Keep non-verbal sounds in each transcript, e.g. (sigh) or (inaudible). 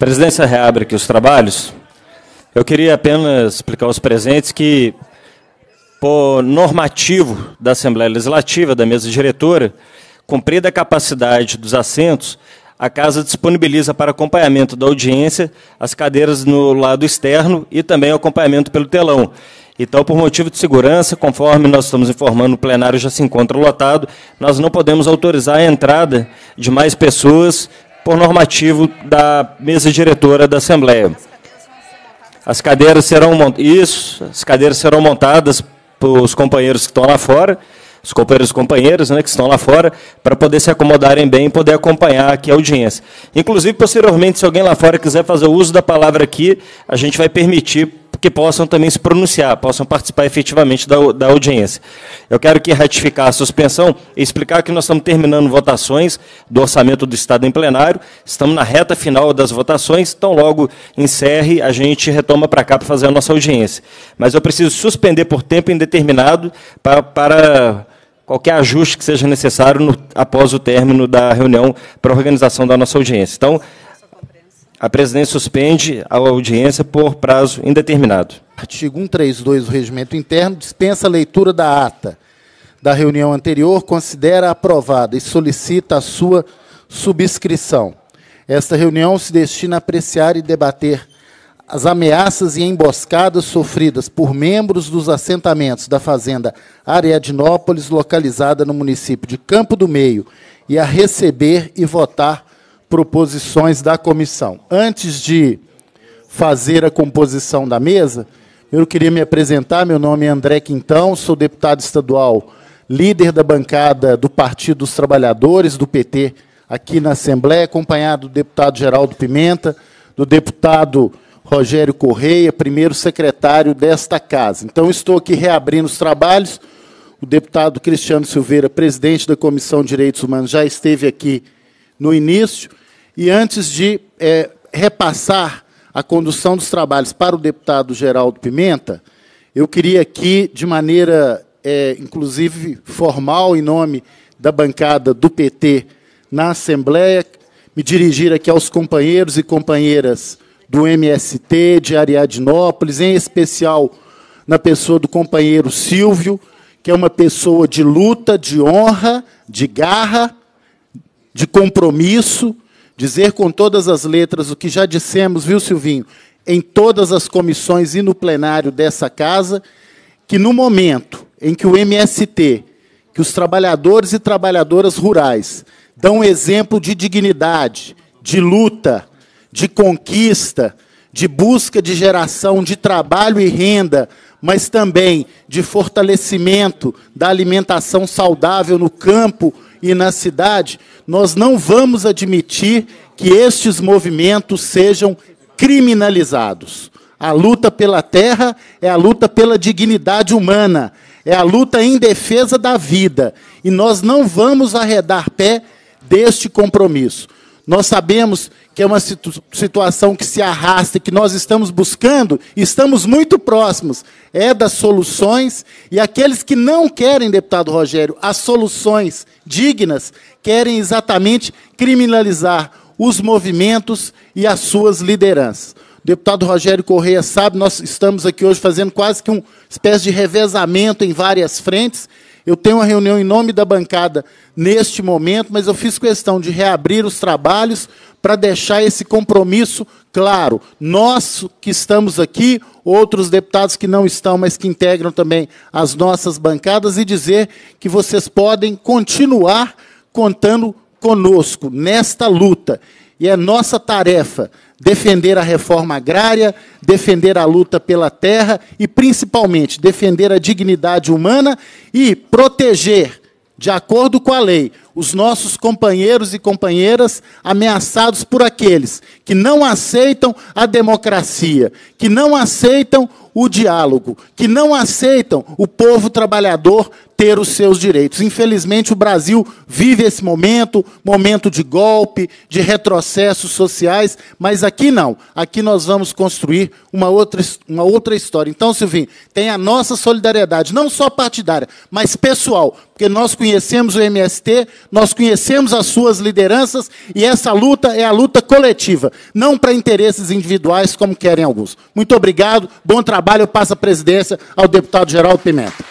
Presidência reabre aqui os trabalhos. Eu queria apenas explicar aos presentes que, por normativo da Assembleia Legislativa, da mesa diretora, cumprida a capacidade dos assentos, a Casa disponibiliza para acompanhamento da audiência as cadeiras no lado externo e também acompanhamento pelo telão. Então, por motivo de segurança, conforme nós estamos informando, o plenário já se encontra lotado, nós não podemos autorizar a entrada de mais pessoas por normativo da mesa diretora da Assembleia. As cadeiras serão isso, as cadeiras serão montadas os companheiros que estão lá fora, os companheiros e companheiras né, que estão lá fora, para poder se acomodarem bem e poder acompanhar aqui a audiência. Inclusive, posteriormente, se alguém lá fora quiser fazer uso da palavra aqui, a gente vai permitir que possam também se pronunciar, possam participar efetivamente da, da audiência. Eu quero que ratificar a suspensão e explicar que nós estamos terminando votações do orçamento do Estado em plenário, estamos na reta final das votações, então logo encerre, a gente retoma para cá para fazer a nossa audiência. Mas eu preciso suspender por tempo indeterminado para, para qualquer ajuste que seja necessário no, após o término da reunião para a organização da nossa audiência. Então, a presidência suspende a audiência por prazo indeterminado. Artigo 132 do Regimento Interno dispensa a leitura da ata da reunião anterior, considera aprovada e solicita a sua subscrição. Esta reunião se destina a apreciar e debater as ameaças e emboscadas sofridas por membros dos assentamentos da Fazenda Areadinópolis, localizada no município de Campo do Meio, e a receber e votar proposições da comissão. Antes de fazer a composição da mesa, eu queria me apresentar. Meu nome é André Quintão, sou deputado estadual, líder da bancada do Partido dos Trabalhadores, do PT, aqui na Assembleia, acompanhado do deputado Geraldo Pimenta, do deputado Rogério Correia, primeiro secretário desta casa. Então, estou aqui reabrindo os trabalhos. O deputado Cristiano Silveira, presidente da Comissão de Direitos Humanos, já esteve aqui no início. E antes de é, repassar a condução dos trabalhos para o deputado Geraldo Pimenta, eu queria aqui, de maneira é, inclusive formal, em nome da bancada do PT na Assembleia, me dirigir aqui aos companheiros e companheiras do MST, de Ariadnópolis, em especial na pessoa do companheiro Silvio, que é uma pessoa de luta, de honra, de garra, de compromisso, dizer com todas as letras o que já dissemos, viu, Silvinho, em todas as comissões e no plenário dessa casa, que no momento em que o MST, que os trabalhadores e trabalhadoras rurais dão exemplo de dignidade, de luta, de conquista, de busca de geração de trabalho e renda, mas também de fortalecimento da alimentação saudável no campo, e na cidade, nós não vamos admitir que estes movimentos sejam criminalizados. A luta pela terra é a luta pela dignidade humana, é a luta em defesa da vida. E nós não vamos arredar pé deste compromisso. Nós sabemos que é uma situ situação que se arrasta e que nós estamos buscando, estamos muito próximos, é das soluções, e aqueles que não querem, deputado Rogério, as soluções dignas, querem exatamente criminalizar os movimentos e as suas lideranças. O deputado Rogério Correia sabe, nós estamos aqui hoje fazendo quase que uma espécie de revezamento em várias frentes. Eu tenho uma reunião em nome da bancada neste momento, mas eu fiz questão de reabrir os trabalhos para deixar esse compromisso claro. Nós que estamos aqui, outros deputados que não estão, mas que integram também as nossas bancadas, e dizer que vocês podem continuar contando conosco nesta luta. E é nossa tarefa defender a reforma agrária, defender a luta pela terra e, principalmente, defender a dignidade humana e proteger, de acordo com a lei, os nossos companheiros e companheiras ameaçados por aqueles que não aceitam a democracia, que não aceitam o diálogo, que não aceitam o povo trabalhador ter os seus direitos. Infelizmente, o Brasil vive esse momento, momento de golpe, de retrocessos sociais, mas aqui não. Aqui nós vamos construir uma outra, uma outra história. Então, Silvinho, tem a nossa solidariedade, não só partidária, mas pessoal, porque nós conhecemos o MST, nós conhecemos as suas lideranças e essa luta é a luta coletiva, não para interesses individuais, como querem alguns. Muito obrigado, bom trabalho. Eu passo a presidência ao deputado Geraldo Pimenta.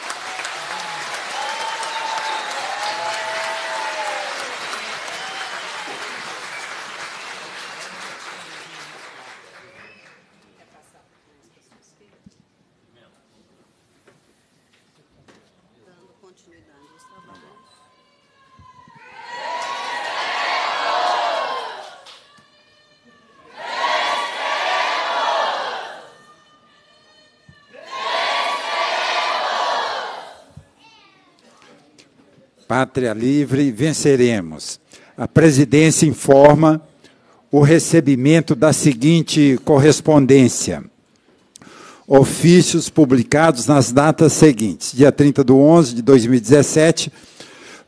Pátria Livre, venceremos. A presidência informa o recebimento da seguinte correspondência. Ofícios publicados nas datas seguintes: dia 30 de 11 de 2017,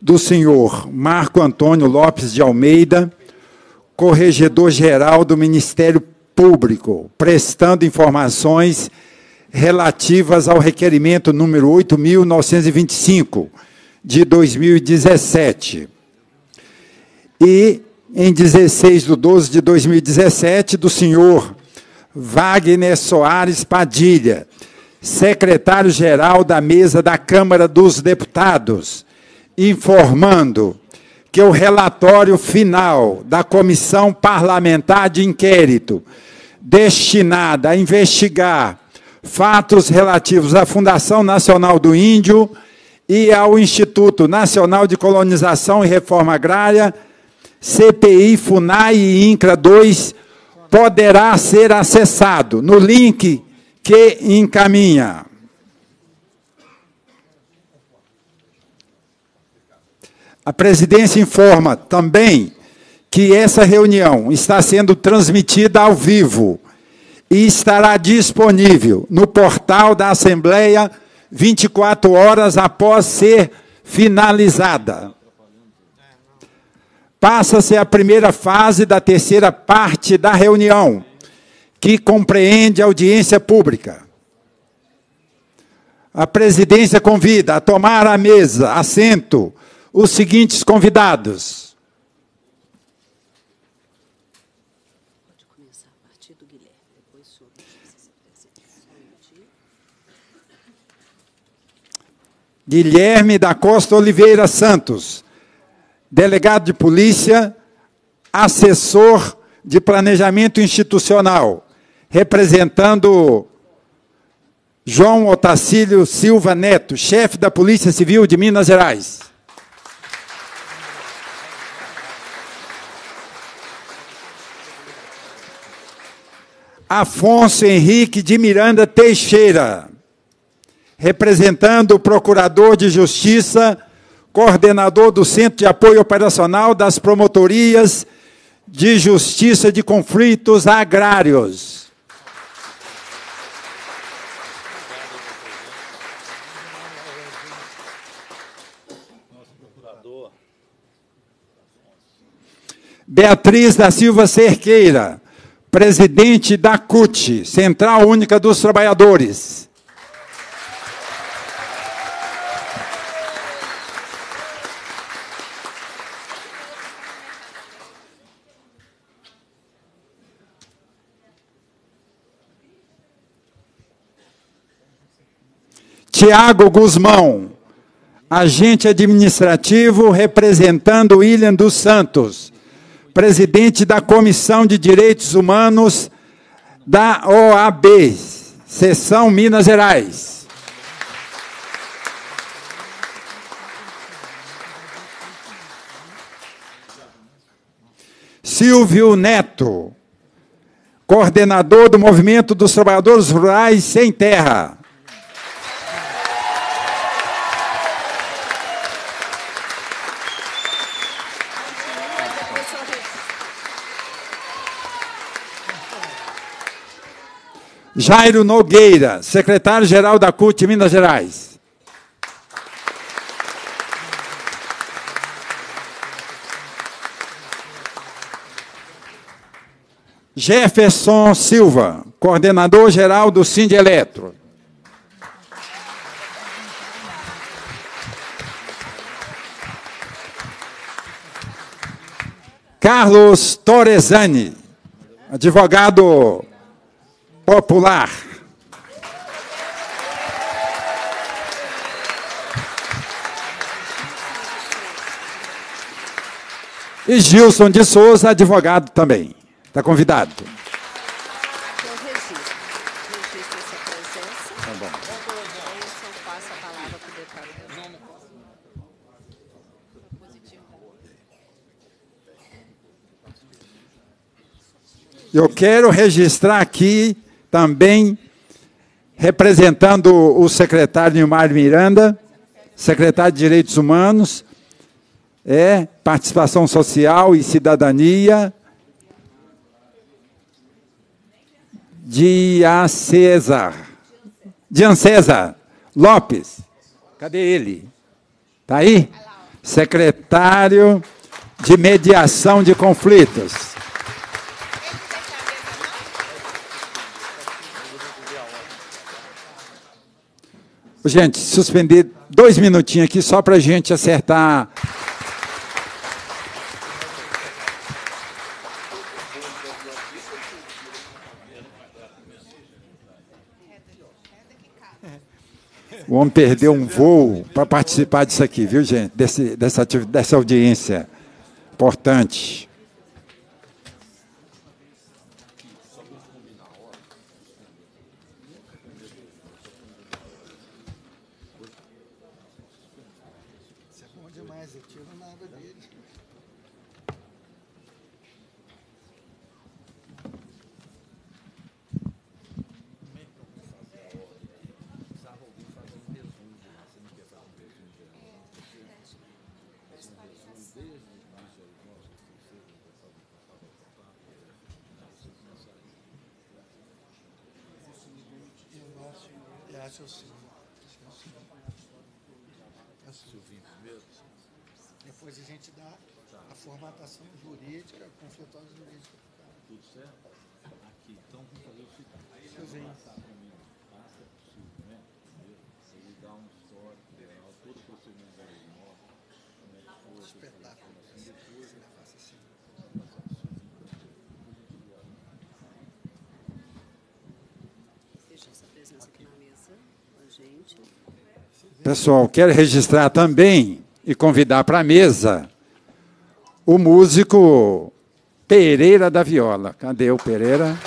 do senhor Marco Antônio Lopes de Almeida, corregedor-geral do Ministério Público, prestando informações relativas ao requerimento número 8925 de 2017. E em 16 de 12 de 2017, do senhor Wagner Soares Padilha, secretário-geral da mesa da Câmara dos Deputados, informando que o relatório final da Comissão Parlamentar de Inquérito, destinada a investigar fatos relativos à Fundação Nacional do Índio e ao Instituto Nacional de Colonização e Reforma Agrária, CPI, FUNAI e INCRA 2, poderá ser acessado no link que encaminha. A presidência informa também que essa reunião está sendo transmitida ao vivo e estará disponível no portal da Assembleia 24 horas após ser finalizada. Passa-se a primeira fase da terceira parte da reunião, que compreende audiência pública. A presidência convida a tomar a mesa, assento, os seguintes convidados Guilherme da Costa Oliveira Santos, delegado de polícia, assessor de planejamento institucional, representando João Otacílio Silva Neto, chefe da Polícia Civil de Minas Gerais. Afonso Henrique de Miranda Teixeira, representando o Procurador de Justiça, coordenador do Centro de Apoio Operacional das Promotorias de Justiça de Conflitos Agrários. Beatriz da Silva Cerqueira, presidente da CUT, Central Única dos Trabalhadores. Tiago Guzmão, agente administrativo representando William dos Santos, presidente da Comissão de Direitos Humanos da OAB, sessão Minas Gerais. Silvio Neto, coordenador do Movimento dos Trabalhadores Rurais Sem Terra. Jairo Nogueira, secretário-geral da CUT Minas Gerais. Jefferson Silva, coordenador-geral do Sind Eletro. Carlos Torresani, advogado popular. E Gilson de Souza, advogado também. Está convidado. Eu registro. Registro essa presença. Tá bom. Wilson, então, passa a palavra para o deputado. Eu quero registrar aqui também representando o secretário Nilmar Miranda, secretário de Direitos Humanos, é, Participação Social e Cidadania, de César, de César Lopes. Cadê ele? Está aí? Secretário de Mediação de Conflitos. Gente, suspender dois minutinhos aqui só para a gente acertar. O homem perdeu um voo para participar disso aqui, viu, gente? Desse, dessa, dessa audiência importante. Pessoal, quero registrar também e convidar para a mesa o músico Pereira da Viola. Cadê o Pereira?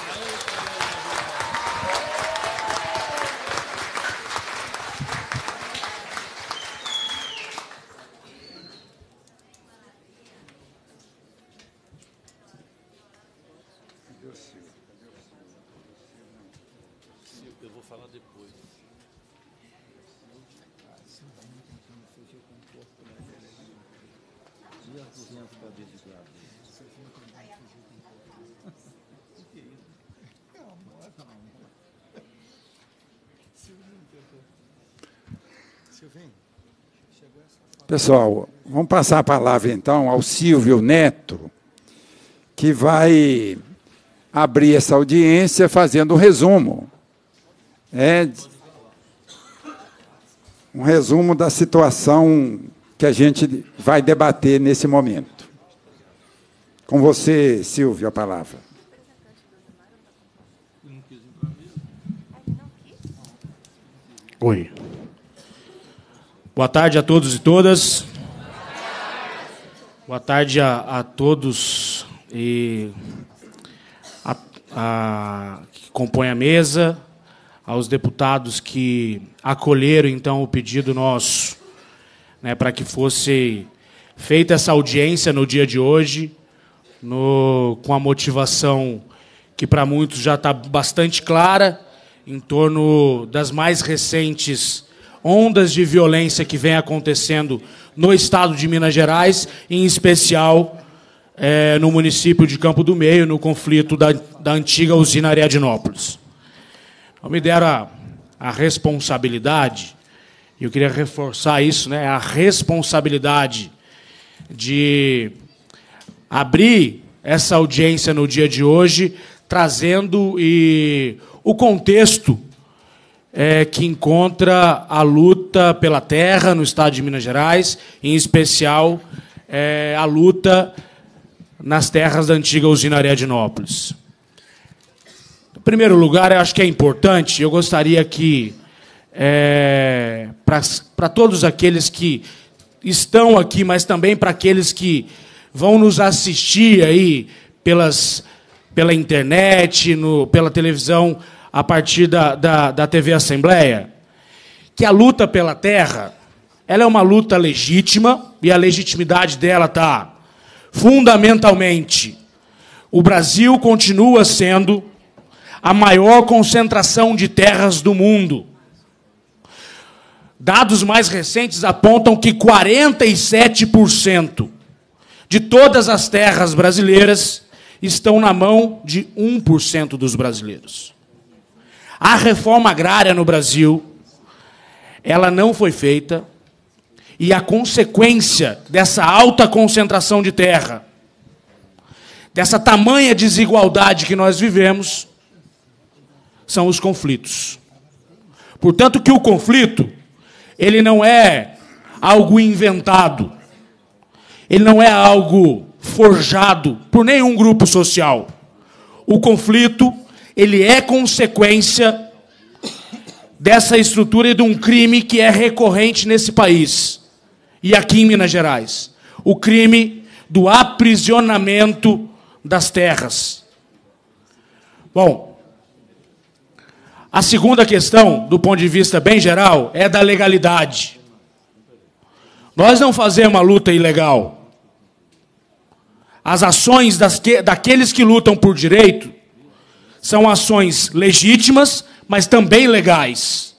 para Pessoal, vamos passar a palavra então ao Silvio Neto, que vai abrir essa audiência fazendo um resumo. É um resumo da situação que a gente vai debater nesse momento. Com você, Silvio, a palavra. Oi. Boa tarde a todos e todas. Boa tarde a, a todos e a, a, que compõem a mesa, aos deputados que acolheram então o pedido nosso né, para que fosse feita essa audiência no dia de hoje, no, com a motivação que para muitos já está bastante clara, em torno das mais recentes ondas de violência que vem acontecendo no estado de Minas Gerais, em especial é, no município de Campo do Meio, no conflito da, da antiga usina Ariadnópolis. Então, me deram a, a responsabilidade e eu queria reforçar isso, né? A responsabilidade de abrir essa audiência no dia de hoje, trazendo e o contexto é, que encontra a luta pela terra no estado de Minas Gerais, em especial é, a luta nas terras da antiga usinaria de Nópolis. Em primeiro lugar, eu acho que é importante, eu gostaria que é, para todos aqueles que estão aqui, mas também para aqueles que vão nos assistir aí pelas, pela internet, no, pela televisão, a partir da, da, da TV Assembleia, que a luta pela terra ela é uma luta legítima e a legitimidade dela está fundamentalmente o Brasil continua sendo a maior concentração de terras do mundo. Dados mais recentes apontam que 47% de todas as terras brasileiras estão na mão de 1% dos brasileiros. A reforma agrária no Brasil, ela não foi feita e a consequência dessa alta concentração de terra, dessa tamanha desigualdade que nós vivemos, são os conflitos. Portanto, que o conflito ele não é algo inventado. Ele não é algo forjado por nenhum grupo social. O conflito, ele é consequência dessa estrutura e de um crime que é recorrente nesse país e aqui em Minas Gerais. O crime do aprisionamento das terras. Bom, a segunda questão, do ponto de vista bem geral, é da legalidade. Nós não fazemos a luta ilegal. As ações que, daqueles que lutam por direito são ações legítimas, mas também legais.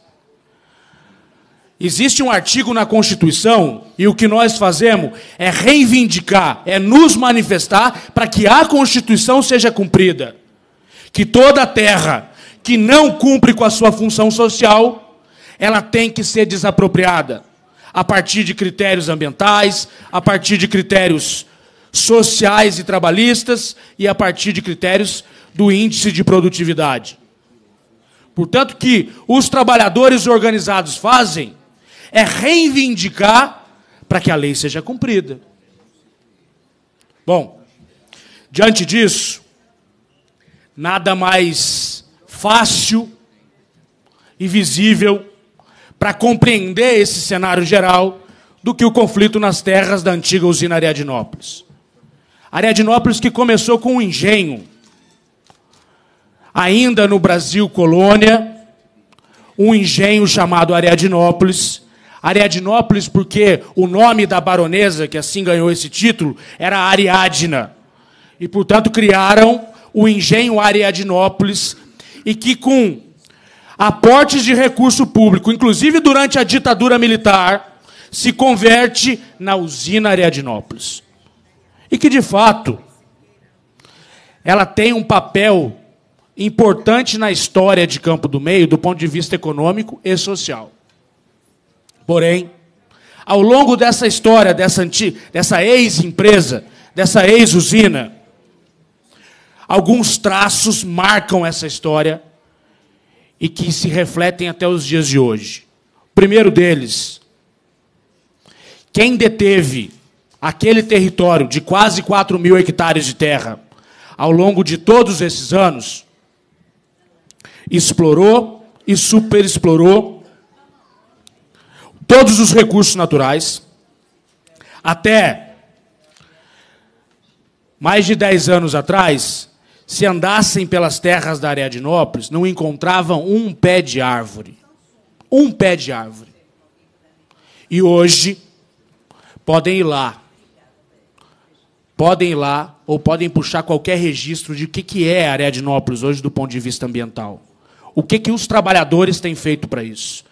Existe um artigo na Constituição e o que nós fazemos é reivindicar, é nos manifestar para que a Constituição seja cumprida. Que toda a terra, que não cumpre com a sua função social, ela tem que ser desapropriada a partir de critérios ambientais, a partir de critérios sociais e trabalhistas e a partir de critérios do índice de produtividade. Portanto, o que os trabalhadores organizados fazem é reivindicar para que a lei seja cumprida. Bom, diante disso, nada mais fácil e visível para compreender esse cenário geral do que o conflito nas terras da antiga usina Ariadnópolis. Ariadnópolis que começou com um engenho. Ainda no Brasil colônia, um engenho chamado Ariadnópolis. Ariadnópolis porque o nome da baronesa, que assim ganhou esse título, era Ariadna. E, portanto, criaram o engenho Ariadnópolis e que, com aportes de recurso público, inclusive durante a ditadura militar, se converte na usina Ariadnópolis. E que, de fato, ela tem um papel importante na história de Campo do Meio do ponto de vista econômico e social. Porém, ao longo dessa história, dessa, dessa ex-empresa, dessa ex-usina, alguns traços marcam essa história e que se refletem até os dias de hoje. O primeiro deles, quem deteve aquele território de quase 4 mil hectares de terra ao longo de todos esses anos, explorou e superexplorou todos os recursos naturais, até mais de 10 anos atrás, se andassem pelas terras da Ariadnópolis, não encontravam um pé de árvore. Um pé de árvore. E hoje, podem ir lá. Podem ir lá ou podem puxar qualquer registro de o que, que é Ariadnópolis hoje do ponto de vista ambiental. O que, que os trabalhadores têm feito para isso.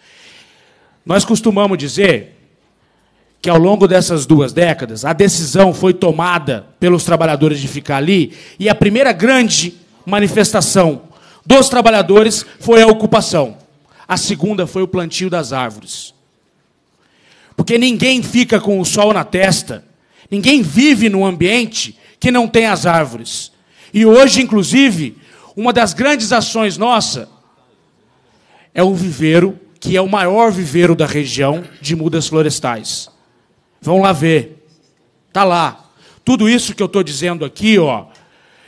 Nós costumamos dizer que ao longo dessas duas décadas a decisão foi tomada pelos trabalhadores de ficar ali e a primeira grande manifestação dos trabalhadores foi a ocupação. A segunda foi o plantio das árvores. Porque ninguém fica com o sol na testa, ninguém vive num ambiente que não tem as árvores. E hoje, inclusive, uma das grandes ações nossa é o viveiro que é o maior viveiro da região de mudas florestais. Vão lá ver. Está lá. Tudo isso que eu estou dizendo aqui, ó,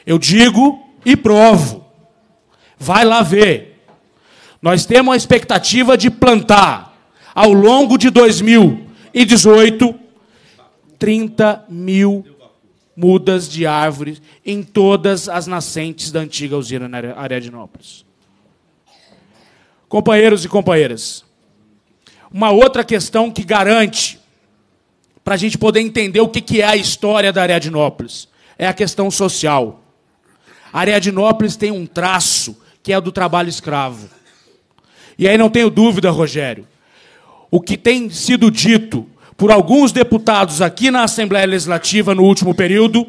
eu digo e provo. Vai lá ver. Nós temos a expectativa de plantar ao longo de 2018 30 mil mudas de árvores em todas as nascentes da antiga usina na área de Nópolis. Companheiros e companheiras, uma outra questão que garante para a gente poder entender o que, que é a história da Ariadnópolis. É a questão social. A Ariadnópolis tem um traço que é do trabalho escravo. E aí não tenho dúvida, Rogério, o que tem sido dito por alguns deputados aqui na Assembleia Legislativa no último período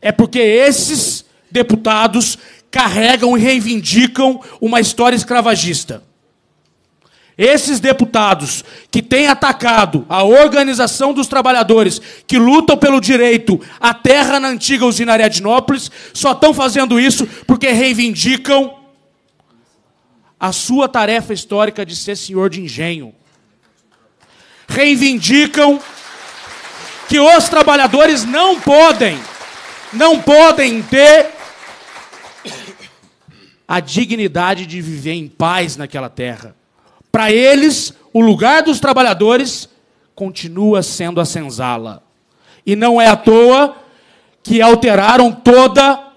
é porque esses deputados carregam e reivindicam uma história escravagista. Esses deputados que têm atacado a organização dos trabalhadores que lutam pelo direito à terra na antiga usina de Nópolis só estão fazendo isso porque reivindicam a sua tarefa histórica de ser senhor de engenho. Reivindicam que os trabalhadores não podem, não podem ter a dignidade de viver em paz naquela terra. Para eles, o lugar dos trabalhadores continua sendo a senzala. E não é à toa que alteraram toda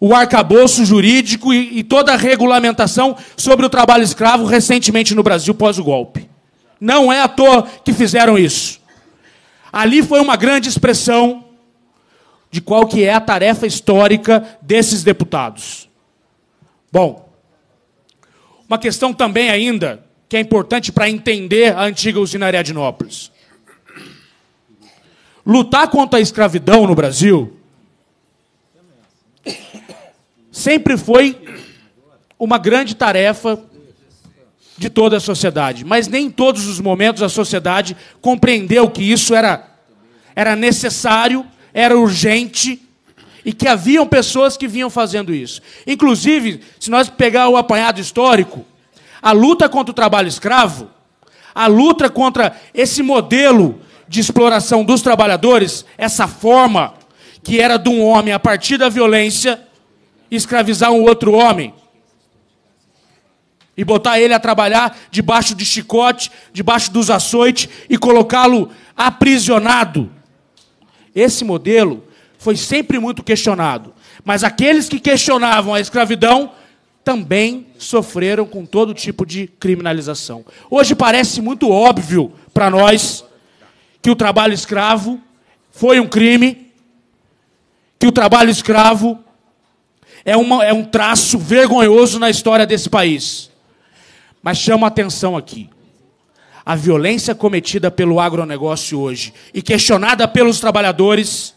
o arcabouço jurídico e, e toda a regulamentação sobre o trabalho escravo recentemente no Brasil pós o golpe. Não é à toa que fizeram isso. Ali foi uma grande expressão de qual que é a tarefa histórica desses deputados. Bom, uma questão também ainda que é importante para entender a antiga usina Ariadnópolis. Lutar contra a escravidão no Brasil sempre foi uma grande tarefa de toda a sociedade, mas nem em todos os momentos a sociedade compreendeu que isso era era necessário, era urgente e que haviam pessoas que vinham fazendo isso. Inclusive, se nós pegar o apanhado histórico, a luta contra o trabalho escravo, a luta contra esse modelo de exploração dos trabalhadores, essa forma que era de um homem a partir da violência escravizar um outro homem e botar ele a trabalhar debaixo de chicote, debaixo dos açoites e colocá-lo aprisionado. Esse modelo foi sempre muito questionado. Mas aqueles que questionavam a escravidão também sofreram com todo tipo de criminalização. Hoje parece muito óbvio para nós que o trabalho escravo foi um crime, que o trabalho escravo é, uma, é um traço vergonhoso na história desse país. Mas chama atenção aqui. A violência cometida pelo agronegócio hoje e questionada pelos trabalhadores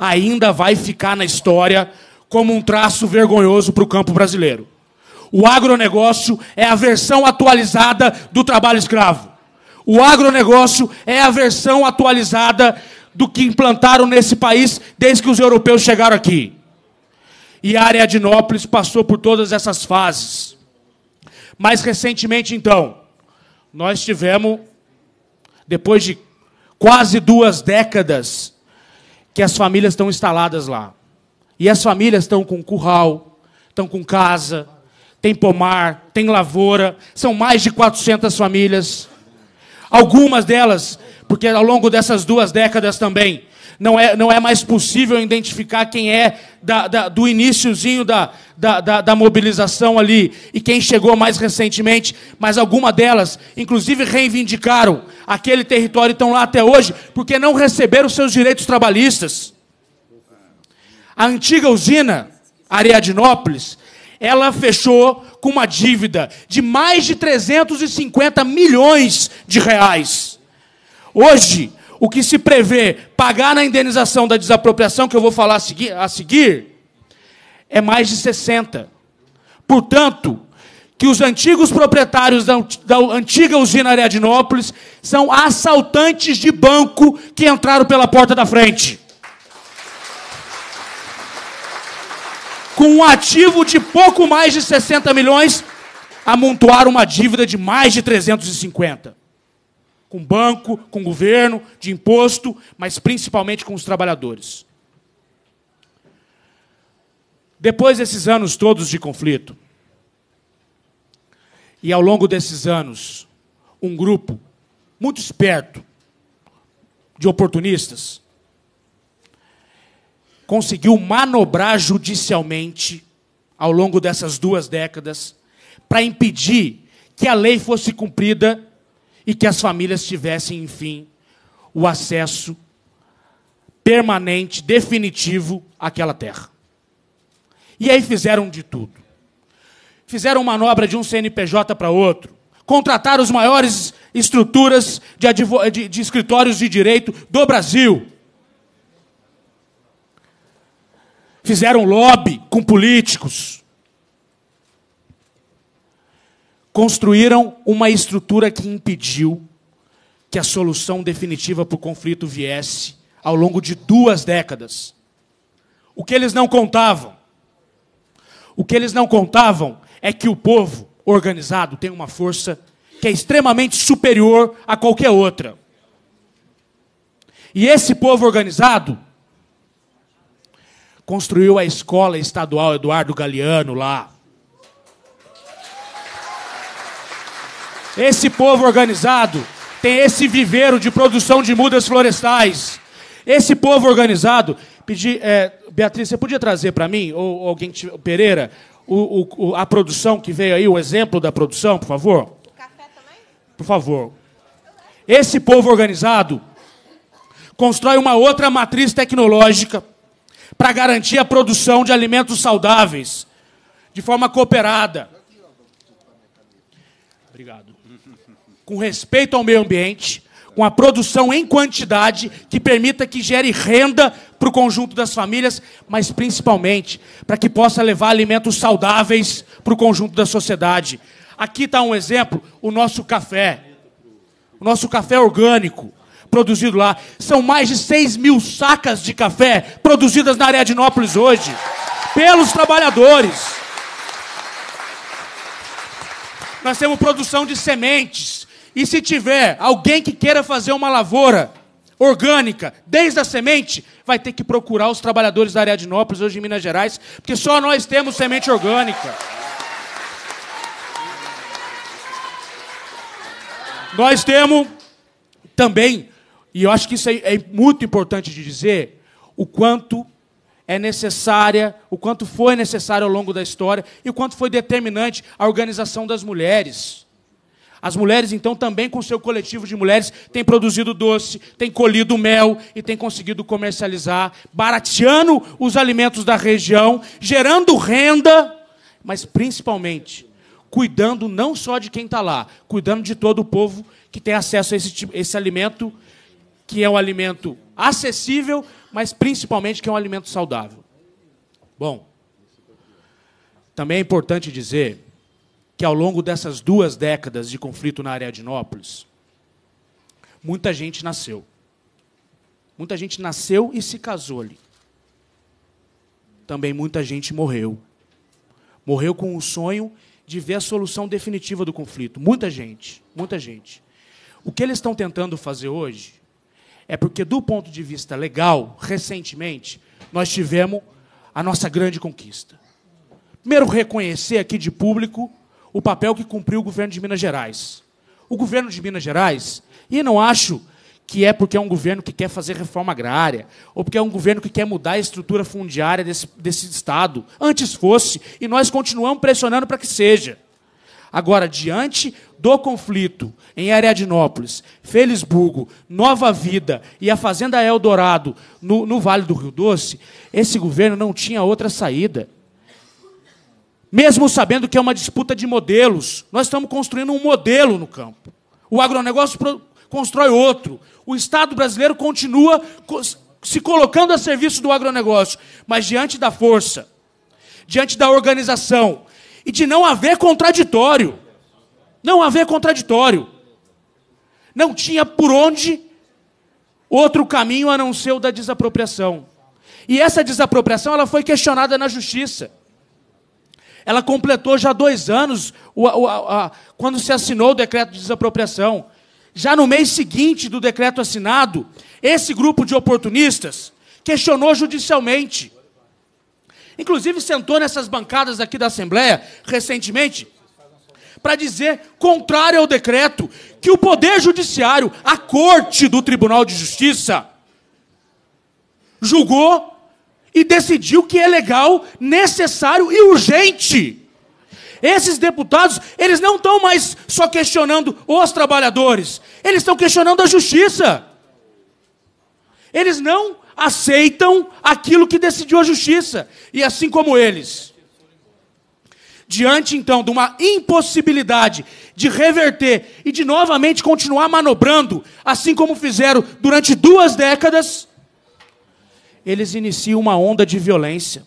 ainda vai ficar na história como um traço vergonhoso para o campo brasileiro. O agronegócio é a versão atualizada do trabalho escravo. O agronegócio é a versão atualizada do que implantaram nesse país desde que os europeus chegaram aqui. E a área de Nópolis passou por todas essas fases. Mais recentemente, então, nós tivemos, depois de quase duas décadas que as famílias estão instaladas lá. E as famílias estão com curral, estão com casa, tem pomar, tem lavoura, são mais de 400 famílias. Algumas delas, porque ao longo dessas duas décadas também, não é, não é mais possível identificar quem é da, da, do iníciozinho da, da, da, mobilização ali e quem chegou mais recentemente, mas alguma delas, inclusive, reivindicaram aquele território e estão lá até hoje porque não receberam seus direitos trabalhistas. A antiga usina, Ariadnópolis, ela fechou com uma dívida de mais de 350 milhões de reais. Hoje, o que se prevê pagar na indenização da desapropriação, que eu vou falar a seguir, a seguir é mais de 60. Portanto, que os antigos proprietários da, da antiga usina Ariadnópolis são assaltantes de banco que entraram pela porta da frente. Com um ativo de pouco mais de 60 milhões, amontoaram uma dívida de mais de 350 com banco, com governo, de imposto, mas principalmente com os trabalhadores. Depois desses anos todos de conflito, e ao longo desses anos, um grupo muito esperto de oportunistas conseguiu manobrar judicialmente ao longo dessas duas décadas para impedir que a lei fosse cumprida e que as famílias tivessem, enfim, o acesso permanente, definitivo àquela terra. E aí fizeram de tudo. Fizeram manobra de um CNPJ para outro, contrataram os maiores estruturas de, de, de escritórios de direito do Brasil. Fizeram lobby com políticos construíram uma estrutura que impediu que a solução definitiva para o conflito viesse ao longo de duas décadas. O que eles não contavam? O que eles não contavam é que o povo organizado tem uma força que é extremamente superior a qualquer outra. E esse povo organizado construiu a escola estadual Eduardo Galeano lá. Esse povo organizado tem esse viveiro de produção de mudas florestais. Esse povo organizado. Pedi, é, Beatriz, você podia trazer para mim, ou, ou alguém, o Pereira, o, o, a produção que veio aí, o exemplo da produção, por favor? O café também? Por favor. Esse povo organizado constrói uma outra matriz tecnológica para garantir a produção de alimentos saudáveis de forma cooperada. Obrigado com respeito ao meio ambiente, com a produção em quantidade que permita que gere renda para o conjunto das famílias, mas principalmente para que possa levar alimentos saudáveis para o conjunto da sociedade. Aqui está um exemplo: o nosso café. O nosso café orgânico produzido lá. São mais de 6 mil sacas de café produzidas na área de Nópolis hoje, pelos trabalhadores. Nós temos produção de sementes, e se tiver alguém que queira fazer uma lavoura orgânica, desde a semente, vai ter que procurar os trabalhadores da Ariadnópolis, hoje em Minas Gerais, porque só nós temos semente orgânica. Nós temos também, e eu acho que isso é, é, muito importante de dizer, o quanto é necessária, o quanto foi necessário ao longo da história e o quanto foi determinante a organização das mulheres. As mulheres, então, também com seu coletivo de mulheres, têm produzido doce, têm colhido mel e têm conseguido comercializar, barateando os alimentos da região, gerando renda, mas principalmente cuidando não só de quem está lá, cuidando de todo o povo que tem acesso a esse, esse alimento, que é um alimento acessível, mas principalmente que é um alimento saudável. Bom, também é importante dizer que ao longo dessas duas décadas de conflito na Ariadnópolis, muita gente nasceu. Muita gente nasceu e se casou ali. Também muita gente morreu. Morreu com o sonho de ver a solução definitiva do conflito. Muita gente, muita gente. O que eles estão tentando fazer hoje é porque, do ponto de vista legal, recentemente, nós tivemos a nossa grande conquista. Primeiro, reconhecer aqui de público o papel que cumpriu o governo de Minas Gerais. O governo de Minas Gerais, e não acho que é porque é um governo que quer fazer reforma agrária, ou porque é um governo que quer mudar a estrutura fundiária desse, desse Estado. Antes fosse, e nós continuamos pressionando para que seja. Agora, diante do conflito em Ariadnópolis, Felisburgo, Nova Vida e a Fazenda Eldorado, no, no Vale do Rio Doce, esse governo não tinha outra saída. Mesmo sabendo que é uma disputa de modelos, nós estamos construindo um modelo no campo. O agronegócio constrói outro. O Estado brasileiro continua se colocando a serviço do agronegócio, mas diante da força, diante da organização e de não haver contraditório. Não haver contraditório. Não tinha por onde outro caminho a não ser o da desapropriação. E essa desapropriação ela foi questionada na justiça. Ela completou já dois anos o, o, a, quando se assinou o decreto de desapropriação. Já no mês seguinte do decreto assinado, esse grupo de oportunistas questionou judicialmente. Inclusive, sentou nessas bancadas aqui da Assembleia, recentemente, para dizer, contrário ao decreto, que o Poder Judiciário, a Corte do Tribunal de Justiça, julgou e decidiu que é legal, necessário e urgente. Esses deputados, eles não estão mais só questionando os trabalhadores, eles estão questionando a justiça. Eles não aceitam aquilo que decidiu a justiça, e assim como eles. Diante então de uma impossibilidade de reverter e de novamente continuar manobrando, assim como fizeram durante duas décadas, eles iniciam uma onda de violência.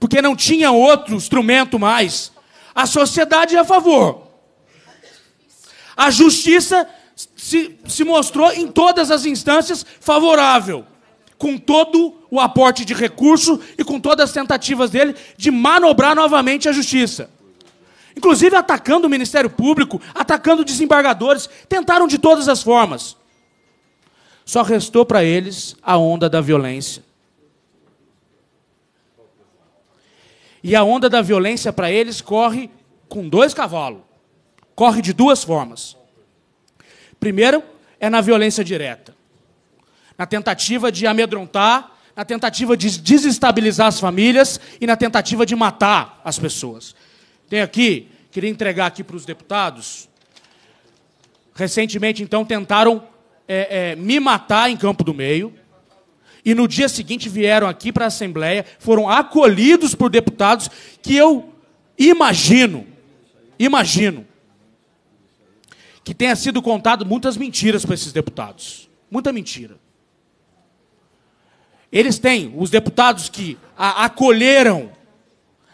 Porque não tinha outro instrumento mais. A sociedade é a favor. A justiça se, se mostrou em todas as instâncias favorável, com todo o aporte de recurso e com todas as tentativas dele de manobrar novamente a justiça inclusive atacando o Ministério Público, atacando desembargadores, tentaram de todas as formas. Só restou para eles a onda da violência. E a onda da violência para eles corre com dois cavalos. Corre de duas formas. Primeiro, é na violência direta na tentativa de amedrontar, na tentativa de desestabilizar as famílias e na tentativa de matar as pessoas. Tem aqui, queria entregar aqui para os deputados. Recentemente, então, tentaram é, é, me matar em Campo do Meio. E no dia seguinte vieram aqui para a Assembleia, foram acolhidos por deputados que eu imagino, imagino, que tenha sido contado muitas mentiras para esses deputados. Muita mentira. Eles têm, os deputados que acolheram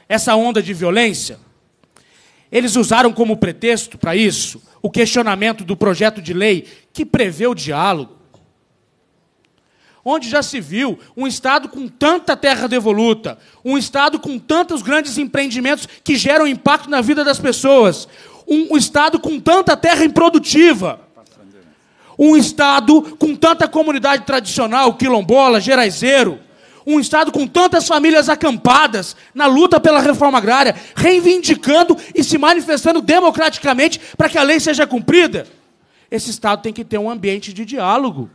essa onda de violência, eles usaram como pretexto para isso o questionamento do projeto de lei que prevê o diálogo. Onde já se viu um Estado com tanta terra devoluta, um Estado com tantos grandes empreendimentos que geram impacto na vida das pessoas, um, um Estado com tanta terra improdutiva, um Estado com tanta comunidade tradicional, quilombola, geraizeiro, um Estado com tantas famílias acampadas na luta pela reforma agrária, reivindicando e se manifestando democraticamente para que a lei seja cumprida esse Estado tem que ter um ambiente de diálogo.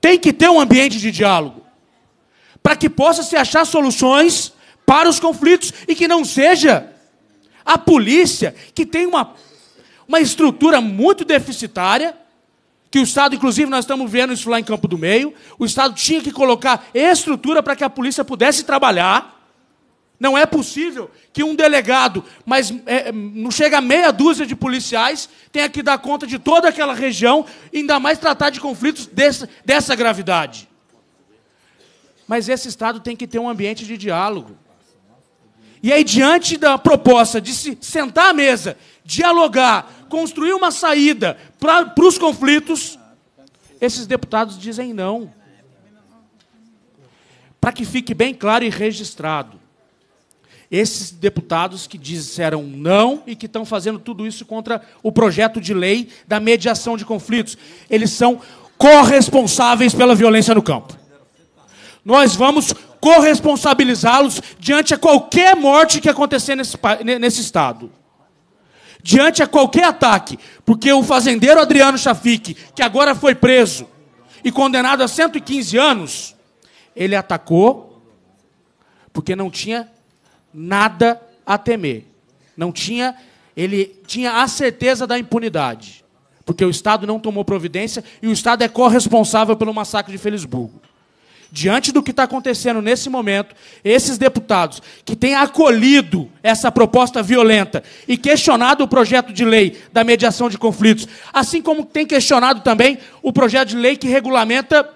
Tem que ter um ambiente de diálogo. Para que possa se achar soluções para os conflitos e que não seja a polícia, que tem uma, uma estrutura muito deficitária, que o Estado, inclusive, nós estamos vendo isso lá em Campo do Meio, o Estado tinha que colocar estrutura para que a polícia pudesse trabalhar. Não é possível que um delegado, mas é, não chega a meia dúzia de policiais, tenha que dar conta de toda aquela região, ainda mais tratar de conflitos desse, dessa gravidade. Mas esse Estado tem que ter um ambiente de diálogo. E aí, diante da proposta de se sentar à mesa, dialogar, construir uma saída para os conflitos, esses deputados dizem não. Para que fique bem claro e registrado, esses deputados que disseram não e que estão fazendo tudo isso contra o projeto de lei da mediação de conflitos. Eles são corresponsáveis pela violência no campo. Nós vamos corresponsabilizá-los diante a qualquer morte que acontecer nesse, nesse Estado. Diante a qualquer ataque, porque o fazendeiro Adriano Chafique, que agora foi preso e condenado a 115 anos, ele atacou porque não tinha nada a temer. Não tinha, ele tinha a certeza da impunidade, porque o Estado não tomou providência e o Estado é corresponsável pelo massacre de Felisburgo. Diante do que está acontecendo nesse momento, esses deputados que têm acolhido essa proposta violenta e questionado o projeto de lei da mediação de conflitos, assim como têm questionado também o projeto de lei que regulamenta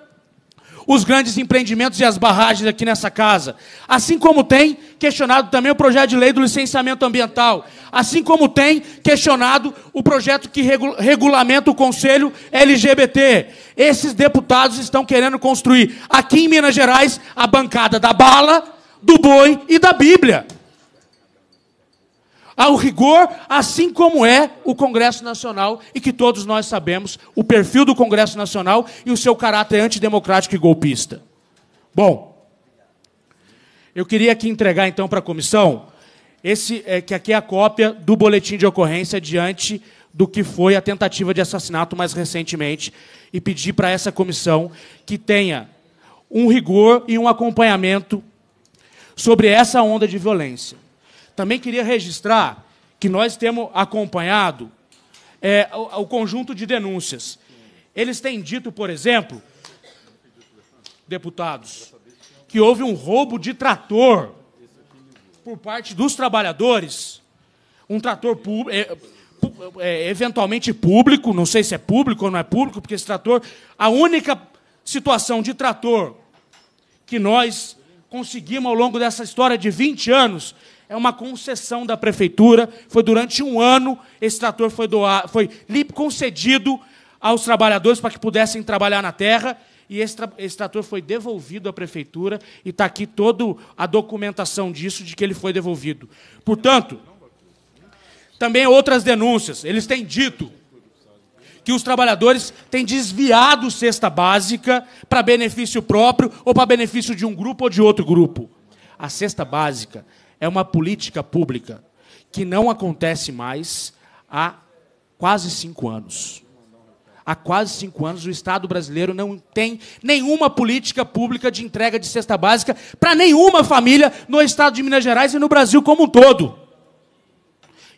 os grandes empreendimentos e as barragens aqui nessa casa. Assim como tem questionado também o projeto de lei do licenciamento ambiental. Assim como tem questionado o projeto que regulamenta o Conselho LGBT. Esses deputados estão querendo construir aqui em Minas Gerais a bancada da bala, do boi e da Bíblia ao rigor, assim como é o Congresso Nacional, e que todos nós sabemos o perfil do Congresso Nacional e o seu caráter antidemocrático e golpista. Bom, eu queria aqui entregar então para a comissão esse é, que aqui é a cópia do boletim de ocorrência diante do que foi a tentativa de assassinato mais recentemente e pedir para essa comissão que tenha um rigor e um acompanhamento sobre essa onda de violência. Também queria registrar que nós temos acompanhado é, o, o, conjunto de denúncias. Eles têm dito, por exemplo, deputados, que houve um roubo de trator por parte dos trabalhadores. Um trator é, é, eventualmente público, não sei se é público ou não é público, porque esse trator, a única situação de trator que nós conseguimos ao longo dessa história de 20 anos é uma concessão da prefeitura. Foi durante um ano esse trator foi, doado, foi concedido aos trabalhadores para que pudessem trabalhar na terra. E esse, tra esse trator foi devolvido à prefeitura e está aqui toda a documentação disso, de que ele foi devolvido. Portanto, também outras denúncias. Eles têm dito que os trabalhadores têm desviado cesta básica para benefício próprio ou para benefício de um grupo ou de outro grupo. A cesta básica é uma política pública que não acontece mais há quase cinco anos. Há quase cinco anos, o Estado brasileiro não tem nenhuma política pública de entrega de cesta básica para nenhuma família no Estado de Minas Gerais e no Brasil como um todo.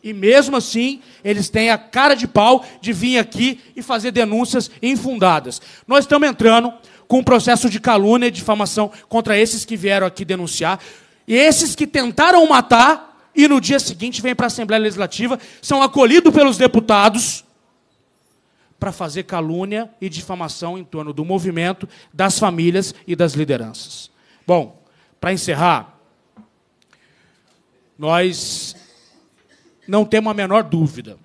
E mesmo assim, eles têm a cara de pau de vir aqui e fazer denúncias infundadas. Nós estamos entrando com um processo de calúnia e difamação contra esses que vieram aqui denunciar. E esses que tentaram matar e no dia seguinte vêm para a Assembleia Legislativa, são acolhidos pelos deputados para fazer calúnia e difamação em torno do movimento, das famílias e das lideranças. Bom, para encerrar, nós não temos a menor dúvida.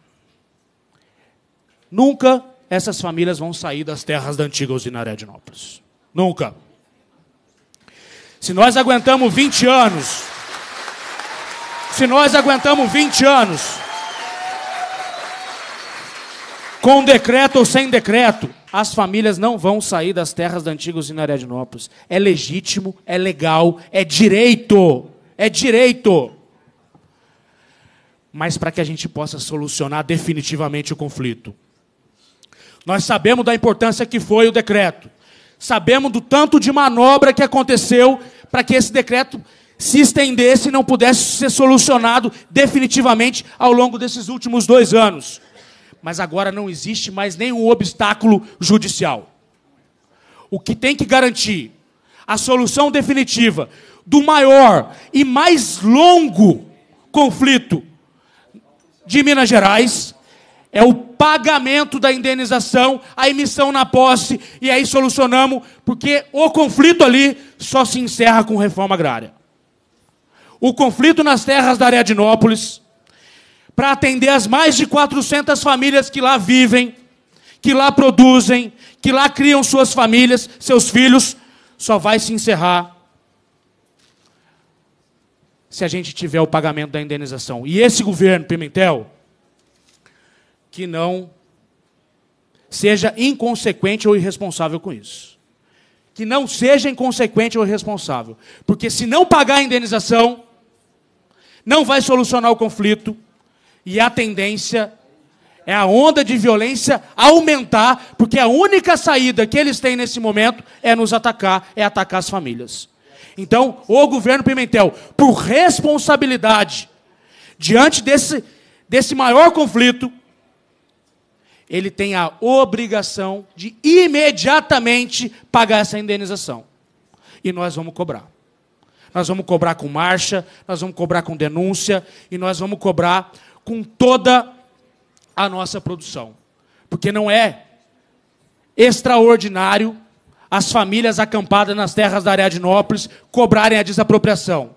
Nunca essas famílias vão sair das terras da antiga Usinaré de Nópolis. Nunca. Se nós aguentamos 20 anos, se nós aguentamos 20 anos, com decreto ou sem decreto, as famílias não vão sair das terras da antiga usina Ariadnópolis. É legítimo, é legal, é direito. É direito. Mas para que a gente possa solucionar definitivamente o conflito. Nós sabemos da importância que foi o decreto. Sabemos do tanto de manobra que aconteceu para que esse decreto se estendesse e não pudesse ser solucionado definitivamente ao longo desses últimos dois anos. Mas agora não existe mais nenhum obstáculo judicial. O que tem que garantir a solução definitiva do maior e mais longo conflito de Minas Gerais é o pagamento da indenização, a emissão na posse, e aí solucionamos, porque o conflito ali só se encerra com reforma agrária. O conflito nas terras da Ariadnópolis, para atender as mais de 400 famílias que lá vivem, que lá produzem, que lá criam suas famílias, seus filhos, só vai se encerrar se a gente tiver o pagamento da indenização. E esse governo, Pimentel, que não seja inconsequente ou irresponsável com isso. Que não seja inconsequente ou irresponsável. Porque se não pagar a indenização, não vai solucionar o conflito e a tendência é a onda de violência aumentar, porque a única saída que eles têm nesse momento é nos atacar, é atacar as famílias. Então, o governo Pimentel, por responsabilidade, diante desse, desse maior conflito, ele tem a obrigação de imediatamente pagar essa indenização. E nós vamos cobrar. Nós vamos cobrar com marcha, nós vamos cobrar com denúncia e nós vamos cobrar com toda a nossa produção. Porque não é extraordinário as famílias acampadas nas terras da Areadinópolis cobrarem a desapropriação.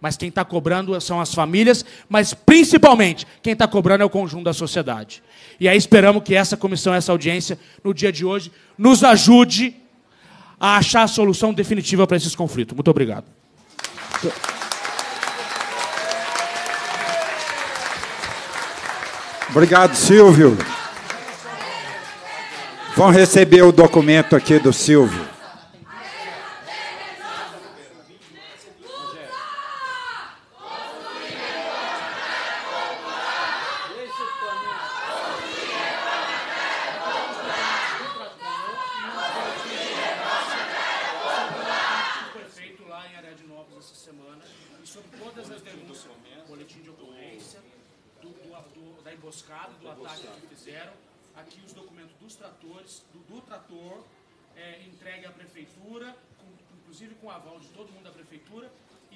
Mas quem está cobrando são as famílias, mas principalmente quem está cobrando é o conjunto da sociedade. E aí esperamos que essa comissão, essa audiência, no dia de hoje, nos ajude a achar a solução definitiva para esses conflitos. Muito obrigado. Obrigado, Silvio. Vão receber o documento aqui do Silvio.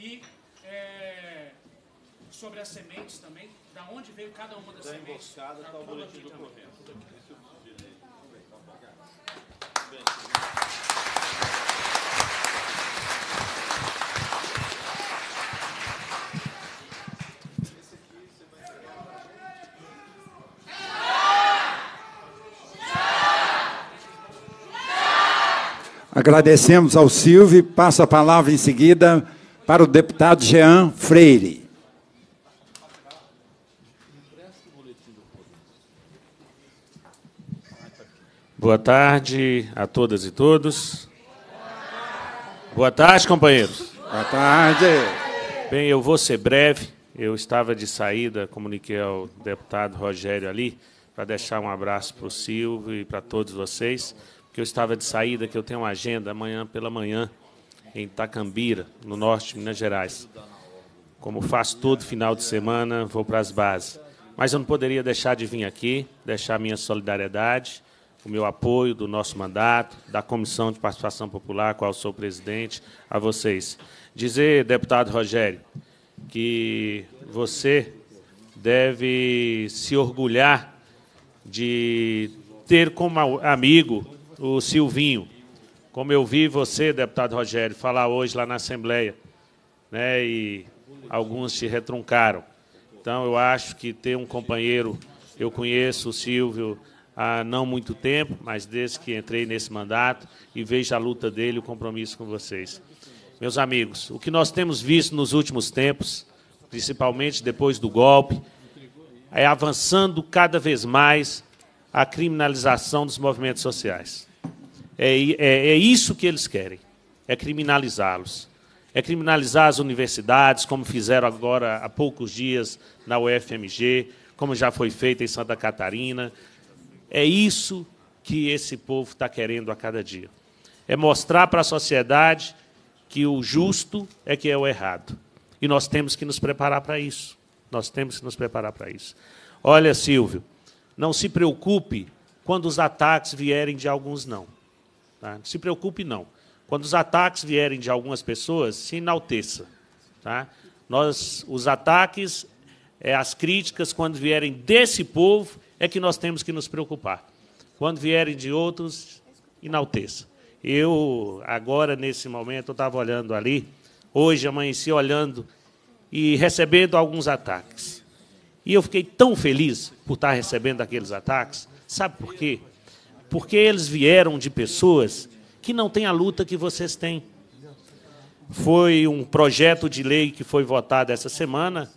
E é, sobre as sementes também, da onde veio cada uma das sementes. Emboscada, tá, tá o boletim tá Agradecemos ao Silvio. Passo a palavra em seguida para o deputado Jean Freire. Boa tarde a todas e todos. Boa tarde, companheiros. Boa tarde. Bem, eu vou ser breve. Eu estava de saída, comuniquei ao deputado Rogério ali, para deixar um abraço para o Silvio e para todos vocês, porque eu estava de saída, que eu tenho uma agenda amanhã pela manhã em Tacambira, no norte de Minas Gerais. Como faço todo final de semana, vou para as bases. Mas eu não poderia deixar de vir aqui, deixar minha solidariedade, o meu apoio do nosso mandato, da Comissão de Participação Popular, a qual sou presidente, a vocês. Dizer, deputado Rogério, que você deve se orgulhar de ter como amigo o Silvinho, como eu vi você, deputado Rogério, falar hoje lá na Assembleia, né, e alguns se retruncaram. Então, eu acho que ter um companheiro, eu conheço o Silvio há não muito tempo, mas desde que entrei nesse mandato, e vejo a luta dele, o compromisso com vocês. Meus amigos, o que nós temos visto nos últimos tempos, principalmente depois do golpe, é avançando cada vez mais a criminalização dos movimentos sociais. É, é, é isso que eles querem: é criminalizá-los. É criminalizar as universidades, como fizeram agora há poucos dias na UFMG, como já foi feito em Santa Catarina. É isso que esse povo está querendo a cada dia. É mostrar para a sociedade que o justo é que é o errado. E nós temos que nos preparar para isso. Nós temos que nos preparar para isso. Olha, Silvio, não se preocupe quando os ataques vierem de alguns, não. Tá? Não se preocupe, não. Quando os ataques vierem de algumas pessoas, se enalteça. Tá? Nós, os ataques, é, as críticas, quando vierem desse povo, é que nós temos que nos preocupar. Quando vierem de outros, enalteça. Eu, agora, nesse momento, eu estava olhando ali, hoje amanheci olhando e recebendo alguns ataques. E eu fiquei tão feliz por estar recebendo aqueles ataques. Sabe por quê? Porque eles vieram de pessoas que não têm a luta que vocês têm. Foi um projeto de lei que foi votado essa semana,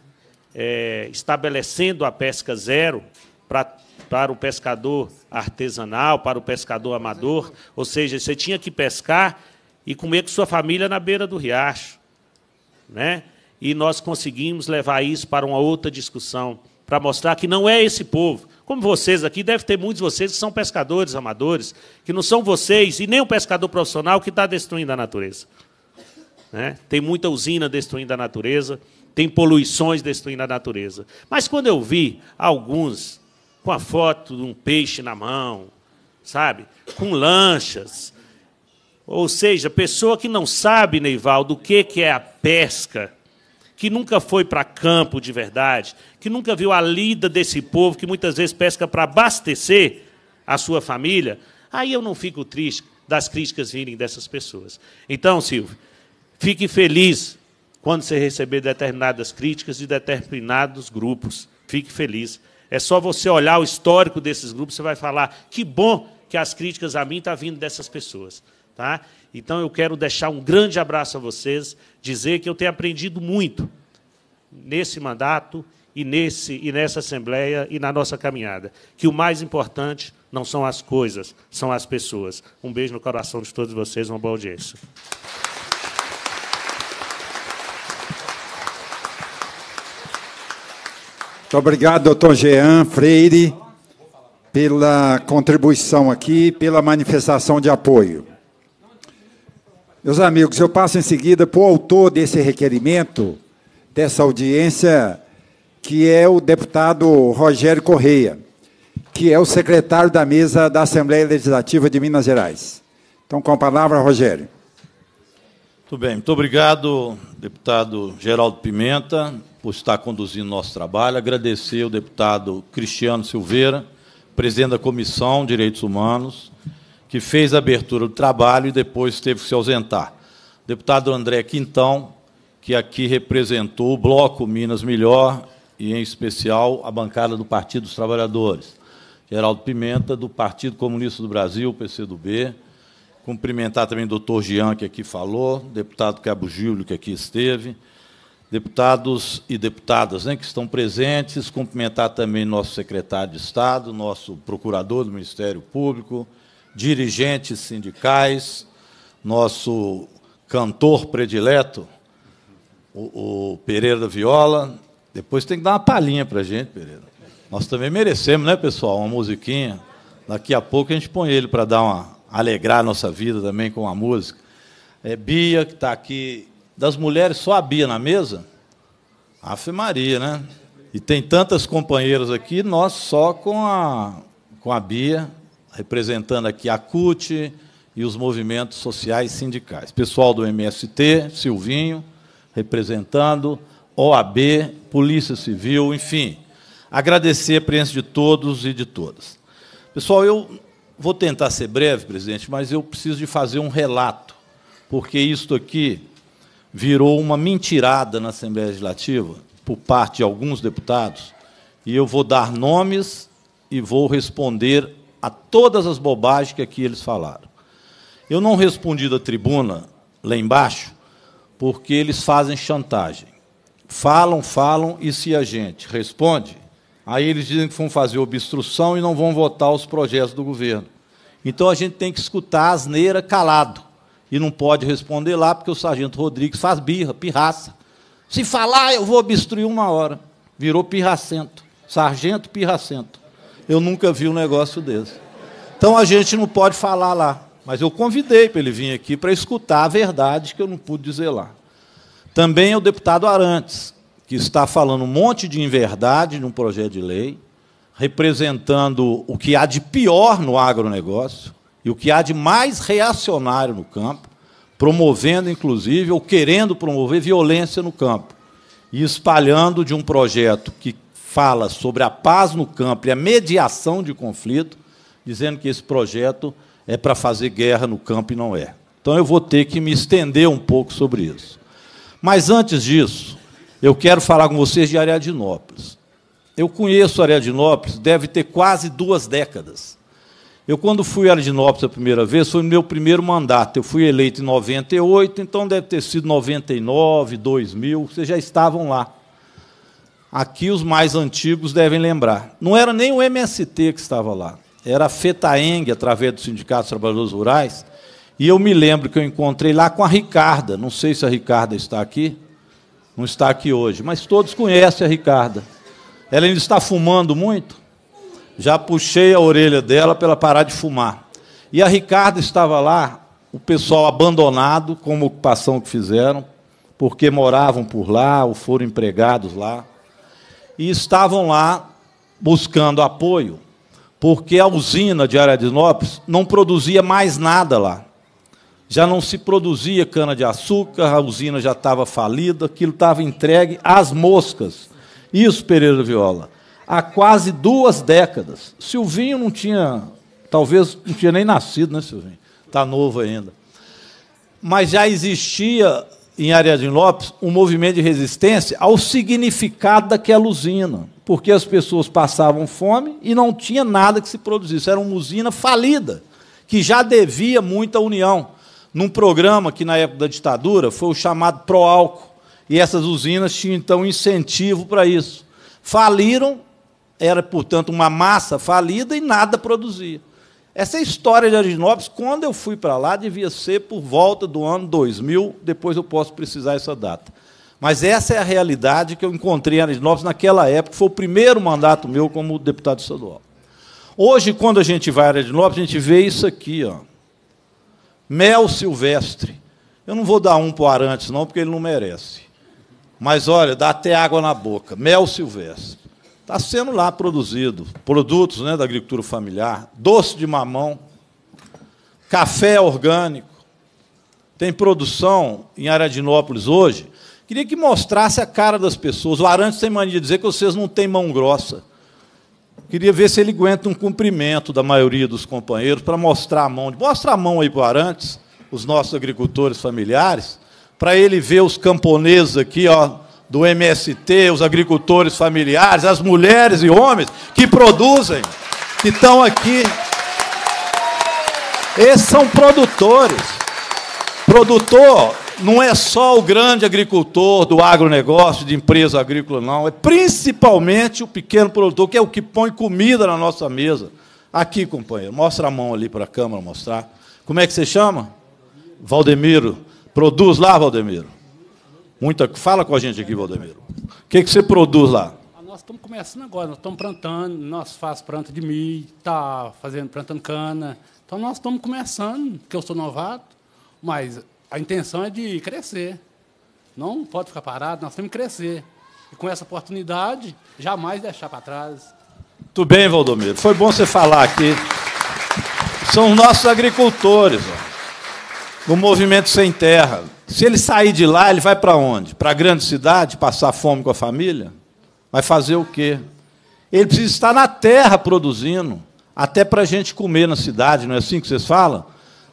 é, estabelecendo a pesca zero para para o pescador artesanal, para o pescador amador, ou seja, você tinha que pescar e comer com sua família na beira do riacho, né? E nós conseguimos levar isso para uma outra discussão, para mostrar que não é esse povo. Como vocês aqui, deve ter muitos de vocês que são pescadores amadores, que não são vocês e nem o pescador profissional que está destruindo a natureza. Né? Tem muita usina destruindo a natureza, tem poluições destruindo a natureza. Mas quando eu vi alguns com a foto de um peixe na mão, sabe? Com lanchas. Ou seja, pessoa que não sabe, Neivaldo, o que, que é a pesca que nunca foi para campo de verdade, que nunca viu a lida desse povo que muitas vezes pesca para abastecer a sua família, aí eu não fico triste das críticas virem dessas pessoas. Então, Silvio, fique feliz quando você receber determinadas críticas de determinados grupos. Fique feliz. É só você olhar o histórico desses grupos, você vai falar que bom que as críticas a mim estão tá vindo dessas pessoas. Tá? Então eu quero deixar um grande abraço a vocês, dizer que eu tenho aprendido muito nesse mandato e nesse e nessa assembleia e na nossa caminhada, que o mais importante não são as coisas, são as pessoas. Um beijo no coração de todos vocês, uma boa audiência. Muito obrigado, doutor Jean Freire, pela contribuição aqui, pela manifestação de apoio. Meus amigos, eu passo em seguida para o autor desse requerimento, dessa audiência, que é o deputado Rogério Correia, que é o secretário da mesa da Assembleia Legislativa de Minas Gerais. Então, com a palavra, Rogério. Muito bem, muito obrigado, deputado Geraldo Pimenta, por estar conduzindo nosso trabalho. Agradecer o deputado Cristiano Silveira, presidente da Comissão de Direitos Humanos, que fez a abertura do trabalho e depois teve que se ausentar. deputado André Quintão, que aqui representou o Bloco Minas Melhor e, em especial, a bancada do Partido dos Trabalhadores. Geraldo Pimenta, do Partido Comunista do Brasil, PCdoB. Cumprimentar também o doutor Jean, que aqui falou, deputado Cabo Júlio, que aqui esteve, deputados e deputadas né, que estão presentes, cumprimentar também nosso secretário de Estado, nosso procurador do Ministério Público, dirigentes sindicais, nosso cantor predileto, o, o Pereira da Viola. Depois tem que dar uma palhinha para a gente, Pereira. Nós também merecemos, né, pessoal? Uma musiquinha. Daqui a pouco a gente põe ele para dar uma alegrar a nossa vida também com a música. É Bia, que está aqui. Das mulheres, só a Bia na mesa? Ave Maria, né? E tem tantas companheiras aqui, nós só com a, com a Bia representando aqui a CUT e os movimentos sociais sindicais. Pessoal do MST, Silvinho, representando, OAB, Polícia Civil, enfim. Agradecer a presença de todos e de todas. Pessoal, eu vou tentar ser breve, presidente, mas eu preciso de fazer um relato, porque isto aqui virou uma mentirada na Assembleia Legislativa por parte de alguns deputados, e eu vou dar nomes e vou responder a todas as bobagens que aqui eles falaram. Eu não respondi da tribuna, lá embaixo, porque eles fazem chantagem. Falam, falam, e se a gente responde, aí eles dizem que vão fazer obstrução e não vão votar os projetos do governo. Então a gente tem que escutar a asneira calado. E não pode responder lá, porque o sargento Rodrigues faz birra, pirraça. Se falar, eu vou obstruir uma hora. Virou pirracento. Sargento pirracento. Eu nunca vi um negócio desse. Então a gente não pode falar lá. Mas eu convidei para ele vir aqui para escutar a verdade que eu não pude dizer lá. Também é o deputado Arantes, que está falando um monte de inverdade num projeto de lei, representando o que há de pior no agronegócio e o que há de mais reacionário no campo, promovendo, inclusive, ou querendo promover violência no campo, e espalhando de um projeto que fala sobre a paz no campo e a mediação de conflito, dizendo que esse projeto é para fazer guerra no campo e não é. Então eu vou ter que me estender um pouco sobre isso. Mas antes disso, eu quero falar com vocês de Ariadinópolis. Eu conheço Ariadinópolis, deve ter quase duas décadas. Eu, quando fui a Ariadinópolis a primeira vez, foi no meu primeiro mandato. Eu fui eleito em 98, então deve ter sido 99, 2000, vocês já estavam lá. Aqui os mais antigos devem lembrar. Não era nem o MST que estava lá, era a FETAENG, através do Sindicato dos Trabalhadores Rurais. E eu me lembro que eu encontrei lá com a Ricarda. Não sei se a Ricarda está aqui, não está aqui hoje, mas todos conhecem a Ricarda. Ela ainda está fumando muito. Já puxei a orelha dela para ela parar de fumar. E a Ricarda estava lá, o pessoal abandonado, com uma ocupação que fizeram, porque moravam por lá ou foram empregados lá e estavam lá buscando apoio, porque a usina de Ariadnópolis não produzia mais nada lá. Já não se produzia cana-de-açúcar, a usina já estava falida, aquilo estava entregue às moscas. Isso, Pereira Viola, há quase duas décadas. Silvinho não tinha, talvez não tinha nem nascido, né, Silvinho? Está novo ainda. Mas já existia em Ariadne Lopes um movimento de resistência ao significado daquela usina, porque as pessoas passavam fome e não tinha nada que se produzisse. Era uma usina falida, que já devia muito à União. Num programa que, na época da ditadura, foi o chamado Proálcool, e essas usinas tinham, então, incentivo para isso. Faliram, era, portanto, uma massa falida e nada produzia. Essa história de Arinópolis, quando eu fui para lá, devia ser por volta do ano 2000, depois eu posso precisar essa data. Mas essa é a realidade que eu encontrei em Arinópolis naquela época, foi o primeiro mandato meu como deputado estadual. Hoje, quando a gente vai a Arinópolis, a gente vê isso aqui, ó. mel silvestre. Eu não vou dar um para o Arantes, não, porque ele não merece. Mas, olha, dá até água na boca, mel silvestre. Está sendo lá produzido produtos né, da agricultura familiar, doce de mamão, café orgânico. Tem produção em Aradinópolis hoje. Queria que mostrasse a cara das pessoas. O Arantes tem mania de dizer que vocês não têm mão grossa. Queria ver se ele aguenta um cumprimento da maioria dos companheiros para mostrar a mão. Mostra a mão aí para o Arantes, os nossos agricultores familiares, para ele ver os camponeses aqui, ó, do MST, os agricultores familiares, as mulheres e homens que produzem, que estão aqui. Esses são produtores. Produtor não é só o grande agricultor do agronegócio, de empresa agrícola, não. É principalmente o pequeno produtor, que é o que põe comida na nossa mesa. Aqui, companheiro, mostra a mão ali para a câmera mostrar. Como é que você chama? Valdemiro. Produz lá, Valdemiro. Muita... Fala com a gente aqui, Valdemiro. O que, que você produz lá? Ah, nós estamos começando agora, nós estamos plantando, nós faz planta de milho, tá fazendo plantando cana. Então nós estamos começando, porque eu sou novato, mas a intenção é de crescer. Não pode ficar parado, nós temos que crescer. E com essa oportunidade, jamais deixar para trás. Tudo bem, Valdomiro. Foi bom você falar aqui. São os nossos agricultores. Ó no movimento sem terra. Se ele sair de lá, ele vai para onde? Para a grande cidade, passar fome com a família? Vai fazer o quê? Ele precisa estar na terra produzindo, até para a gente comer na cidade, não é assim que vocês falam?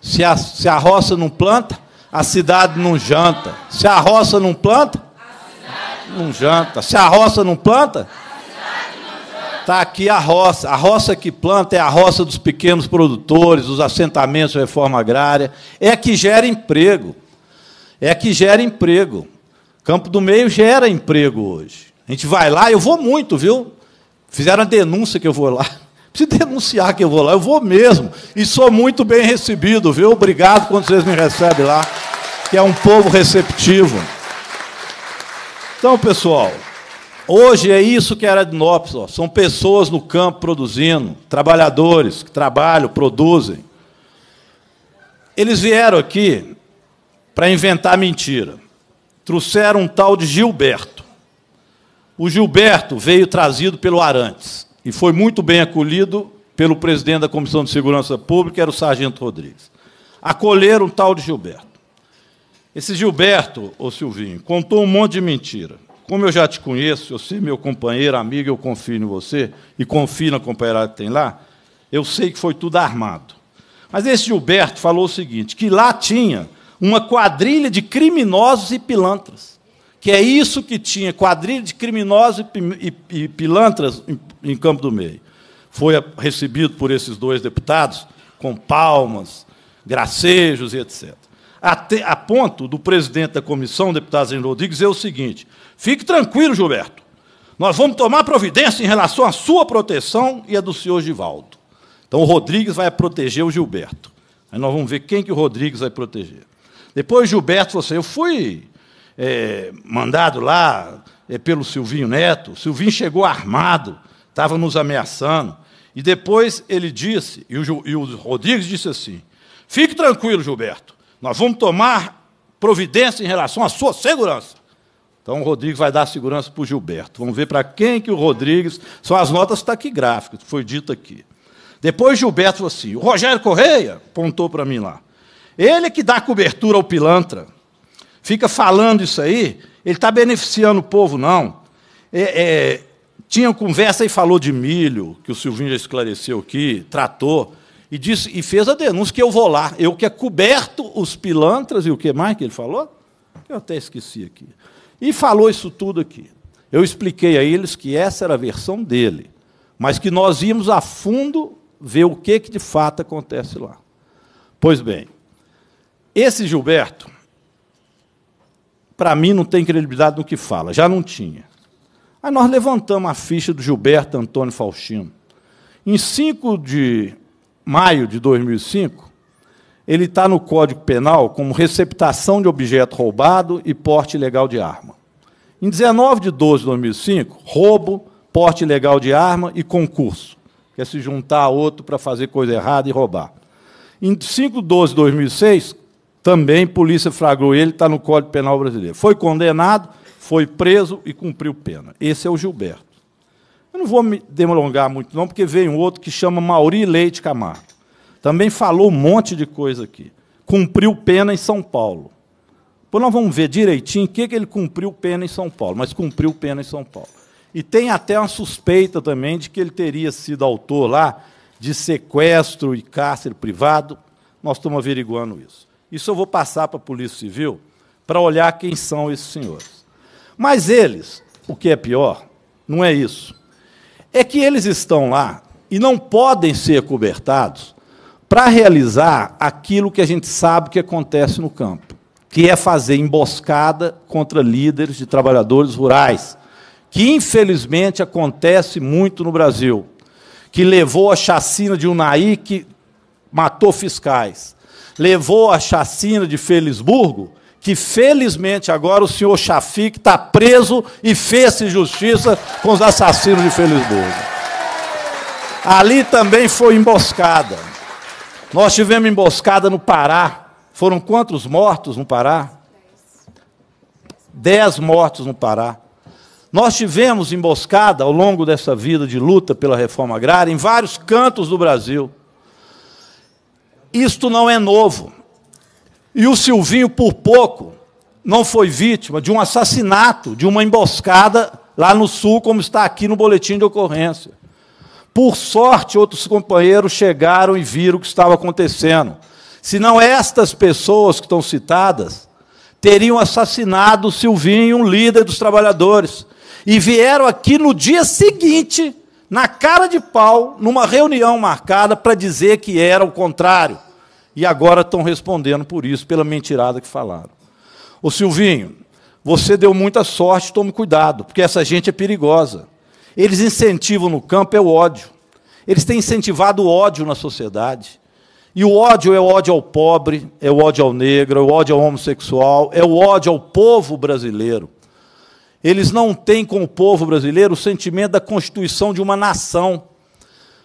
Se a, se a roça não planta, a cidade não janta. Se a roça não planta, não janta. Se a roça não planta, Está aqui a roça. A roça que planta é a roça dos pequenos produtores, os assentamentos, reforma agrária. É que gera emprego. É que gera emprego. Campo do Meio gera emprego hoje. A gente vai lá, eu vou muito, viu? Fizeram a denúncia que eu vou lá. (laughs) Preciso denunciar que eu vou lá, eu vou mesmo. E sou muito bem recebido, viu? Obrigado quando vocês me recebem lá, que é um povo receptivo. Então, pessoal, Hoje é isso que era é de ó. são pessoas no campo produzindo, trabalhadores que trabalham, produzem. Eles vieram aqui para inventar mentira. Trouxeram um tal de Gilberto. O Gilberto veio trazido pelo Arantes e foi muito bem acolhido pelo presidente da Comissão de Segurança Pública, era o Sargento Rodrigues. Acolheram o tal de Gilberto. Esse Gilberto, ô Silvinho, contou um monte de mentira. Como eu já te conheço, eu sei meu companheiro, amigo, eu confio em você e confio na companheirada que tem lá, eu sei que foi tudo armado. Mas esse Gilberto falou o seguinte, que lá tinha uma quadrilha de criminosos e pilantras. Que é isso que tinha, quadrilha de criminosos e, pilantras em, Campo do Meio. Foi recebido por esses dois deputados com palmas, gracejos e etc. Até, a ponto do presidente da comissão, deputado Zé Rodrigues, dizer o seguinte: Fique tranquilo, Gilberto. Nós vamos tomar providência em relação à sua proteção e à do senhor Givaldo. Então o Rodrigues vai proteger o Gilberto. Aí nós vamos ver quem que o Rodrigues vai proteger. Depois Gilberto falou assim: eu fui é, mandado lá é, pelo Silvinho Neto. O Silvinho chegou armado, estava nos ameaçando. E depois ele disse, e o, e o Rodrigues disse assim: fique tranquilo, Gilberto, nós vamos tomar providência em relação à sua segurança. Então o Rodrigues vai dar segurança para o Gilberto. Vamos ver para quem que o Rodrigues. São as notas taquigráficas, tá foi dito aqui. Depois Gilberto falou assim: o Rogério Correia apontou para mim lá. Ele é que dá cobertura ao pilantra. Fica falando isso aí, ele está beneficiando o povo, não. É, é, tinha conversa e falou de milho, que o Silvinho já esclareceu aqui, tratou, e, disse, e fez a denúncia que eu vou lá. Eu que é coberto os pilantras e o que mais que ele falou? Eu até esqueci aqui. E falou isso tudo aqui. Eu expliquei a eles que essa era a versão dele, mas que nós íamos a fundo ver o que, que de fato acontece lá. Pois bem, esse Gilberto, para mim, não tem credibilidade no que fala, já não tinha. Aí nós levantamos a ficha do Gilberto Antônio Faustino. Em 5 de maio de 2005, ele está no Código Penal como receptação de objeto roubado e porte ilegal de arma. Em 19 de 12 de 2005, roubo, porte ilegal de arma e concurso, que é se juntar a outro para fazer coisa errada e roubar. Em 5 de 12 de 2006, também polícia flagrou ele, está no Código Penal brasileiro. Foi condenado, foi preso e cumpriu pena. Esse é o Gilberto. Eu não vou me demorar muito, não, porque vem um outro que chama Mauri Leite Camargo. Também falou um monte de coisa aqui. Cumpriu pena em São Paulo. Depois nós vamos ver direitinho o que, que ele cumpriu pena em São Paulo, mas cumpriu pena em São Paulo. E tem até uma suspeita também de que ele teria sido autor lá de sequestro e cárcere privado. Nós estamos averiguando isso. Isso eu vou passar para a Polícia Civil para olhar quem são esses senhores. Mas eles, o que é pior, não é isso. É que eles estão lá e não podem ser cobertados para realizar aquilo que a gente sabe que acontece no campo, que é fazer emboscada contra líderes de trabalhadores rurais, que infelizmente acontece muito no Brasil, que levou a chacina de Unai que matou fiscais, levou a chacina de Felisburgo, que felizmente agora o senhor Chafik está preso e fez-se justiça com os assassinos de Felisburgo. Ali também foi emboscada. Nós tivemos emboscada no Pará. Foram quantos mortos no Pará? Dez mortos no Pará. Nós tivemos emboscada ao longo dessa vida de luta pela reforma agrária em vários cantos do Brasil. Isto não é novo. E o Silvinho, por pouco, não foi vítima de um assassinato, de uma emboscada lá no Sul, como está aqui no boletim de ocorrência. Por sorte, outros companheiros chegaram e viram o que estava acontecendo. Senão, estas pessoas que estão citadas teriam assassinado Silvinho, um líder dos trabalhadores. E vieram aqui no dia seguinte, na cara de pau, numa reunião marcada, para dizer que era o contrário. E agora estão respondendo por isso, pela mentirada que falaram. Ô Silvinho, você deu muita sorte, tome cuidado, porque essa gente é perigosa. Eles incentivam no campo é o ódio. Eles têm incentivado o ódio na sociedade. E o ódio é o ódio ao pobre, é o ódio ao negro, é o ódio ao homossexual, é o ódio ao povo brasileiro. Eles não têm com o povo brasileiro o sentimento da constituição de uma nação.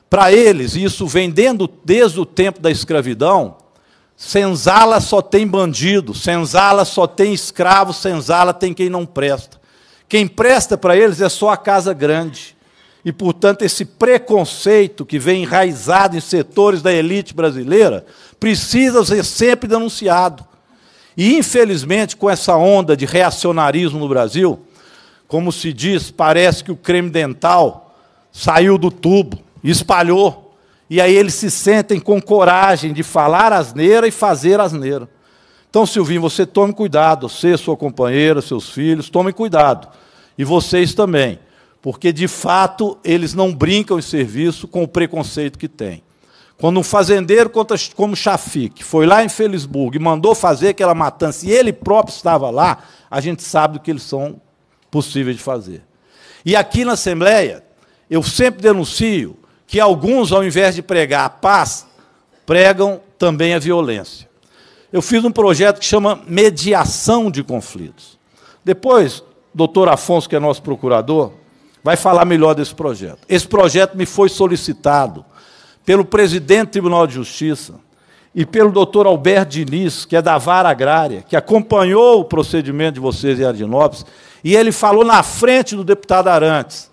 Para eles, isso vem dentro, desde o tempo da escravidão, senzala só tem bandido, senzala só tem escravo, senzala tem quem não presta. Quem presta para eles é só a casa grande. E, portanto, esse preconceito que vem enraizado em setores da elite brasileira precisa ser sempre denunciado. E, infelizmente, com essa onda de reacionarismo no Brasil, como se diz, parece que o creme dental saiu do tubo, espalhou. E aí eles se sentem com coragem de falar asneira e fazer asneira. Então, Silvinho, você tome cuidado, você, sua companheira, seus filhos, tomem cuidado. E vocês também, porque de fato eles não brincam em serviço com o preconceito que têm. Quando um fazendeiro, como Chafik, foi lá em Felisburgo e mandou fazer aquela matança, e ele próprio estava lá, a gente sabe do que eles são possíveis de fazer. E aqui na Assembleia, eu sempre denuncio que alguns, ao invés de pregar a paz, pregam também a violência eu fiz um projeto que chama Mediação de Conflitos. Depois, doutor Afonso, que é nosso procurador, vai falar melhor desse projeto. Esse projeto me foi solicitado pelo presidente do Tribunal de Justiça e pelo doutor Alberto Diniz, que é da Vara Agrária, que acompanhou o procedimento de vocês e Ardinópolis, e ele falou na frente do deputado Arantes.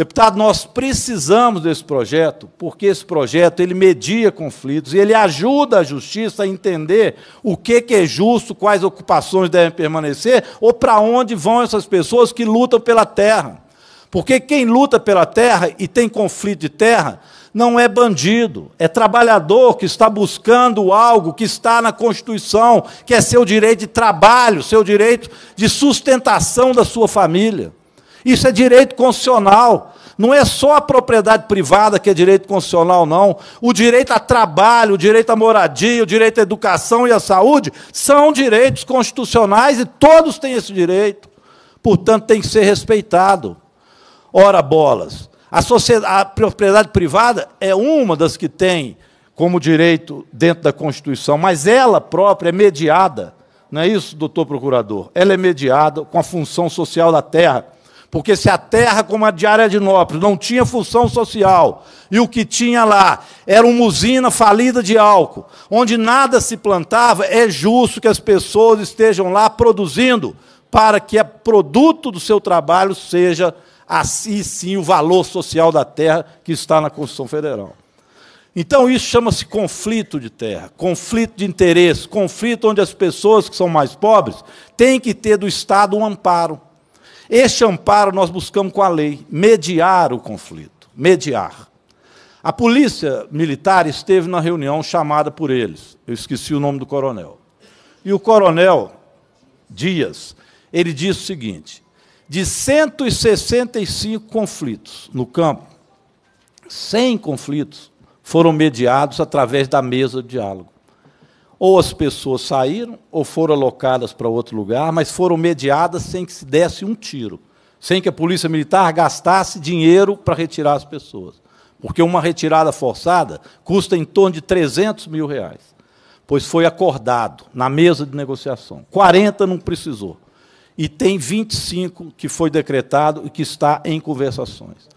Deputado, nós precisamos desse projeto, porque esse projeto ele media conflitos e ele ajuda a justiça a entender o que, que é justo, quais ocupações devem permanecer ou para onde vão essas pessoas que lutam pela terra. Porque quem luta pela terra e tem conflito de terra não é bandido, é trabalhador que está buscando algo que está na Constituição, que é seu direito de trabalho, seu direito de sustentação da sua família. Isso é direito constitucional. Não é só a propriedade privada que é direito constitucional, não. O direito a trabalho, o direito à moradia, o direito à educação e à saúde são direitos constitucionais e todos têm esse direito. Portanto, tem que ser respeitado. Ora, bolas. A, a propriedade privada é uma das que tem como direito dentro da Constituição, mas ela própria é mediada. Não é isso, doutor procurador? Ela é mediada com a função social da terra. Porque se a terra, como a de Ariadnópolis, não tinha função social, e o que tinha lá era uma usina falida de álcool, onde nada se plantava, é justo que as pessoas estejam lá produzindo, para que o produto do seu trabalho seja, assim sim, o valor social da terra que está na Constituição Federal. Então, isso chama-se conflito de terra, conflito de interesse, conflito onde as pessoas que são mais pobres têm que ter do Estado um amparo. Este amparo nós buscamos com a lei, mediar o conflito, mediar. A polícia militar esteve na reunião chamada por eles, eu esqueci o nome do coronel. E o coronel Dias, ele disse o seguinte: de 165 conflitos no campo, 100 conflitos foram mediados através da mesa de diálogo. Ou as pessoas saíram, ou foram alocadas para outro lugar, mas foram mediadas sem que se desse um tiro, sem que a polícia militar gastasse dinheiro para retirar as pessoas. Porque uma retirada forçada custa em torno de 300 mil reais. Pois foi acordado na mesa de negociação. 40 não precisou. E tem 25 que foi decretado e que está em conversações.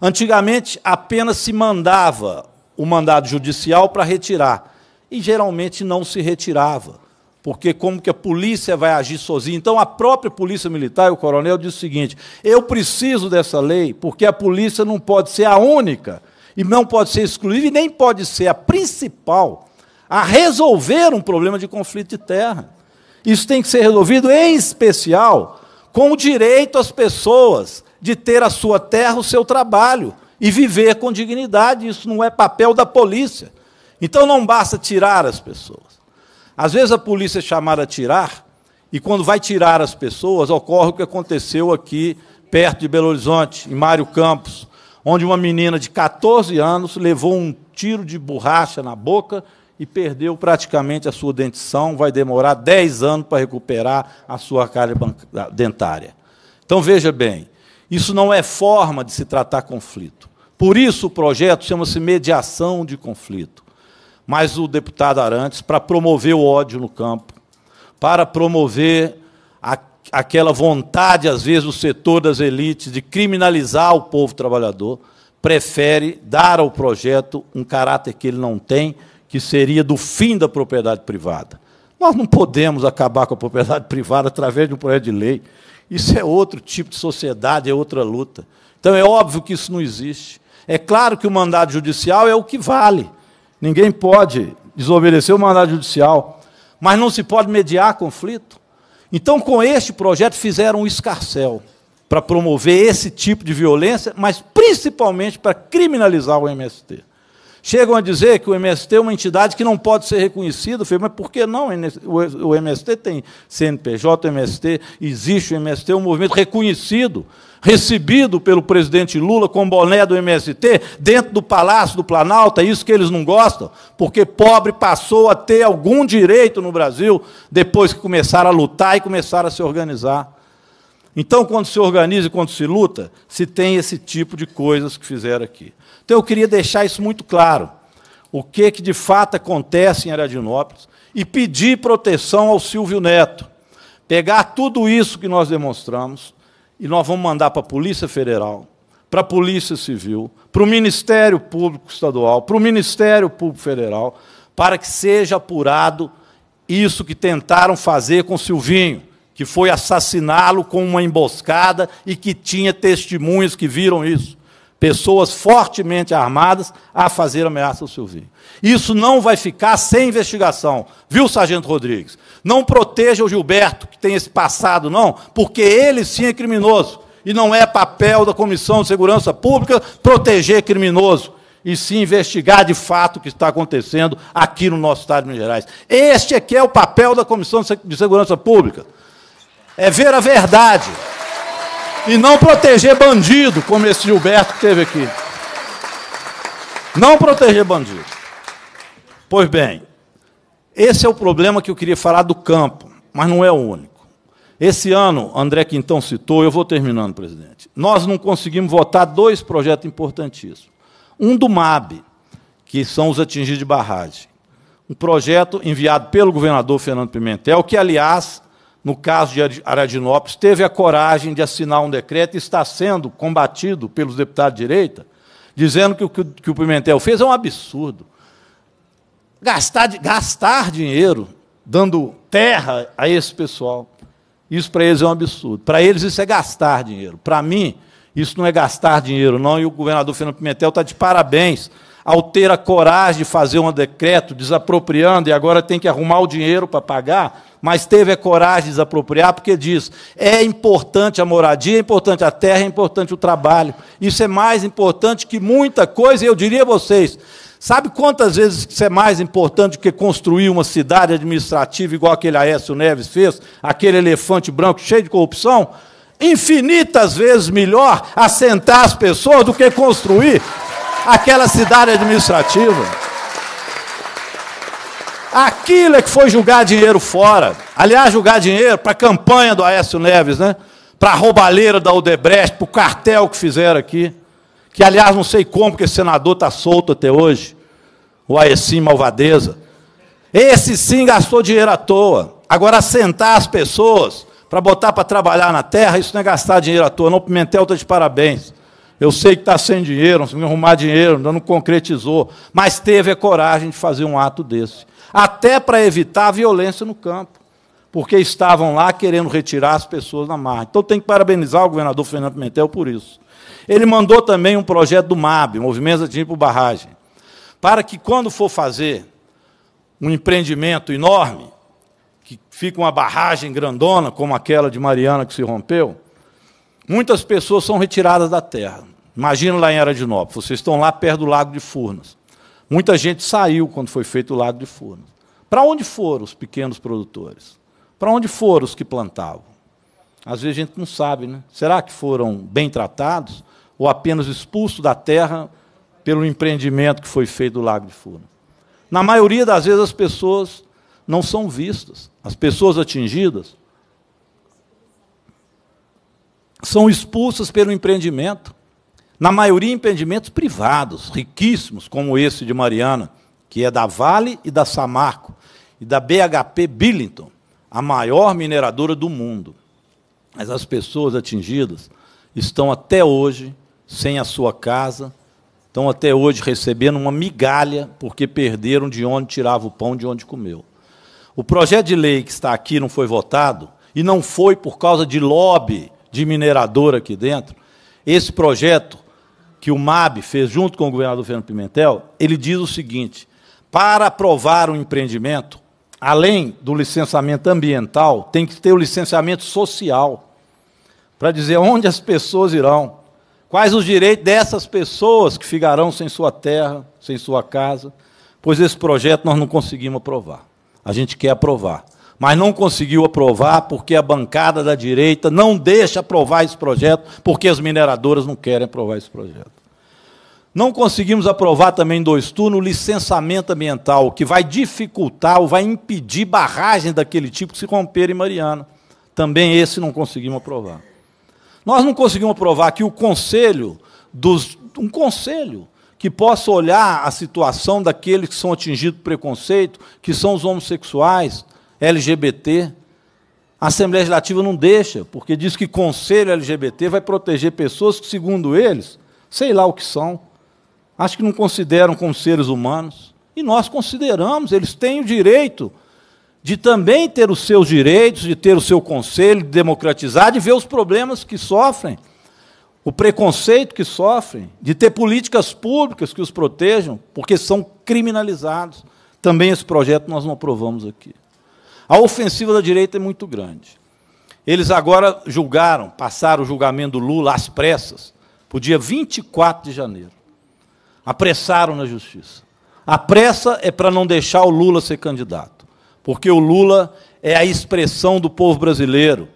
Antigamente, apenas se mandava o mandado judicial para retirar e geralmente não se retirava. Porque como que a polícia vai agir sozinha? Então a própria polícia militar, o coronel diz o seguinte: eu preciso dessa lei porque a polícia não pode ser a única e não pode ser exclusiva e nem pode ser a principal a resolver um problema de conflito de terra. Isso tem que ser resolvido em especial com o direito às pessoas de ter a sua terra, o seu trabalho e viver com dignidade. Isso não é papel da polícia. Então não basta tirar as pessoas. Às vezes a polícia é chamada a tirar, e quando vai tirar as pessoas, ocorre o que aconteceu aqui perto de Belo Horizonte, em Mário Campos, onde uma menina de 14 anos levou um tiro de borracha na boca e perdeu praticamente a sua dentição, vai demorar 10 anos para recuperar a sua carga dentária. Então veja bem, isso não é forma de se tratar conflito. Por isso o projeto chama-se mediação de conflito mas o deputado Arantes, para promover o ódio no campo, para promover a, aquela vontade, às vezes, do setor das elites de criminalizar o povo trabalhador, prefere dar ao projeto um caráter que ele não tem, que seria do fim da propriedade privada. Nós não podemos acabar com a propriedade (laughs) privada através de um projeto de lei. Isso é outro tipo de sociedade, é outra luta. Então é óbvio que isso não existe. É claro que o mandado judicial é o que vale. Ninguém pode desobedecer o mandato judicial, mas não se pode mediar conflito. Então, com este projeto, fizeram um escarcel para promover esse tipo de violência, mas principalmente para criminalizar o MST. Chegam a dizer que o MST é uma entidade que não pode ser reconhecida. falei, mas por que não? O MST tem CNPJ, MST, existe o MST, é um movimento reconhecido, recebido pelo presidente Lula com boné do MST, dentro do Palácio do Planalto, é isso que eles não gostam, porque pobre passou a ter algum direito no Brasil depois que começaram a lutar e começaram a se organizar. Então, quando se organiza e quando se luta, se tem esse tipo de coisas que fizeram aqui. Então eu queria deixar isso muito claro. O que, que de fato acontece em Aradinópolis e pedir proteção ao Silvio Neto. Pegar tudo isso que nós demonstramos e nós vamos mandar para a Polícia Federal, para a Polícia Civil, para o Ministério Público Estadual, para o Ministério Público Federal, para que seja apurado isso que tentaram fazer com Silvinho, que foi assassiná-lo com uma emboscada e que tinha testemunhas que viram isso pessoas fortemente armadas a fazer ameaça ao Silvinho. Isso não vai ficar sem investigação, viu, Sargento Rodrigues? Não proteja o Gilberto, que tem esse passado, não, porque ele sim é criminoso. E não é papel da Comissão de Segurança Pública proteger criminoso e se investigar de fato o que está acontecendo aqui no nosso Estado de Minas Gerais. Este é que é o papel da Comissão de Segurança Pública. É ver a verdade. E não proteger bandido, como esse Gilberto que teve aqui. Não proteger bandido. Pois bem, esse é o problema que eu queria falar do campo, mas não é o único. Esse ano, André Quintão citou, eu vou terminando, presidente. Nós não conseguimos votar dois projetos importantíssimos. Um do MAB, que são os atingidos de barragem. Um projeto enviado pelo governador Fernando Pimentel, que, aliás, no caso de Aradinópolis, teve a coragem de assinar um decreto e está sendo combatido pelos deputados de direita, dizendo que o que o Pimentel fez é um absurdo. Gastar, gastar dinheiro dando terra a esse pessoal, isso para eles é um absurdo. Para eles isso é gastar dinheiro. Para mim, isso não é gastar dinheiro, não, e o governador Fernando Pimentel está de parabéns ao ter a coragem de fazer um decreto desapropriando e agora tem que arrumar o dinheiro para pagar, mas teve a coragem de desapropriar porque diz: é importante a moradia, é importante a terra, é importante o trabalho. Isso é mais importante que muita coisa, e eu diria a vocês, Sabe quantas vezes isso é mais importante do que construir uma cidade administrativa igual aquele Aécio Neves fez, aquele elefante branco cheio de corrupção? Infinitas vezes melhor assentar as pessoas do que construir aquela cidade administrativa. Aquilo é que foi julgar dinheiro fora. Aliás, julgar dinheiro para a campanha do Aécio Neves, né? para a roubalheira da Odebrecht, para o cartel que fizeram aqui. Que, aliás, não sei como que esse senador está solto até hoje. O Aécio Malvadeza. Esse sim gastou dinheiro à toa. Agora, sentar as pessoas para botar para trabalhar na terra, isso não é gastar dinheiro à toa. Não, Pimentel está de parabéns. Eu sei que está sem dinheiro, não me arrumar dinheiro, ainda não concretizou, mas teve a coragem de fazer um ato desse. Até para evitar a violência no campo, porque estavam lá querendo retirar as pessoas da margem. Então tem que parabenizar o governador Fernando Pimentel por isso. Ele mandou também um projeto do MAB, Movimento Atingidos por Barragem, para que quando for fazer um empreendimento enorme, que fica uma barragem grandona, como aquela de Mariana que se rompeu, muitas pessoas são retiradas da terra. Imagina lá em Aradinópolis, vocês estão lá perto do Lago de Furnas. Muita gente saiu quando foi feito o Lago de Furnas. Para onde foram os pequenos produtores? Para onde foram os que plantavam? Às vezes a gente não sabe, né? Será que foram bem tratados ou apenas expulsos da terra pelo empreendimento que foi feito do Lago de Furnas? Na maioria das vezes as pessoas não são vistas. As pessoas atingidas são expulsas pelo empreendimento na maioria, empreendimentos privados, riquíssimos, como esse de Mariana, que é da Vale e da Samarco, e da BHP Billington, a maior mineradora do mundo. Mas as pessoas atingidas estão até hoje sem a sua casa, estão até hoje recebendo uma migalha porque perderam de onde tirava o pão, de onde comeu. O projeto de lei que está aqui não foi votado, e não foi por causa de lobby de minerador aqui dentro. Esse projeto que o MAB fez junto com o governador Fernando Pimentel, ele diz o seguinte: para aprovar um empreendimento, além do licenciamento ambiental, tem que ter o licenciamento social para dizer onde as pessoas irão, quais os direitos dessas pessoas que ficarão sem sua terra, sem sua casa, pois esse projeto nós não conseguimos aprovar. A gente quer aprovar mas não conseguiu aprovar porque a bancada da direita não deixa aprovar esse projeto, porque as mineradoras não querem aprovar esse projeto. Não conseguimos aprovar também em dois turnos o licenciamento ambiental, que vai dificultar ou vai impedir barragens daquele tipo que se romper em Mariana. Também esse não conseguimos aprovar. Nós não conseguimos aprovar que o conselho dos um conselho que possa olhar a situação daqueles que são atingidos por preconceito, que são os homossexuais, LGBT. A Assembleia Legislativa não deixa, porque diz que conselho LGBT vai proteger pessoas que, segundo eles, sei lá o que são, acho que não consideram como seres humanos. E nós consideramos, eles têm o direito de também ter os seus direitos, de ter o seu conselho, de democratizar, de ver os problemas que sofrem, o preconceito que sofrem, de ter políticas públicas que os protejam, porque são criminalizados. Também esse projeto nós não aprovamos aqui. A ofensiva da direita é muito grande. Eles agora julgaram, passaram o julgamento do Lula às pressas, para o dia 24 de janeiro. Apressaram na justiça. A pressa é para não deixar o Lula ser candidato, porque o Lula é a expressão do povo brasileiro.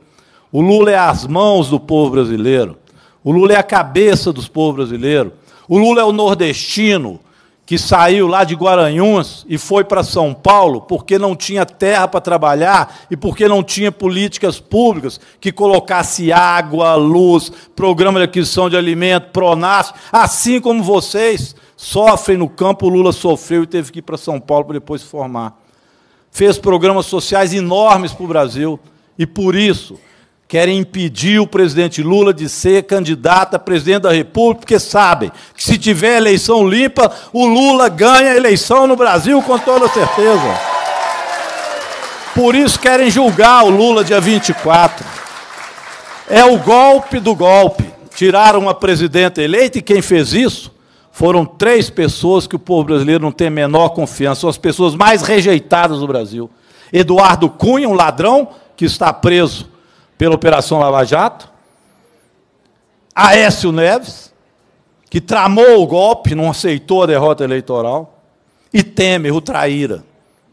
O Lula é as mãos do povo brasileiro. O Lula é a cabeça dos povos brasileiros. O Lula é o nordestino que saiu lá de Guaranhuns e foi para São Paulo porque não tinha terra para trabalhar e porque não tinha políticas públicas que colocasse água, luz, programa de aquisição de alimento, Pronas, assim como vocês sofrem no campo, Lula sofreu e teve que ir para São Paulo para depois se formar. Fez programas sociais enormes para o Brasil e por isso querem impedir o presidente Lula de ser candidato a presidente da República, porque sabem que se tiver eleição limpa, o Lula ganha a eleição no Brasil com toda certeza. Por isso querem julgar o Lula dia 24. É o golpe do golpe. Tiraram a presidenta eleita e quem fez isso foram três pessoas que o povo brasileiro não tem a menor confiança, são as pessoas mais rejeitadas do Brasil. Eduardo Cunha, um ladrão que está preso pela Operação Lava Jato, Aécio Neves, que tramou o golpe, não aceitou a derrota eleitoral, e Temer, o traíra,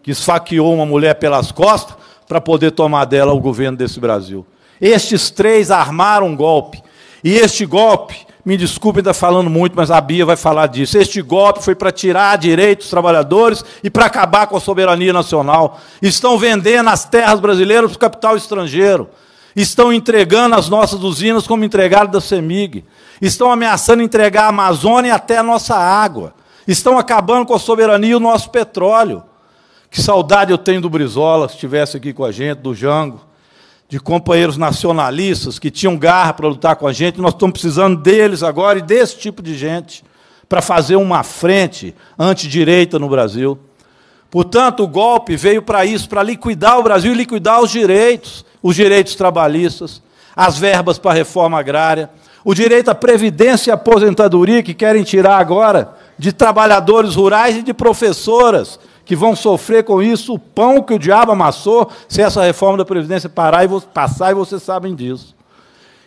que esfaqueou uma mulher pelas costas para poder tomar dela o governo desse Brasil. Estes três armaram um golpe. E este golpe, me desculpe estar falando muito, mas a Bia vai falar disso. Este golpe foi para tirar direitos dos trabalhadores e para acabar com a soberania nacional. Estão vendendo as terras brasileiras para o capital estrangeiro. Estão entregando as nossas usinas como entregaram da CEMIG. Estão ameaçando entregar a Amazônia e até a nossa água. Estão acabando com a soberania e o nosso petróleo. Que saudade eu tenho do Brizola, se estivesse aqui com a gente, do Jango, de companheiros nacionalistas que tinham garra para lutar com a gente. Nós estamos precisando deles agora e desse tipo de gente para fazer uma frente antidireita no Brasil. Portanto, o golpe veio para isso, para liquidar o Brasil e liquidar os direitos os direitos trabalhistas, as verbas para a reforma agrária, o direito à previdência e aposentadoria que querem tirar agora de trabalhadores rurais e de professoras que vão sofrer com isso o pão que o diabo amassou se essa reforma da previdência parar e passar e vocês sabem disso.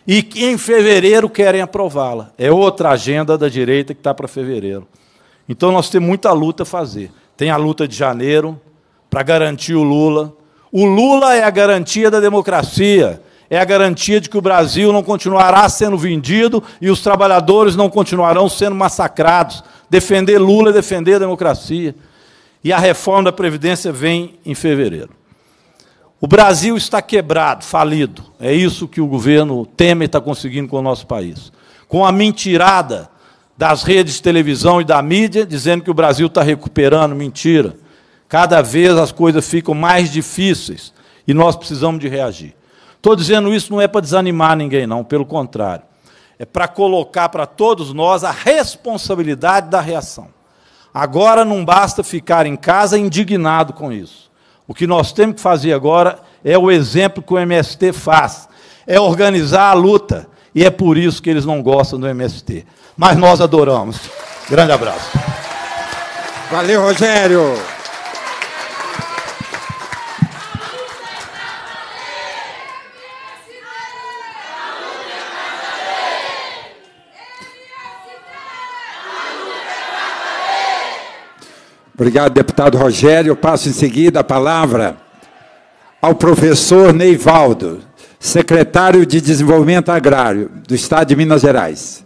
E que em fevereiro querem aprová-la. É outra agenda da direita que está para fevereiro. Então nós temos muita luta a fazer. Tem a luta de janeiro para garantir o Lula, o Lula é a garantia da democracia, é a garantia de que o Brasil não continuará sendo vendido e os trabalhadores não continuarão sendo massacrados. Defender Lula é defender a democracia. E a reforma da Previdência vem em fevereiro. O Brasil está quebrado, falido. É isso que o governo Temer está conseguindo com o nosso país. Com a mentirada das redes de televisão e da mídia, dizendo que o Brasil está recuperando, mentira. Cada vez as coisas ficam mais difíceis e nós precisamos de reagir. Estou dizendo isso não é para desanimar ninguém, não, pelo contrário. É para colocar para todos nós a responsabilidade da reação. Agora não basta ficar em casa indignado com isso. O que nós temos que fazer agora é o exemplo que o MST faz, é organizar a luta. E é por isso que eles não gostam do MST. Mas nós adoramos. Grande abraço. Valeu, Rogério. Obrigado, deputado Rogério. Eu passo em seguida a palavra ao professor Neivaldo, secretário de Desenvolvimento Agrário do Estado de Minas Gerais.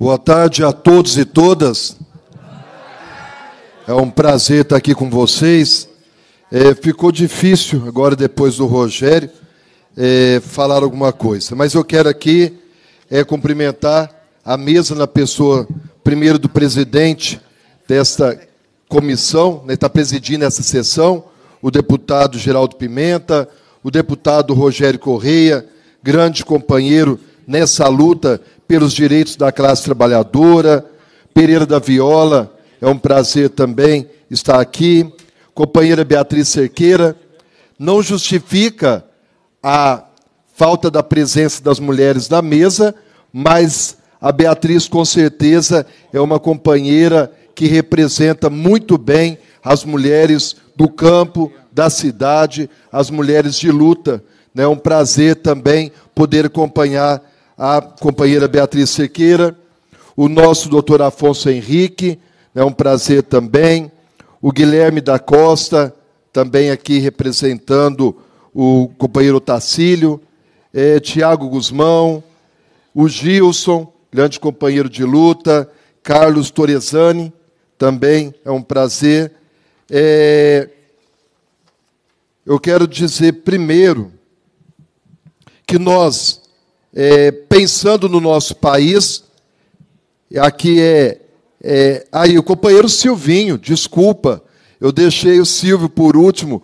Boa tarde a todos e todas. É um prazer estar aqui com vocês. É, ficou difícil, agora depois do Rogério, é, falar alguma coisa, mas eu quero aqui é, cumprimentar a mesa na pessoa primeiro do presidente desta comissão, né, está presidindo essa sessão, o deputado Geraldo Pimenta, o deputado Rogério Correia, grande companheiro nessa luta pelos direitos da classe trabalhadora, Pereira da Viola, é um prazer também estar aqui, companheira Beatriz Cerqueira, não justifica a falta da presença das mulheres na mesa, mas a Beatriz, com certeza, é uma companheira que representa muito bem as mulheres do campo, da cidade, as mulheres de luta. É um prazer também poder acompanhar a companheira Beatriz Sequeira, o nosso doutor Afonso Henrique, é um prazer também, o Guilherme da Costa, também aqui representando o companheiro Tacílio, é, eh, Tiago Guzmão, o Gilson, grande companheiro de luta, Carlos Torresani, também é um prazer. É, eu quero dizer primeiro que nós, é, pensando no nosso país, aqui é, é. Aí, o companheiro Silvinho, desculpa, eu deixei o Silvio por último,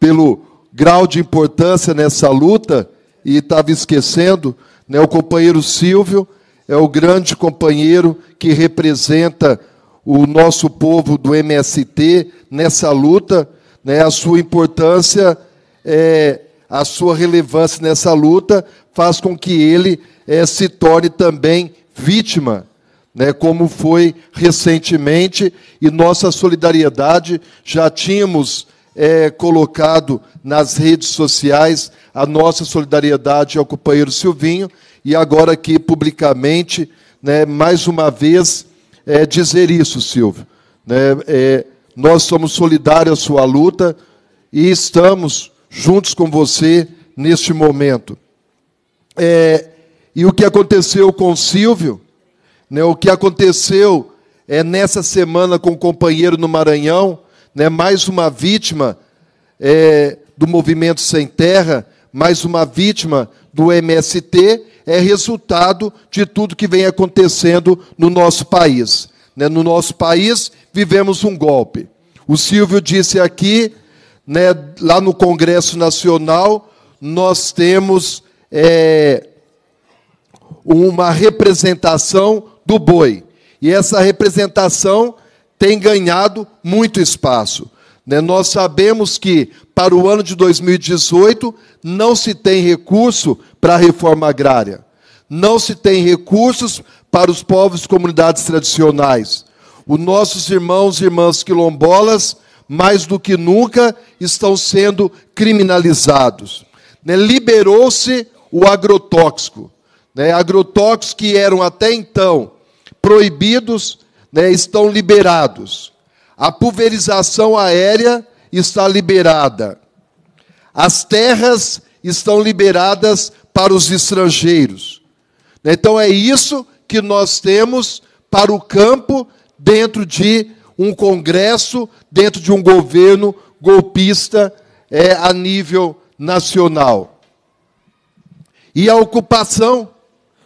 pelo grau de importância nessa luta, e estava esquecendo, né, o companheiro Silvio é o grande companheiro que representa o nosso povo do MST nessa luta, né, a sua importância, é, a sua relevância nessa luta faz com que ele é, se torne também vítima, né, como foi recentemente, e nossa solidariedade já tínhamos é, colocado nas redes sociais a nossa solidariedade ao companheiro Silvinho e agora aqui publicamente, né, mais uma vez, é, dizer isso, Silvio. Né, é, nós somos solidários à sua luta e estamos juntos com você neste momento. É, e o que aconteceu com o Silvio, né, o que aconteceu é, nessa semana com o companheiro no Maranhão, né, mais uma vítima é, do movimento sem terra, mais uma vítima do MST, é resultado de tudo que vem acontecendo no nosso país. Né, no nosso país, vivemos um golpe. O Silvio disse aqui, né, lá no Congresso Nacional, nós temos é, uma representação do boi. E essa representação tem ganhado muito espaço. Né? Nós sabemos que para o ano de 2018 não se tem recurso para a reforma agrária, não se tem recursos para os povos e comunidades tradicionais. Os nossos irmãos e irmãs quilombolas, mais do que nunca, estão sendo criminalizados. Né? Liberou-se o agrotóxico. Né? Agrotóxicos que eram até então proibidos, né, estão liberados. A pulverização aérea está liberada. As terras estão liberadas para os estrangeiros. Né, então é isso que nós temos para o campo dentro de um congresso, dentro de um governo golpista é, a nível nacional. E a ocupação,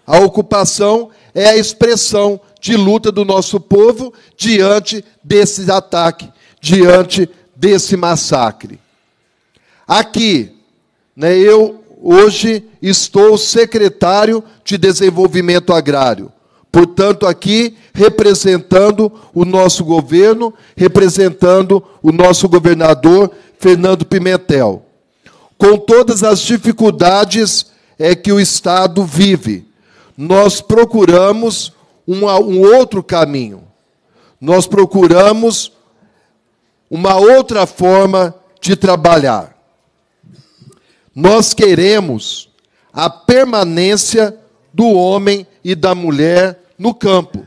a ocupação é a expressão de luta do nosso povo diante desse ataque, diante desse massacre. Aqui, né, eu hoje estou secretário de Desenvolvimento Agrário. Portanto, aqui representando o nosso governo, representando o nosso governador Fernando Pimentel. Com todas as dificuldades é que o Estado vive, nós procuramos um outro caminho. Nós procuramos uma outra forma de trabalhar. Nós queremos a permanência do homem e da mulher no campo.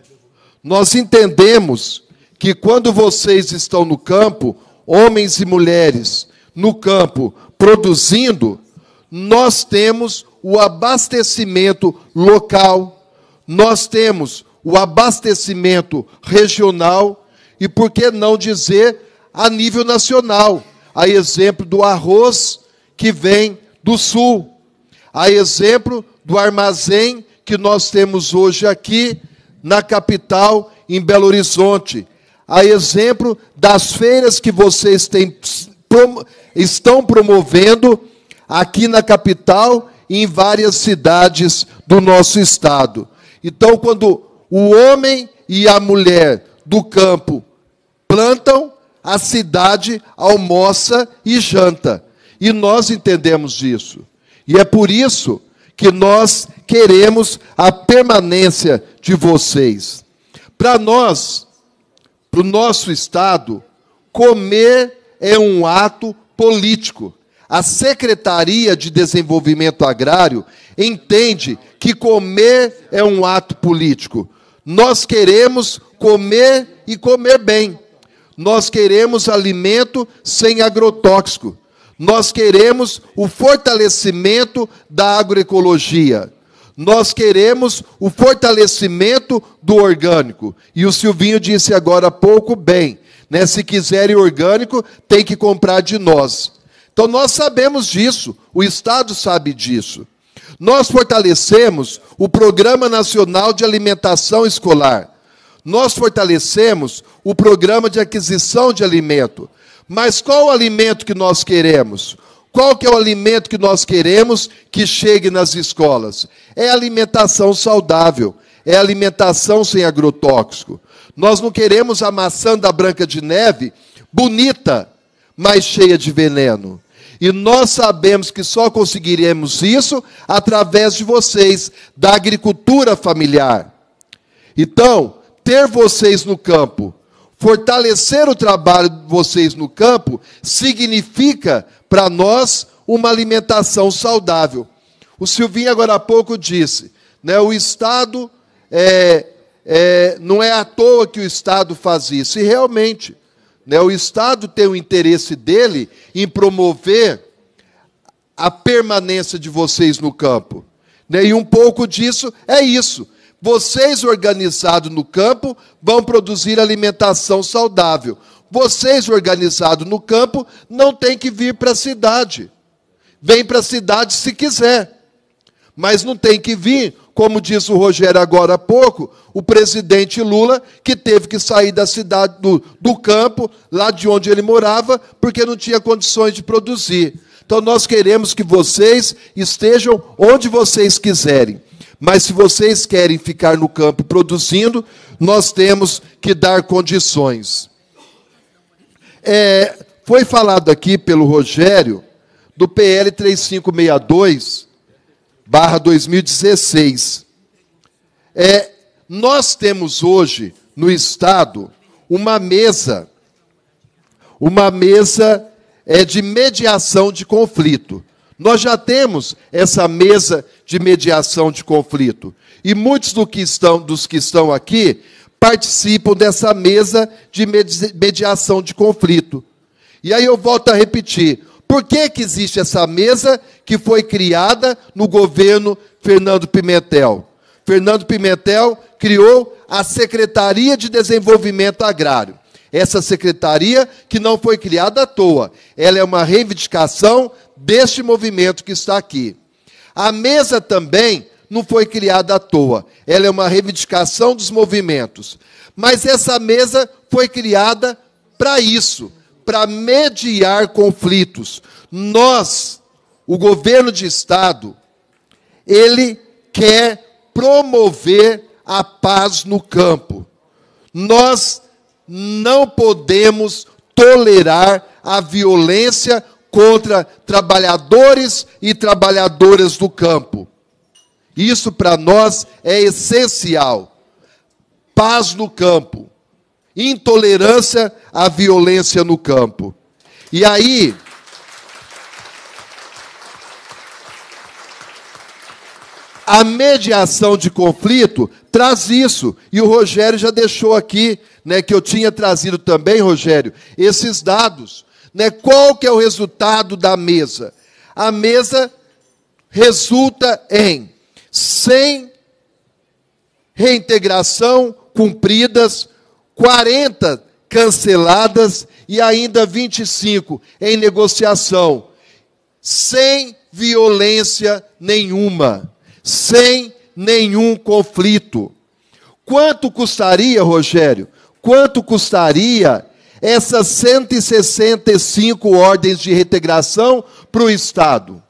Nós entendemos que quando vocês estão no campo, homens e mulheres no campo produzindo, nós temos o abastecimento local, nós temos o abastecimento regional e, por que não dizer, a nível nacional, a exemplo do arroz que vem do sul, a exemplo do armazém que nós temos hoje aqui na capital, em Belo Horizonte, a exemplo das feiras que vocês têm, prom estão promovendo aqui na capital e em várias cidades do nosso estado. Então, quando o homem e a mulher do campo plantam, a cidade almoça e janta. E nós entendemos isso. E é por isso que nós queremos a permanência de vocês. Para nós, para o nosso Estado, comer é um ato político. A Secretaria de Desenvolvimento Agrário entende que comer é um ato político. Nós queremos comer e comer bem. Nós queremos alimento sem agrotóxico. Nós queremos o fortalecimento da agroecologia. Nós queremos o fortalecimento do orgânico. E o Silvinho disse agora há pouco bem, né? Se quiserem orgânico, tem que comprar de nós. Então nós sabemos disso, o Estado sabe disso. Nós fortalecemos o Programa Nacional de Alimentação Escolar. Nós fortalecemos o Programa de Aquisição de Alimento. Mas qual o alimento que nós queremos? Qual que é o alimento que nós queremos que chegue nas escolas? É alimentação saudável, é alimentação sem agrotóxico. Nós não queremos a maçã da Branca de Neve bonita, mas cheia de veneno. E nós sabemos que só conseguiremos isso através de vocês, da agricultura familiar. Então, ter vocês no campo, fortalecer o trabalho de vocês no campo, significa para nós uma alimentação saudável. O Silvinho, agora há pouco, disse: né, o Estado é, é, não é à toa que o Estado faz isso. E realmente, né? O Estado tem o interesse dele em promover a permanência de vocês no campo. Né? E um pouco disso é isso. Vocês organizados no campo vão produzir alimentação saudável. Vocês organizados no campo não têm que vir para a cidade. Vem para a cidade se quiser, mas não tem que vir como disse o Rogério agora há pouco, o presidente Lula, que teve que sair da cidade, do, do campo, lá de onde ele morava, porque não tinha condições de produzir. Então, nós queremos que vocês estejam onde vocês quiserem. Mas se vocês querem ficar no campo produzindo, nós temos que dar condições. É, foi falado aqui pelo Rogério do PL 3562 barra 2016. É, nós temos hoje no Estado uma mesa, uma mesa é, de mediação de conflito. Nós já temos essa mesa de mediação de conflito. E muitos do que estão, dos que estão aqui participam dessa mesa de mediação de conflito. E aí eu volto a repetir: por que, que existe essa mesa que foi criada no governo Fernando Pimentel? Fernando Pimentel criou a Secretaria de Desenvolvimento Agrário. Essa secretaria que não foi criada à toa, ela é uma reivindicação deste movimento que está aqui. A mesa também não foi criada à toa, ela é uma reivindicação dos movimentos. Mas essa mesa foi criada para isso para mediar conflitos. Nós, o governo de Estado, ele quer promover a paz no campo. Nós não podemos tolerar a violência contra trabalhadores e trabalhadoras do campo. Isso para nós é essencial. Paz no campo intolerância à violência no campo. E aí. A mediação de conflito traz isso. E o Rogério já deixou aqui, né, que eu tinha trazido também, Rogério, esses dados. Né, qual que é o resultado da mesa? A mesa resulta em 100 reintegração cumpridas 40 canceladas e ainda 25 em negociação, sem violência nenhuma, sem nenhum conflito. Quanto custaria, Rogério? Quanto custaria essas 165 ordens de reintegração para o Estado?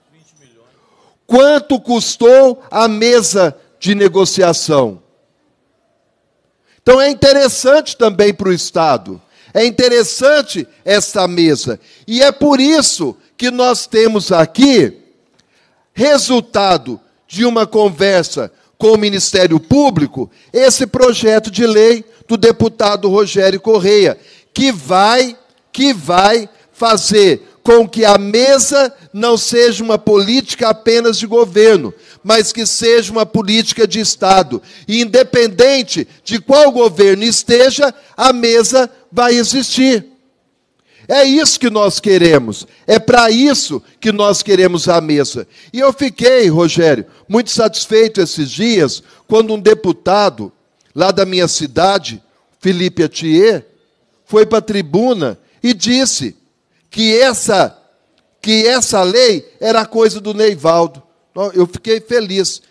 Quanto custou a mesa de negociação? Então é interessante também para o Estado. É interessante esta mesa. E é por isso que nós temos aqui resultado de uma conversa com o Ministério Público esse projeto de lei do deputado Rogério Correia, que vai que vai fazer com que a mesa não seja uma política apenas de governo, mas que seja uma política de Estado. E independente de qual governo esteja, a mesa vai existir. É isso que nós queremos. É para isso que nós queremos a mesa. E eu fiquei, Rogério, muito satisfeito esses dias quando um deputado lá da minha cidade, Felipe Atier, foi para a tribuna e disse que essa que essa lei era coisa do Neivaldo. Eu fiquei feliz.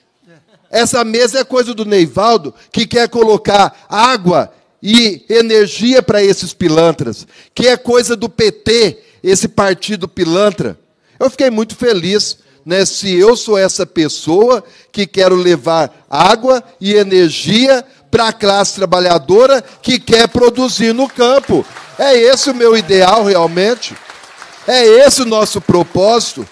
Essa mesa é coisa do Neivaldo, que quer colocar água e energia para esses pilantras, que é coisa do PT, esse partido pilantra. Eu fiquei muito feliz né, se eu sou essa pessoa que quero levar água e energia para a classe trabalhadora que quer produzir no campo. É esse o meu ideal realmente. É esse o nosso propósito.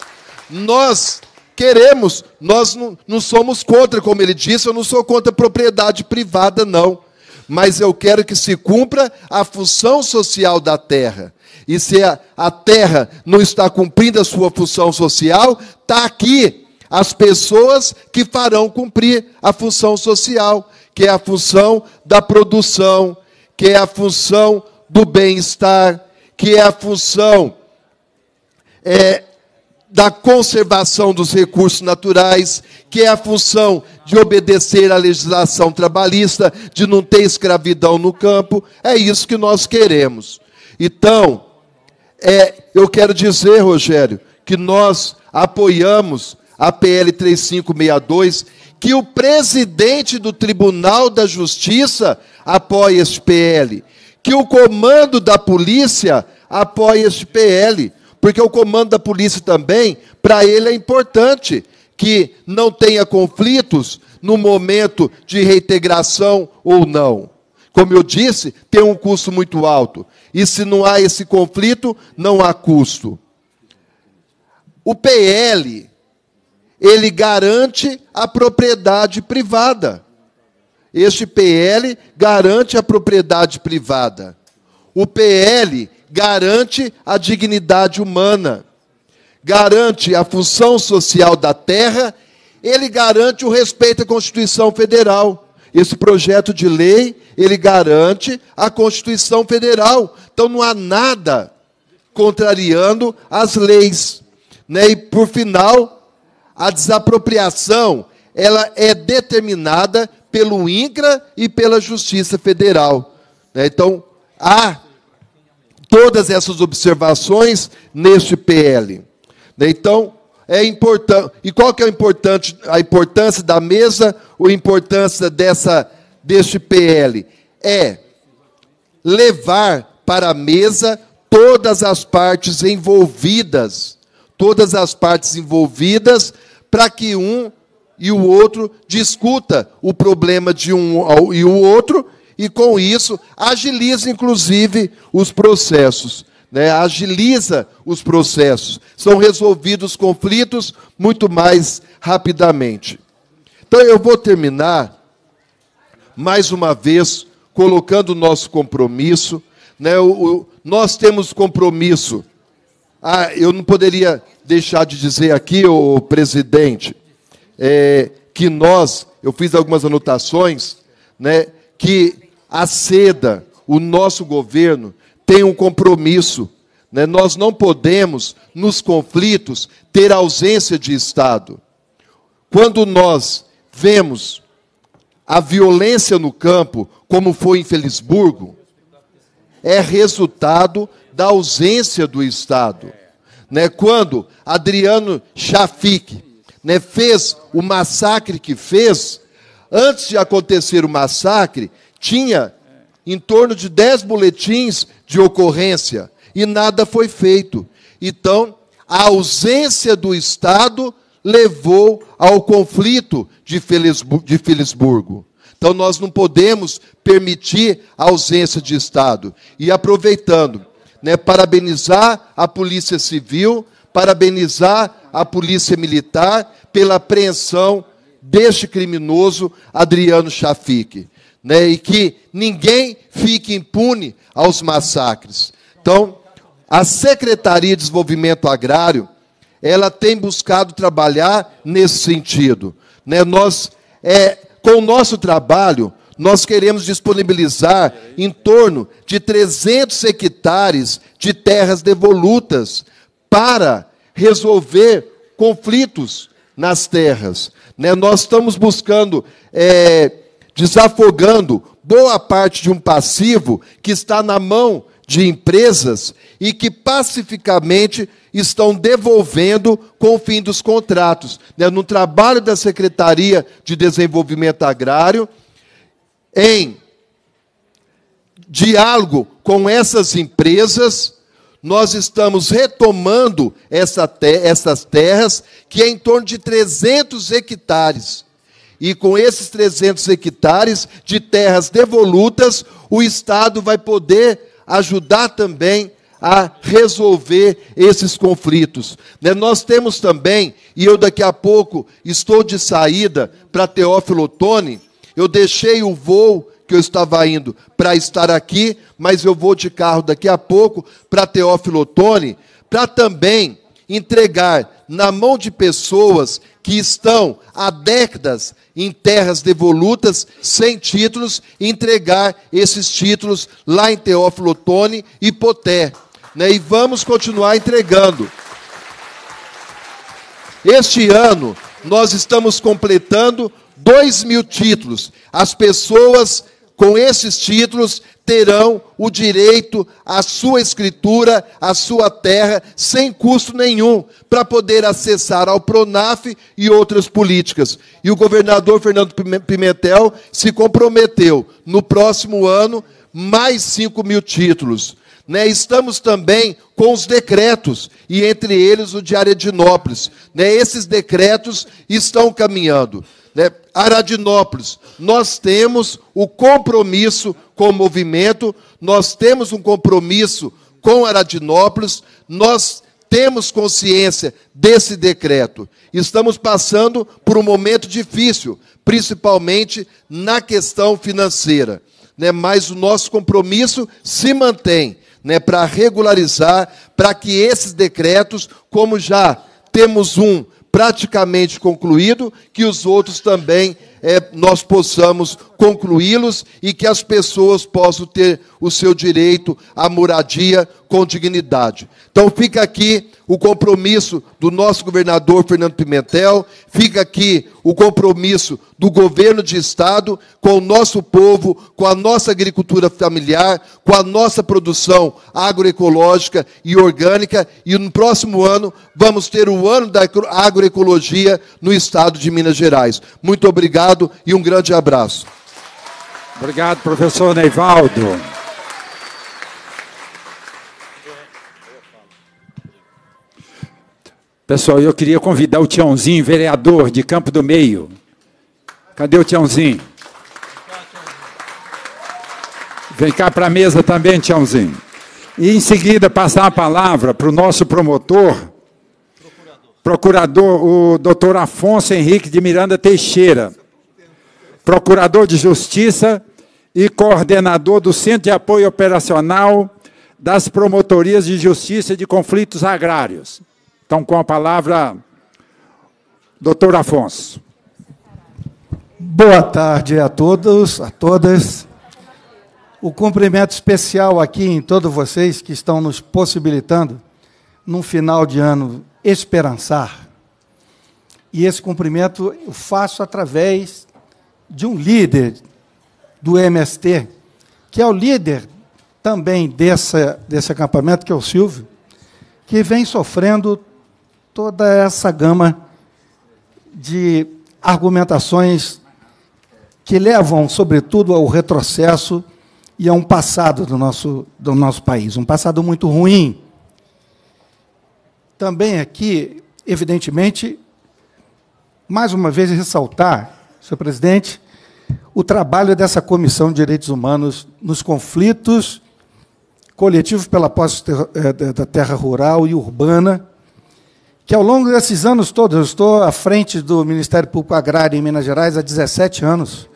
Nós queremos, nós não, não somos contra, como ele disse, eu não sou contra propriedade privada, não. Mas eu quero que se cumpra a função social da terra. E se a, a terra não está cumprindo a sua função social, está aqui as pessoas que farão cumprir a função social, que é a função da produção, que é a função do bem-estar, que é a função é, da conservação dos recursos naturais, que é a função de obedecer à legislação trabalhista, de não ter escravidão no campo. É isso que nós queremos. Então, é, eu quero dizer, Rogério, que nós apoiamos a PL 3562, que o presidente do Tribunal da Justiça apoia esse PL, que o comando da polícia apoia esse PL porque o comando da polícia também, para ele é importante que não tenha conflitos no momento de reintegração ou não. Como eu disse, tem um custo muito alto. E se não há esse conflito, não há custo. O PL, ele garante a propriedade privada. Este PL garante a propriedade privada. O PL, garante a dignidade humana, garante a função social da terra, ele garante o respeito à Constituição Federal. Esse projeto de lei, ele garante a Constituição Federal. Então não há nada contrariando as leis. Né? E por final, a desapropriação, ela é determinada pelo INCRA e pela Justiça Federal. Né? Então, há todas essas observações neste PL. Né? Então, é importante. E qual que é importante, a importância da mesa ou a importância dessa, deste PL? É levar para a mesa todas as partes envolvidas, todas as partes envolvidas, para que um e o outro discuta o problema de um e o outro e com isso agiliza inclusive os processos. Né, agiliza os processos, são resolvidos conflitos muito mais rapidamente. Então eu vou terminar mais uma vez colocando o nosso compromisso. Né, o, o, nós temos compromisso. Ah, eu não poderia deixar de dizer aqui, o presidente, é, que nós, eu fiz algumas anotações, né, que a seda, o nosso governo, tem um compromisso. Né? Nós não podemos, nos conflitos, ter ausência de Estado. Quando nós vemos a violência no campo, como foi em Felisburgo, é resultado da ausência do Estado. Né? Quando Adriano Chafik né, fez o massacre que fez, antes de acontecer o massacre, tinha em torno de 10 boletins de ocorrência e nada foi feito. Então, a ausência do Estado levou ao conflito de, Felisburgo. Então, nós não podemos permitir a ausência de Estado. E aproveitando, né, parabenizar a Polícia Civil, parabenizar a Polícia Militar pela apreensão deste criminoso Adriano Chafique né? e que ninguém fique impune aos massacres. Então, a Secretaria de Desenvolvimento Agrário, ela tem buscado trabalhar nesse sentido. Né? Nós, é, com o nosso trabalho, nós queremos disponibilizar em torno de 300 hectares de terras devolutas para resolver conflitos nas terras. Né? Nós estamos buscando é, desafogando boa parte de um passivo que está na mão de empresas e que pacificamente estão devolvendo com o fim dos contratos. Né? No trabalho da Secretaria de Desenvolvimento Agrário, em diálogo com essas empresas, nós estamos retomando essa te essas terras, que é em torno de 300 hectares e com esses 300 hectares de terras devolutas, o Estado vai poder ajudar também a resolver esses conflitos. Né, nós temos também, e eu daqui a pouco estou de saída para Teófilo Otoni, eu deixei o voo que eu estava indo para estar aqui, mas eu vou de carro daqui a pouco para Teófilo Otoni, para também entregar na mão de pessoas que estão há décadas em terras devolutas, sem títulos, entregar esses títulos lá em Teófilo Otoni e Poté. Né? E vamos continuar entregando. Este ano, nós estamos completando 2 mil títulos. As pessoas com esses títulos terão o direito à sua escritura, à sua terra, sem custo nenhum, para poder acessar ao Pronaf e outras políticas. E o governador Fernando Pimentel se comprometeu, no próximo ano, mais 5 mil títulos. Né, estamos também com os decretos, e entre eles o de Aredinópolis. Né, esses decretos estão caminhando né, Aradinópolis, nós temos o compromisso com o movimento, nós temos um compromisso com Aradinópolis, nós temos consciência desse decreto. Estamos passando por um momento difícil, principalmente na questão financeira, né? mas o nosso compromisso se mantém né? para regularizar, para que esses decretos, como já temos um praticamente concluído, que os outros também é, nós possamos concluí-los e que as pessoas possam ter o seu direito à moradia com dignidade. Então fica aqui o compromisso do nosso governador Fernando Pimentel, fica aqui o compromisso do governo de Estado com o nosso povo, com a nossa agricultura familiar, com a nossa produção agroecológica e orgânica. E no próximo ano vamos ter o ano da agroecologia no estado de Minas Gerais. Muito obrigado e um grande abraço. Obrigado, professor Neivaldo. Pessoal, eu queria convidar o Tiãozinho, vereador de Campo do Meio. Cadê o Tiãozinho? Vem cá para a mesa também, Tiãozinho. E em seguida passar a palavra para o nosso promotor, procurador, o doutor Afonso Henrique de Miranda Teixeira, procurador de Justiça e coordenador do Centro de Apoio Operacional das Promotorias de Justiça de Conflitos Agrários. Então, com a palavra, doutor Afonso. Boa tarde a todos, a todas. O cumprimento especial aqui em todos vocês que estão nos possibilitando, num final de ano, esperançar. E esse cumprimento eu faço através de um líder do MST, que é o líder também dessa, desse acampamento, que é o Silvio, que vem sofrendo toda essa gama de argumentações que levam, sobretudo, ao retrocesso e a um passado do nosso, do nosso país, um passado muito ruim. Também aqui, evidentemente, mais uma vez ressaltar, senhor presidente, o trabalho dessa Comissão de Direitos Humanos nos conflitos coletivos pela posse eh, da terra rural e urbana, que ao longo desses anos todos, eu estou à frente do Ministério Público Agrário em Minas Gerais há 17 anos.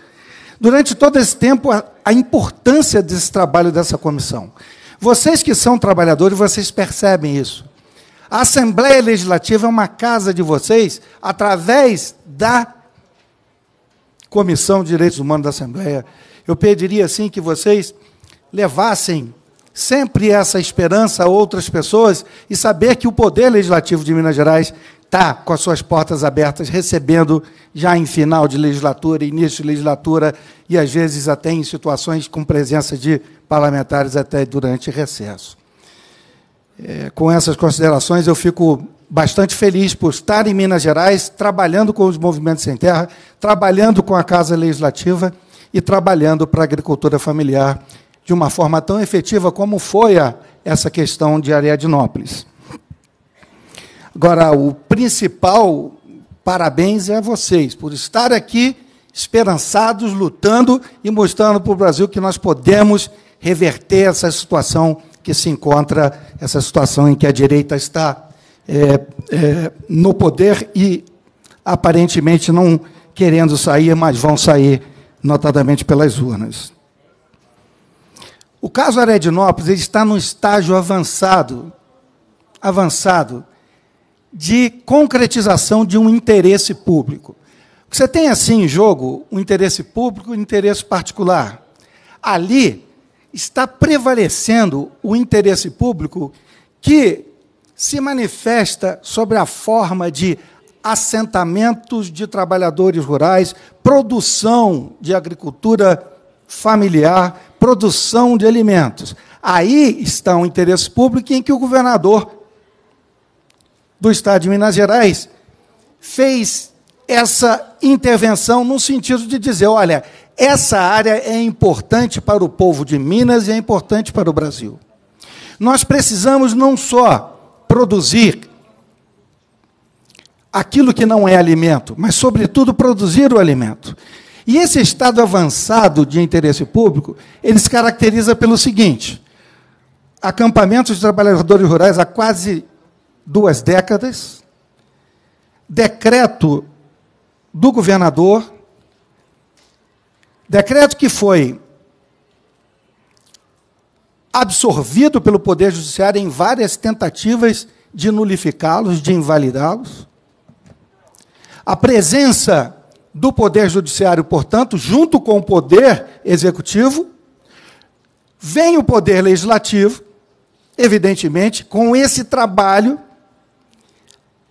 Durante todo esse tempo, a, a importância desse trabalho dessa comissão. Vocês que são trabalhadores, vocês percebem isso. A Assembleia Legislativa é uma casa de vocês, através da Comissão de Direitos Humanos da Assembleia. Eu pediria, assim, que vocês levassem sempre essa esperança a outras pessoas e saber que o Poder Legislativo de Minas Gerais está com as suas portas abertas, recebendo já em final de legislatura, início de legislatura e às vezes até em situações com presença de parlamentares até durante recesso. É, com essas considerações, eu fico bastante feliz por estar em Minas Gerais, trabalhando com os movimentos sem terra, trabalhando com a Casa Legislativa e trabalhando para a agricultura familiar de uma forma tão efetiva como foi a, essa questão de Ariadnópolis. Agora, o principal parabéns é a vocês por estar aqui esperançados, lutando e mostrando para o Brasil que nós podemos reverter essa situação que se encontra, essa situação em que a direita está é, é, no poder e aparentemente não querendo sair, mas vão sair, notadamente pelas urnas. O caso Aredinópolis ele está num estágio avançado, avançado, de concretização de um interesse público. Você tem assim em jogo o um interesse público e um interesse particular. Ali está prevalecendo o interesse público que se manifesta sobre a forma de assentamentos de trabalhadores rurais, produção de agricultura familiar, produção de alimentos. Aí está um interesse público em que o governador do estado de Minas Gerais fez essa intervenção no sentido de dizer: olha, essa área é importante para o povo de Minas e é importante para o Brasil. Nós precisamos não só produzir aquilo que não é alimento, mas, sobretudo, produzir o alimento. E esse estado avançado de interesse público, ele se caracteriza pelo seguinte: acampamentos de trabalhadores rurais há quase duas décadas, decreto do governador, decreto que foi absorvido pelo Poder Judiciário em várias tentativas de nulificá-los, de invalidá-los. A presença do Poder Judiciário, portanto, junto com o Poder Executivo, vem o Poder Legislativo, evidentemente, com esse trabalho,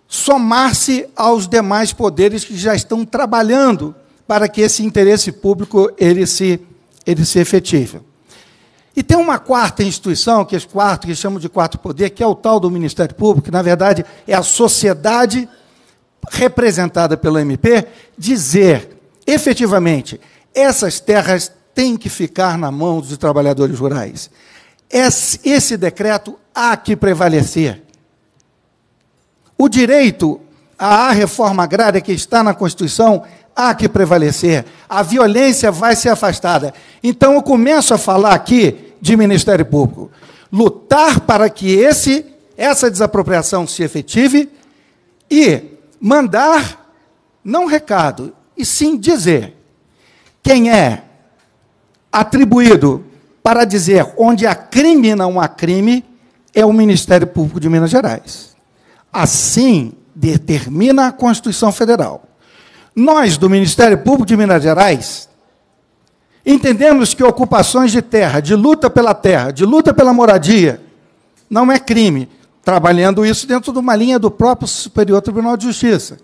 somar-se aos demais poderes que já estão trabalhando para que esse interesse público ele se, ele se efetive. E tem uma quarta instituição, que é quarto, que chamam de quarto poder, que é o tal do Ministério Público, que na verdade é a sociedade representada pelo MP, dizer efetivamente: essas terras têm que ficar na mão dos trabalhadores rurais. Esse, esse decreto há que prevalecer. O direito à reforma agrária que está na Constituição há que prevalecer. A violência vai ser afastada. Então eu começo a falar aqui de Ministério Público. Lutar para que esse essa desapropriação se efetive e mandar, não recado, e sim dizer. Quem é atribuído para dizer onde há crime não há crime é o Ministério Público de Minas Gerais. Assim determina a Constituição Federal. Nós, do Ministério Público de Minas Gerais, entendemos que ocupações de terra, de luta pela terra, de luta pela moradia, não é crime, trabalhando isso dentro de uma linha do próprio Superior Tribunal de Justiça.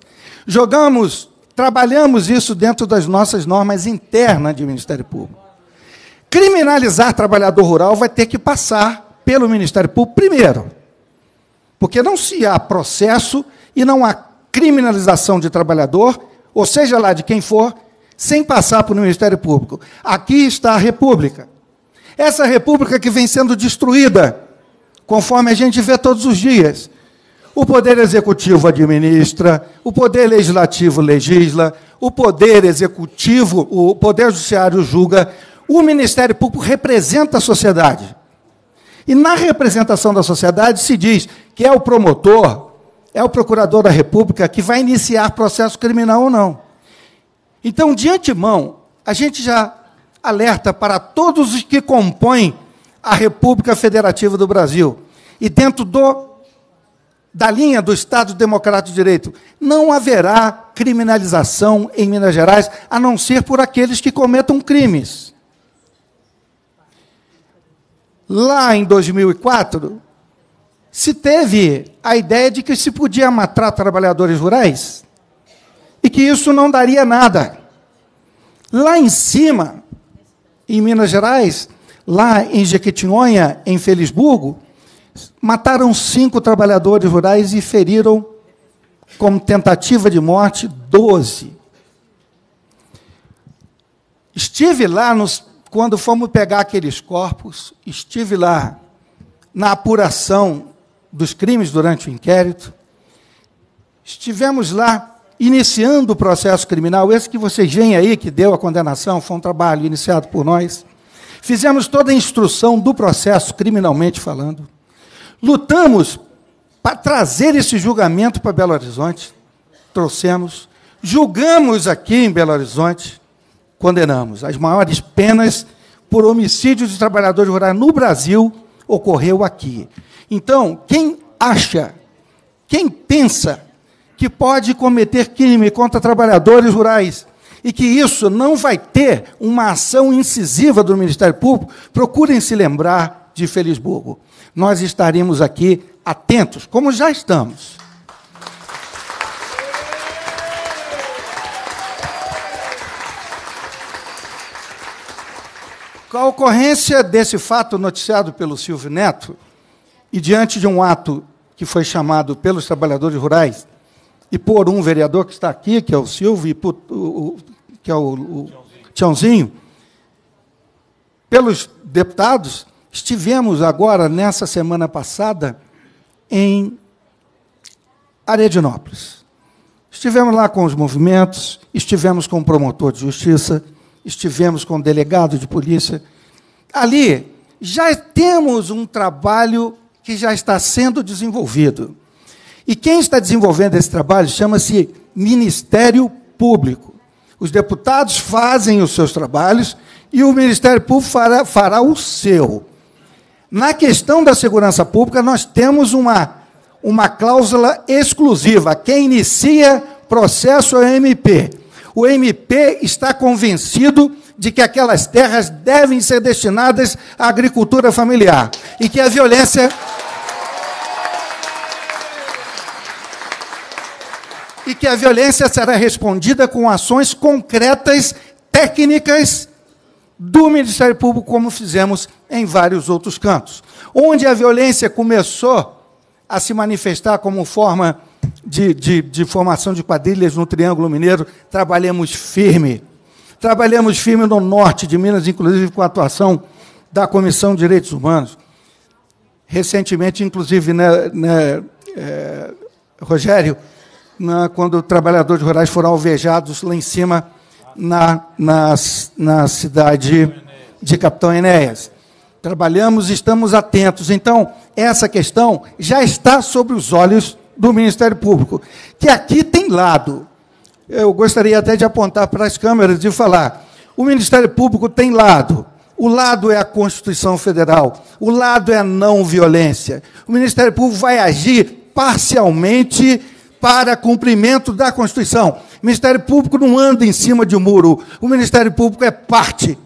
Jogamos, trabalhamos isso dentro das nossas normas internas de Ministério Público. Criminalizar trabalhador rural vai ter que passar pelo Ministério Público primeiro, porque não se há processo e não há criminalização de trabalhador, ou seja lá de quem for, sem passar pelo Ministério Público. Aqui está a República. Essa República que vem sendo destruída conforme a gente vê todos os dias. O poder executivo administra, o poder legislativo legisla, o poder executivo, o poder judiciário julga, o Ministério Público representa a sociedade. E na representação da sociedade se diz que é o promotor, é o procurador da República que vai iniciar processo criminal ou não. Então, de antemão, a gente já alerta para todos os que compõem a República Federativa do Brasil. E dentro do, da linha do Estado Democrático de Direito, não haverá criminalização em Minas Gerais, a não ser por aqueles que cometam crimes. Lá em 2004, se teve a ideia de que se podia matar trabalhadores rurais e que isso não daria nada. Lá em cima, em Minas Gerais, lá em Jequitinhonha, em Felisburgo, mataram cinco trabalhadores rurais e feriram, como tentativa de morte, doze. Estive lá nos, quando fomos pegar aqueles corpos, estive lá na apuração dos crimes durante o inquérito. Estivemos lá iniciando o processo criminal. Esse que vocês veem aí, que deu a condenação, foi um trabalho iniciado por nós. Fizemos toda a instrução do processo, criminalmente falando. Lutamos para trazer esse julgamento para Belo Horizonte. Trouxemos. Julgamos aqui em Belo Horizonte. Condenamos. As maiores penas por homicídio de trabalhadores rurais no Brasil ocorreu aqui. Então, quem acha, quem pensa que pode cometer crime contra trabalhadores rurais e que isso não vai ter uma ação incisiva do Ministério Público, procurem se lembrar de Felisburgo. Nós estaremos aqui atentos, como já estamos. Com a ocorrência desse fato noticiado pelo Silvio Neto, e diante de um ato que foi chamado pelos trabalhadores rurais e por um vereador que está aqui, que é o Silvio, e por, o, que é o, o Tiãozinho, pelos deputados, estivemos agora, nessa semana passada, em Aredinópolis. Estivemos lá com os movimentos, estivemos com o promotor de justiça, estivemos com o delegado de polícia. Ali já temos um trabalho que já está sendo desenvolvido. E quem está desenvolvendo esse trabalho chama-se Ministério Público. Os deputados fazem os seus trabalhos e o Ministério Público fará, fará o seu. Na questão da segurança pública, nós temos uma, uma cláusula exclusiva. Quem inicia processo é o MP. O MP está convencido de que aquelas terras devem ser destinadas à agricultura familiar e que a violência e que a violência será respondida com ações concretas, técnicas do Ministério Público, como fizemos em vários outros cantos. Onde a violência começou a se manifestar como forma de, de, de formação de quadrilhas no Triângulo Mineiro, trabalhamos firme. Trabalhamos firme no norte de Minas, inclusive com a atuação da Comissão de Direitos Humanos. Recentemente, inclusive, né, né é, Rogério, na, quando trabalhadores rurais foram alvejados lá em cima na, na, na cidade de Capitão Enéas. Trabalhamos, estamos atentos. Então, essa questão já está sobre os olhos do Ministério Público, que aqui tem lado. Eu gostaria até de apontar para as câmeras e falar: o Ministério Público tem lado. O lado é a Constituição Federal, o lado é a não violência. O Ministério Público vai agir parcialmente para cumprimento da Constituição. O Ministério Público não anda em cima de um muro. O Ministério Público é parte.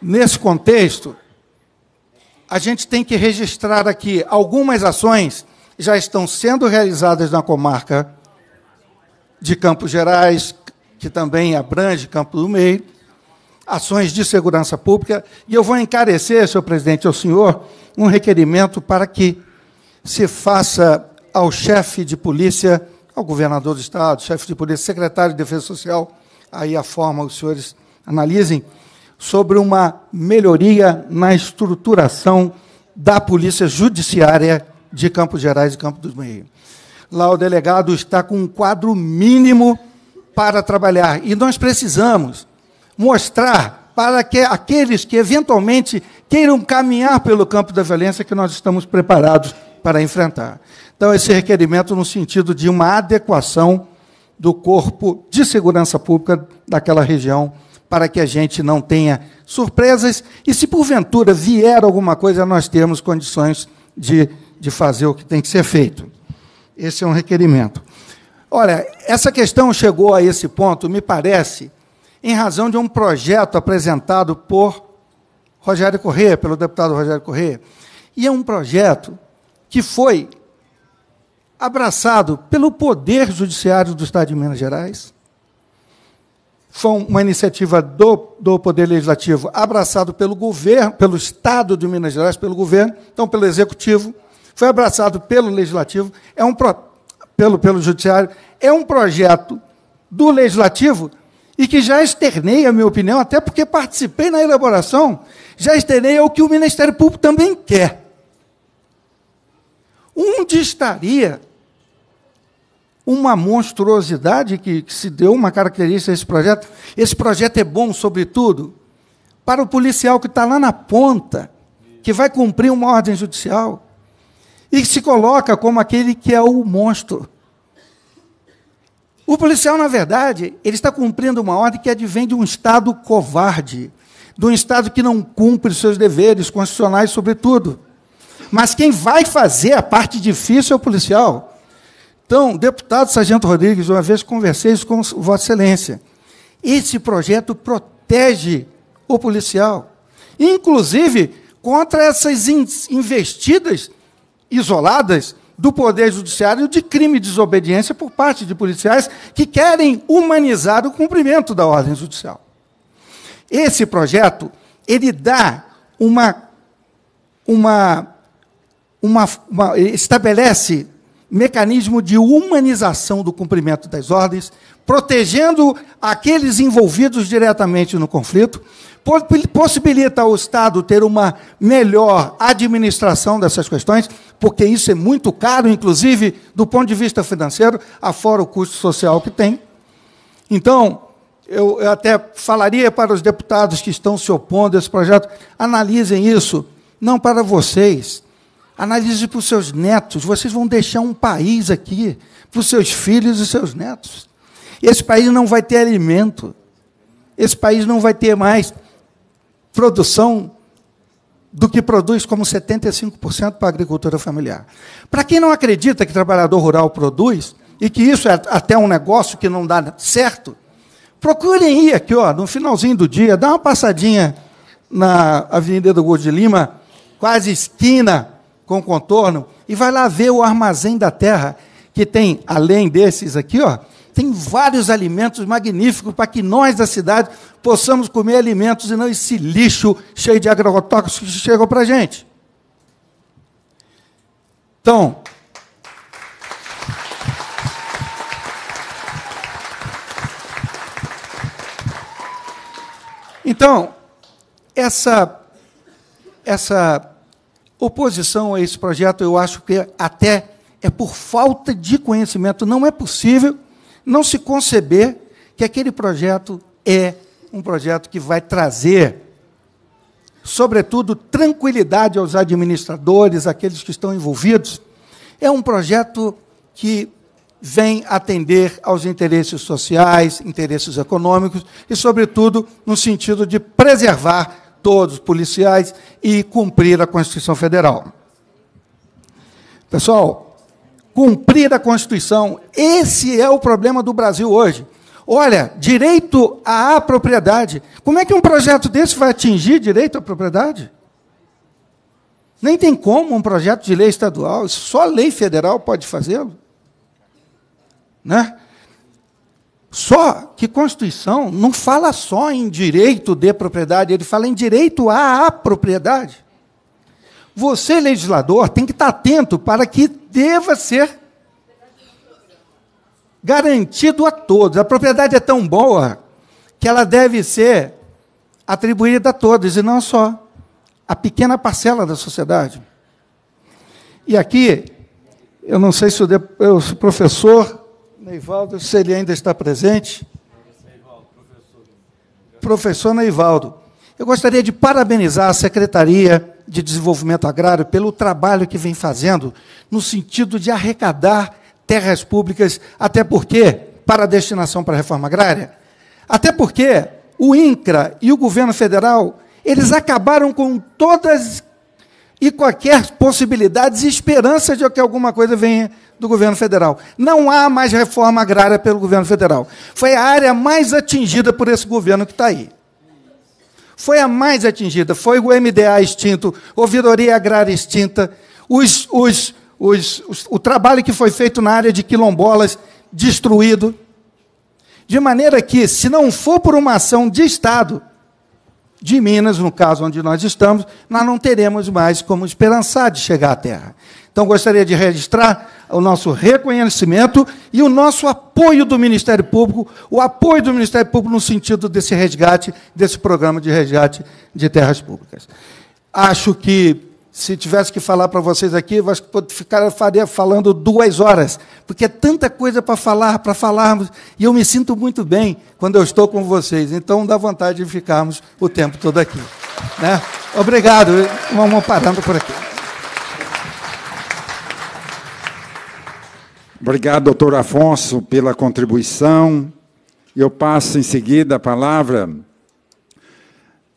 Nesse contexto, a gente tem que registrar aqui algumas ações já estão sendo realizadas na comarca de Campos Gerais, que também abrange Campo do Meio, ações de segurança pública. E eu vou encarecer, senhor presidente, ao senhor, um requerimento para que se faça ao chefe de polícia, ao governador do Estado, chefe de polícia, secretário de Defesa Social, aí a forma os senhores analisem, sobre uma melhoria na estruturação da Polícia Judiciária de Campos Gerais e Campos dos Meios. Lá o delegado está com um quadro mínimo para trabalhar. E nós precisamos mostrar para que aqueles que eventualmente queiram caminhar pelo campo da violência que nós estamos preparados para enfrentar. Então, esse requerimento no sentido de uma adequação do corpo de segurança pública daquela região, para que a gente não tenha surpresas e, se porventura vier alguma coisa, nós temos condições de, de fazer o que tem que ser feito. Esse é um requerimento. Olha, essa questão chegou a esse ponto, me parece, em razão de um projeto apresentado por Rogério Corrêa, pelo deputado Rogério Corrêa. E é um projeto que foi abraçado pelo Poder Judiciário do Estado de Minas Gerais. Foi uma iniciativa do, do Poder Legislativo, abraçado pelo governo, pelo Estado de Minas Gerais, pelo governo, então pelo Executivo, foi abraçado pelo Legislativo, é um pro, pelo, pelo Judiciário, é um projeto do Legislativo e que já externei a minha opinião, até porque participei na elaboração, já externei ao que o Ministério Público também quer. Onde estaria uma monstruosidade que, que, se deu uma característica a esse projeto? Esse projeto é bom, sobretudo, para o policial que está lá na ponta, que vai cumprir uma ordem judicial, e que se coloca como aquele que é o monstro o policial, na verdade, ele está cumprindo uma ordem que advém de um Estado covarde, de um Estado que não cumpre seus deveres constitucionais, sobretudo. Mas quem vai fazer a parte difícil é o policial. Então, deputado Sargento Rodrigues, uma vez conversei isso com Vossa Excelência. Esse projeto protege o policial, inclusive contra essas investidas isoladas do Poder Judiciário de crime de desobediência por parte de policiais que querem humanizar o cumprimento da ordem judicial. Esse projeto ele dá uma, uma, uma, uma estabelece mecanismo de humanização do cumprimento das ordens, protegendo aqueles envolvidos diretamente no conflito, possibilita ao Estado ter uma melhor administração dessas questões porque isso é muito caro, inclusive do ponto de vista financeiro, afora o custo social que tem. Então, eu, eu até falaria para os deputados que estão se opondo a esse projeto: analisem isso, não para vocês, analise para os seus netos. Vocês vão deixar um país aqui para os seus filhos e seus netos. Esse país não vai ter alimento, esse país não vai ter mais produção do que produz, como 75% para a agricultura familiar. Para quem não acredita que trabalhador rural produz, e que isso é até um negócio que não dá certo, procurem ir aqui, ó, no finalzinho do dia, dá uma passadinha na Avenida do Gordo de Lima, quase esquina com contorno, e vai lá ver o armazém da terra, que tem, além desses aqui, ó, tem vários alimentos magníficos para que nós da cidade possamos comer alimentos e não esse lixo cheio de agrotóxicos que chegou para a gente. Então, então essa, essa oposição a esse projeto, eu acho que até é por falta de conhecimento. Não é possível não se conceber que aquele projeto é um projeto que vai trazer, sobretudo, tranquilidade aos administradores, aqueles que estão envolvidos. É um projeto que vem atender aos interesses sociais, interesses econômicos e, sobretudo, no sentido de preservar todos os policiais e cumprir a Constituição Federal. Pessoal, cumprir a Constituição, esse é o problema do Brasil hoje. Olha, direito à propriedade. Como é que um projeto desse vai atingir direito à propriedade? Nem tem como um projeto de lei estadual, só a lei federal pode fazê-lo. Né? Só que Constituição não fala só em direito de propriedade, ele fala em direito à propriedade. Você, legislador, tem que estar atento para que deva ser garantido a todos. A propriedade é tão boa que ela deve ser atribuída a todos e não só a pequena parcela da sociedade. E aqui, eu não sei se o, de, o professor Neivaldo, se ele ainda está presente. professor Neivaldo, eu gostaria de parabenizar a Secretaria de Desenvolvimento Agrário pelo trabalho que vem fazendo no sentido de arrecadar terras públicas, até porque, para a destinação para a reforma agrária, até porque o INCRA e o governo federal, eles acabaram com todas e qualquer possibilidades e esperança de que alguma coisa venha do governo federal. Não há mais reforma agrária pelo governo federal. Foi a área mais atingida por esse governo que está aí. Foi a mais atingida. Foi o MDA extinto, ouvidoria agrária extinta, os, os, os, os, o trabalho que foi feito na área de quilombolas destruído. De maneira que, se não for por uma ação de Estado, de Minas, no caso onde nós estamos, nós não teremos mais como esperançar de chegar à Terra. Então, gostaria de registrar o nosso reconhecimento e o nosso apoio do Ministério Público, o apoio do Ministério Público no sentido desse resgate, desse programa de resgate de terras públicas. Acho que se tivesse que falar para vocês aqui, eu acho que ficar, faria falando duas horas, porque é tanta coisa para falar, para falarmos, e eu me sinto muito bem quando eu estou com vocês, então dá vontade de ficarmos o tempo todo aqui. Né? Obrigado, vamos parando por aqui. Obrigado, doutor Afonso, pela contribuição. Eu passo em seguida a palavra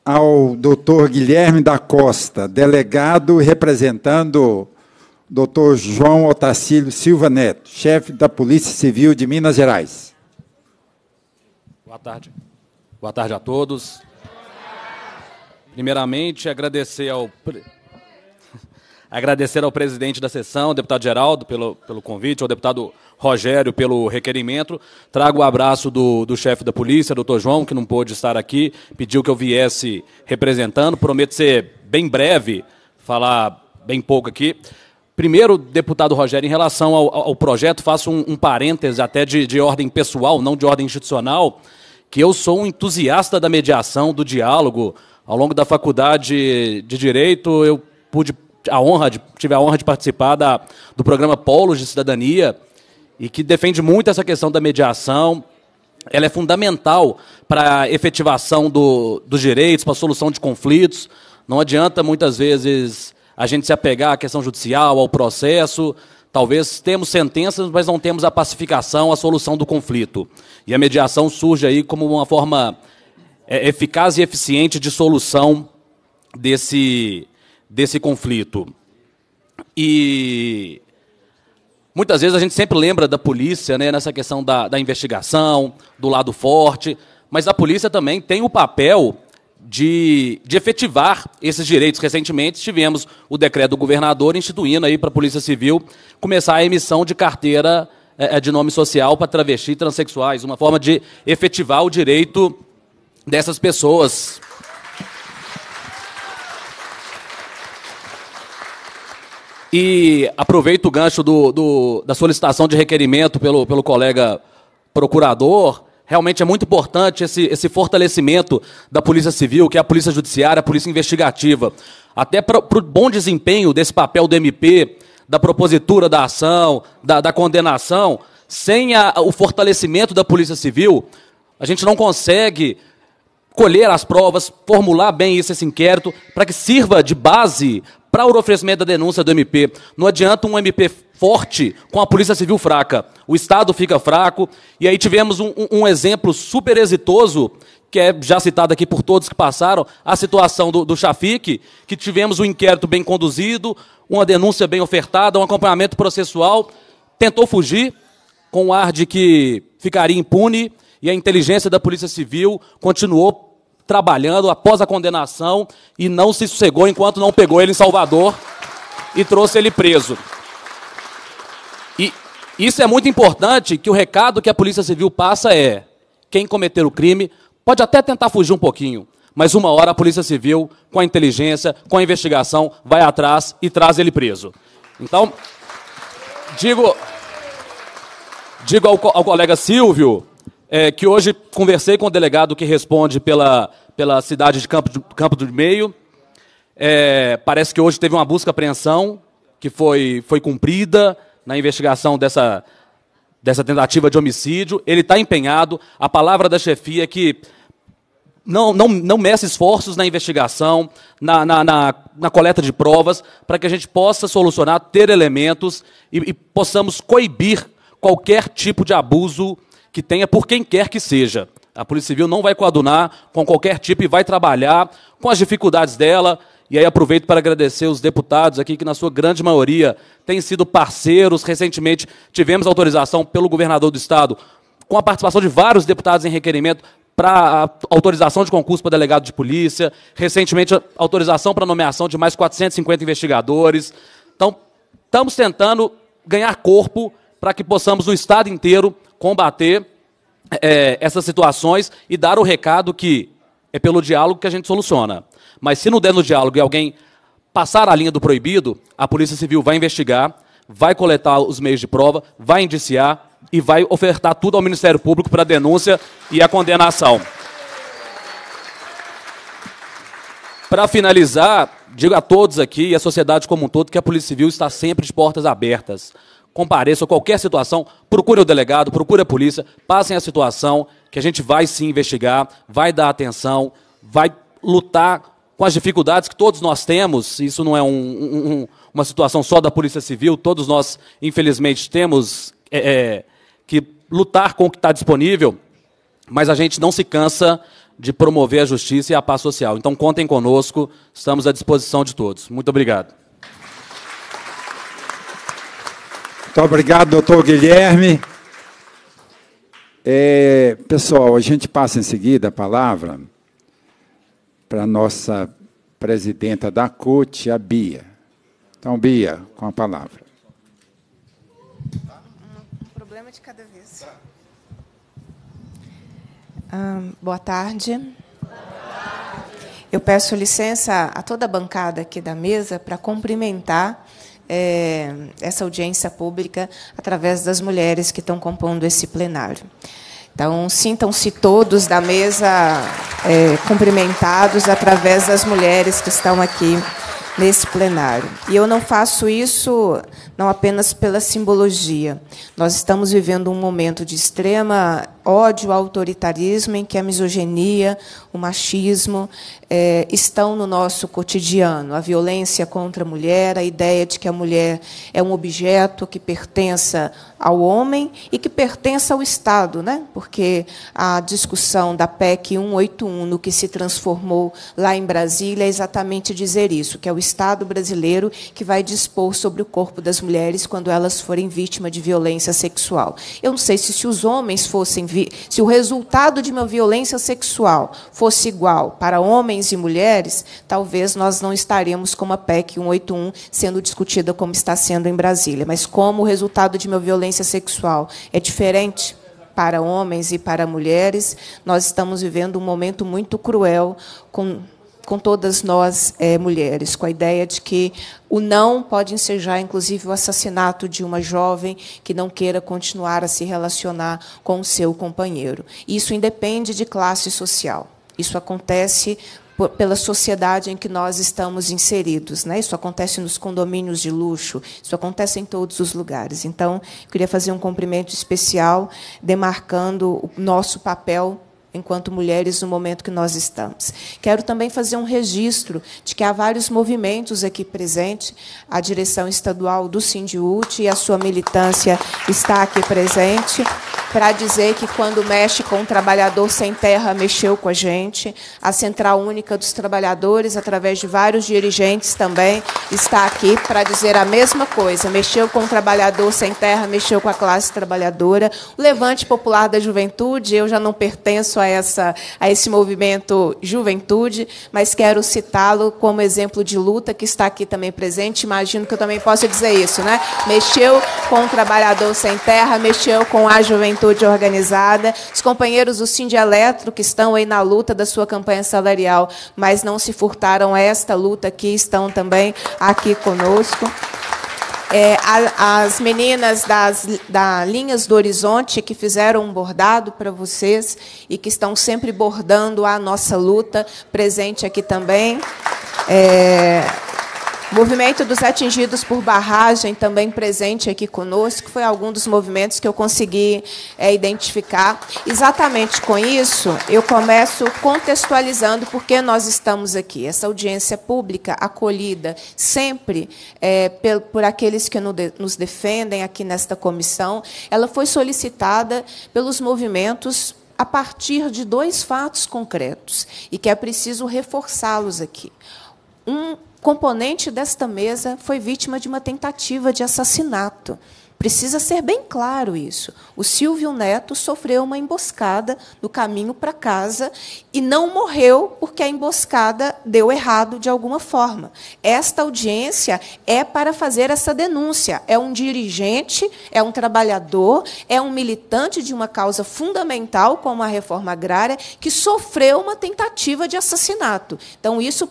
ao doutor Guilherme da Costa, delegado representando o Dr. João Otacílio Silva Neto, chefe da Polícia Civil de Minas Gerais. Boa tarde. Boa tarde a todos. Primeiramente, agradecer ao Agradecer ao presidente da sessão, deputado Geraldo, pelo, pelo convite, ao deputado Rogério, pelo requerimento. Trago o abraço do, do chefe da polícia, doutor João, que não pôde estar aqui, pediu que eu viesse representando. Prometo ser bem breve, falar bem pouco aqui. Primeiro, deputado Rogério, em relação ao, ao projeto, faço um, um parêntese até de, de ordem pessoal, não de ordem institucional, que eu sou um entusiasta da mediação, do diálogo. Ao longo da faculdade de Direito, eu pude a honra de, tive a honra de participar da, do programa Polos de Cidadania e que defende muito essa questão da mediação. Ela é fundamental para a efetivação do, dos direitos, para a solução de conflitos. Não adianta, muitas vezes, a gente se apegar à questão judicial, ao processo. Talvez temos sentenças, mas não temos a pacificação, a solução do conflito. E a mediação surge aí como uma forma é, eficaz e eficiente de solução desse, desse conflito. E muitas vezes a gente sempre lembra da polícia né, nessa questão da, da investigação, do lado forte, mas a polícia também tem o papel de, de, efetivar esses direitos. Recentemente tivemos o decreto do governador instituindo aí para a Polícia Civil começar a emissão de carteira é, é de nome social para travesti e transexuais, uma forma de efetivar o direito dessas pessoas. E aproveito o gancho do, do, da solicitação de requerimento pelo, pelo colega procurador. Realmente é muito importante esse, esse fortalecimento da Polícia Civil, que é a Polícia Judiciária, a Polícia Investigativa. Até para o bom desempenho desse papel do MP, da propositura da ação, da, da condenação, sem a, o fortalecimento da Polícia Civil, a gente não consegue colher as provas, formular bem esse, esse inquérito, para que sirva de base para o oferecimento da denúncia do MP. Não adianta um MP forte com a Polícia Civil fraca. O Estado fica fraco. E aí tivemos um, um exemplo super exitoso, que é já citado aqui por todos que passaram, a situação do, do que tivemos um inquérito bem conduzido, uma denúncia bem ofertada, um acompanhamento processual. Tentou fugir com o ar de que ficaria impune e a inteligência da Polícia Civil continuou trabalhando após a condenação e não se sossegou enquanto não pegou ele em Salvador e trouxe ele preso. E isso é muito importante que o recado que a Polícia Civil passa é: quem cometer o crime pode até tentar fugir um pouquinho, mas uma hora a Polícia Civil, com a inteligência, com a investigação, vai atrás e traz ele preso. Então, digo digo ao, ao colega Silvio é, que hoje conversei com o delegado que responde pela, pela cidade de Campo, de, Campo do Meio. É, parece que hoje teve uma busca apreensão que foi, foi cumprida na investigação dessa, dessa tentativa de homicídio. Ele está empenhado. A palavra da chefia é que não, não, não meça esforços na investigação, na, na, na, na coleta de provas, para que a gente possa solucionar, ter elementos e, e possamos coibir qualquer tipo de abuso que tenha por quem quer que seja. A Polícia Civil não vai coadunar com qualquer tipo e vai trabalhar com as dificuldades dela. E aí aproveito para agradecer os deputados aqui, que na sua grande maioria têm sido parceiros. Recentemente tivemos autorização pelo governador do Estado, com a participação de vários deputados em requerimento, para autorização de concurso para delegado de polícia. Recentemente, autorização para nomeação de mais 450 investigadores. Então, estamos tentando ganhar corpo para que possamos, no Estado inteiro, combater é, essas situações e dar o recado que é pelo diálogo que a gente soluciona. Mas se não der no diálogo e alguém passar a linha do proibido, a Polícia Civil vai investigar, vai coletar os meios de prova, vai indiciar e vai ofertar tudo ao Ministério Público para a denúncia e a condenação. Para finalizar, digo a todos aqui e à sociedade como um todo que a Polícia Civil está sempre de portas abertas compareça a qualquer situação, procure o delegado, procure a polícia, passem a situação, que a gente vai se investigar, vai dar atenção, vai lutar com as dificuldades que todos nós temos. Isso não é um, um, uma situação só da Polícia Civil, todos nós, infelizmente, temos é, é, que lutar com o que está disponível, mas a gente não se cansa de promover a justiça e a paz social. Então, contem conosco, estamos à disposição de todos. Muito obrigado. Muito obrigado, doutor Guilherme. É, pessoal, a gente passa em seguida a palavra para a nossa presidenta da CUT, a Bia. Então, Bia, com a palavra. Um problema de cada vez. Ah, boa tarde. Eu peço licença a toda a bancada aqui da mesa para cumprimentar é, essa audiência pública através das mulheres que estão compondo esse plenário. Então, sintam-se todos da mesa é, cumprimentados através das mulheres que estão aqui nesse plenário. E eu não faço isso não apenas pela simbologia. Nós estamos vivendo um momento de extrema ódio ao autoritarismo, em que a misoginia, o machismo é, estão no nosso cotidiano. A violência contra a mulher, a ideia de que a mulher é um objeto que pertença ao homem e que pertença ao Estado, né? porque a discussão da PEC 181, no que se transformou lá em Brasília, é exatamente dizer isso, que é o Estado brasileiro que vai dispor sobre o corpo das mulheres mulheres quando elas forem vítimas de violência sexual. Eu não sei se, se os homens fossem. Se o resultado de uma violência sexual fosse igual para homens e mulheres, talvez nós não estaríamos com a PEC 181 sendo discutida como está sendo em Brasília. Mas como o resultado de uma violência sexual é diferente para homens e para mulheres, nós estamos vivendo um momento muito cruel com com todas nós é, mulheres, com a ideia de que o não pode ensejar, inclusive, o assassinato de uma jovem que não queira continuar a se relacionar com o seu companheiro. Isso independe de classe social. Isso acontece pela sociedade em que nós estamos inseridos. Né? Isso acontece nos condomínios de luxo, isso acontece em todos os lugares. Então, queria fazer um cumprimento especial, demarcando o nosso papel enquanto mulheres no momento que nós estamos. Quero também fazer um registro de que há vários movimentos aqui presentes, a direção estadual do Sindiúte e a sua militância está aqui presente para dizer que quando mexe com o um trabalhador sem terra, mexeu com a gente. A Central Única dos Trabalhadores, através de vários dirigentes também, está aqui para dizer a mesma coisa. Mexeu com o um trabalhador sem terra, mexeu com a classe trabalhadora. O Levante Popular da Juventude, eu já não pertenço a, essa, a esse movimento juventude, mas quero citá-lo como exemplo de luta que está aqui também presente. Imagino que eu também possa dizer isso, né? Mexeu com o trabalhador sem terra, mexeu com a juventude organizada, os companheiros do Eletro que estão aí na luta da sua campanha salarial, mas não se furtaram a esta luta aqui, estão também aqui conosco. É, a, as meninas das da Linhas do Horizonte que fizeram um bordado para vocês e que estão sempre bordando a nossa luta, presente aqui também. É, movimento dos atingidos por barragem, também presente aqui conosco, foi algum dos movimentos que eu consegui é, identificar. Exatamente com isso, eu começo contextualizando por que nós estamos aqui. Essa audiência pública acolhida sempre é, por, por aqueles que nos defendem aqui nesta comissão, ela foi solicitada pelos movimentos a partir de dois fatos concretos e que é preciso reforçá-los aqui um componente desta mesa foi vítima de uma tentativa de assassinato. Precisa ser bem claro isso. O Silvio Neto sofreu uma emboscada no caminho para casa e não morreu porque a emboscada deu errado de alguma forma. Esta audiência é para fazer essa denúncia. É um dirigente, é um trabalhador, é um militante de uma causa fundamental, como a reforma agrária, que sofreu uma tentativa de assassinato. Então, isso,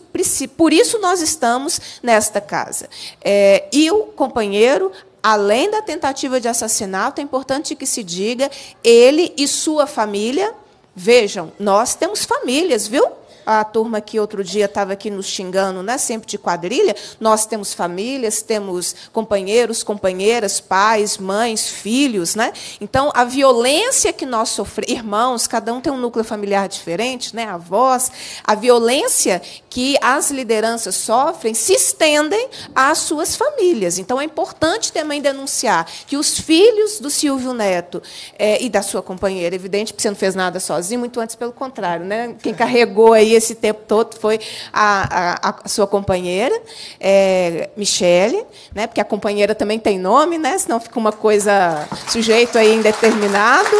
por isso nós estamos nesta casa. É, e o companheiro além da tentativa de assassinato, é importante que se diga ele e sua família. Vejam, nós temos famílias, viu? a turma que outro dia estava aqui nos xingando, né, sempre de quadrilha, nós temos famílias, temos companheiros, companheiras, pais, mães, filhos, né? Então a violência que nós sofremos, irmãos, cada um tem um núcleo familiar diferente, né, avós, a violência que as lideranças sofrem se estendem às suas famílias. Então é importante também denunciar que os filhos do Silvio Neto é, e da sua companheira, evidente, porque você não fez nada sozinho, muito antes pelo contrário, né? Quem carregou aí esse tempo todo foi a, a, a sua companheira, é, Michele, né? porque a companheira também tem nome, né? senão fica uma coisa sujeito aí indeterminado.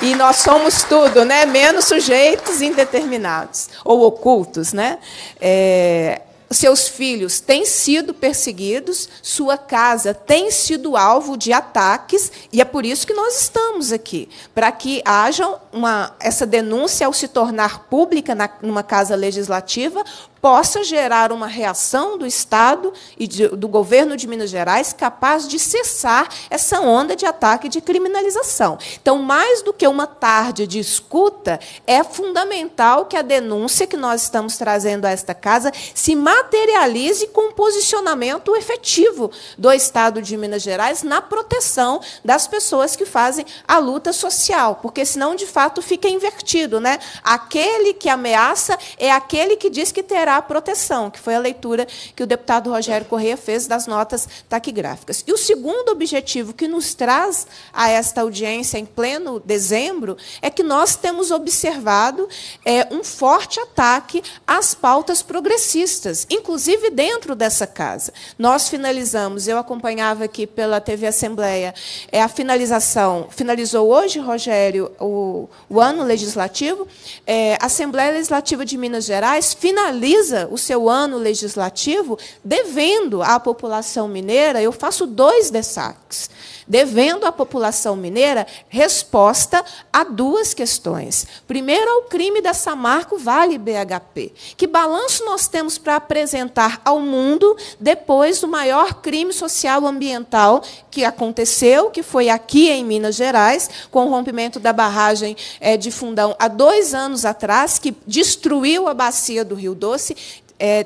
E nós somos tudo, né? menos sujeitos indeterminados ou ocultos. Né? É, seus filhos têm sido perseguidos, sua casa tem sido alvo de ataques, e é por isso que nós estamos aqui para que haja uma, essa denúncia, ao se tornar pública na, numa casa legislativa, possa gerar uma reação do Estado e de, do governo de Minas Gerais capaz de cessar essa onda de ataque de criminalização. Então, mais do que uma tarde de escuta, é fundamental que a denúncia que nós estamos trazendo a esta casa se materialize com um posicionamento efetivo do Estado de Minas Gerais na proteção das pessoas que fazem a luta social, porque senão, de fato, fica invertido. Né? Aquele que ameaça é aquele que diz que terá a proteção, que foi a leitura que o deputado Rogério Correia fez das notas taquigráficas. E o segundo objetivo que nos traz a esta audiência em pleno dezembro é que nós temos observado é, um forte ataque às pautas progressistas, inclusive dentro dessa casa. Nós finalizamos, eu acompanhava aqui pela TV Assembleia é, a finalização, finalizou hoje, Rogério, o, o ano legislativo, é, a Assembleia Legislativa de Minas Gerais finaliza finaliza o seu ano legislativo devendo à população mineira, eu faço dois destaques devendo à população mineira resposta a duas questões. Primeiro, ao crime da Samarco Vale BHP. Que balanço nós temos para apresentar ao mundo depois do maior crime social ambiental que aconteceu, que foi aqui em Minas Gerais, com o rompimento da barragem eh, de Fundão há dois anos atrás, que destruiu a bacia do Rio Doce, é,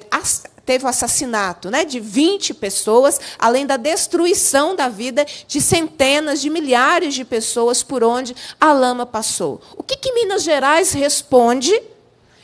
teve o assassinato né, de 20 pessoas, além da destruição da vida de centenas, de milhares de pessoas por onde a lama passou. O que, que Minas Gerais responde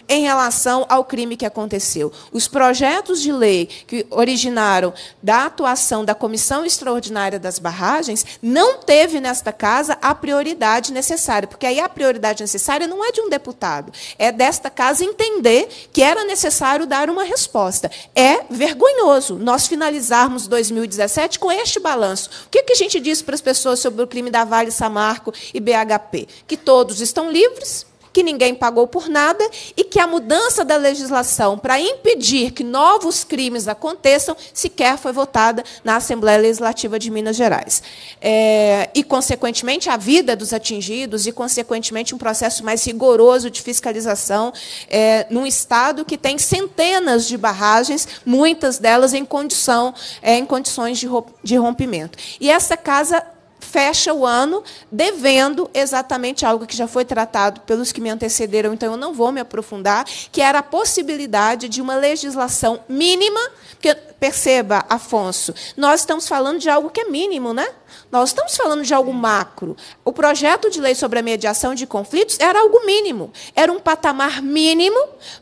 em relação ao crime que aconteceu. Os projetos de lei que originaram da atuação da Comissão Extraordinária das Barragens não teve nesta casa a prioridade necessária, porque aí a prioridade necessária não é de um deputado, é desta casa entender que era necessário dar uma resposta. É vergonhoso nós finalizarmos 2017 com este balanço. O que, a gente diz para as pessoas sobre o crime da Vale Samarco e BHP? Que todos estão livres, que ninguém pagou por nada e que a mudança da legislação para impedir que novos crimes aconteçam sequer foi votada na Assembleia Legislativa de Minas Gerais. É, e, consequentemente, a vida dos atingidos e, consequentemente, um processo mais rigoroso de fiscalização é, num Estado que tem centenas de barragens, muitas delas em, condição, é, em condições de, de rompimento. E essa casa fecha o ano devendo exatamente algo que já foi tratado pelos que me antecederam, então eu não vou me aprofundar, que era a possibilidade de uma legislação mínima, porque Perceba, Afonso, nós estamos falando de algo que é mínimo, né? Nós estamos falando de algo macro. O projeto de lei sobre a mediação de conflitos era algo mínimo, era um patamar mínimo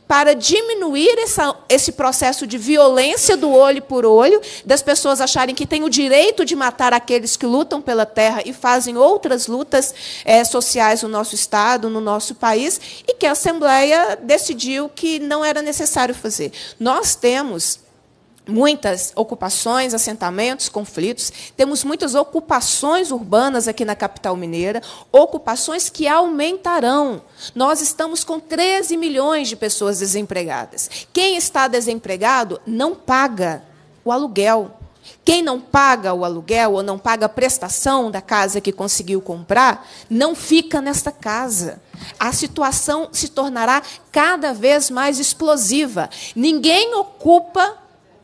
para diminuir essa, esse processo de violência do olho por olho, das pessoas acharem que têm o direito de matar aqueles que lutam pela terra e fazem outras lutas é, sociais no nosso Estado, no nosso país, e que a Assembleia decidiu que não era necessário fazer. Nós temos muitas ocupações, assentamentos, conflitos. Temos muitas ocupações urbanas aqui na capital mineira, ocupações que aumentarão. Nós estamos com 13 milhões de pessoas desempregadas. Quem está desempregado não paga o aluguel. Quem não paga o aluguel ou não paga a prestação da casa que conseguiu comprar, não fica nesta casa. A situação se tornará cada vez mais explosiva. Ninguém ocupa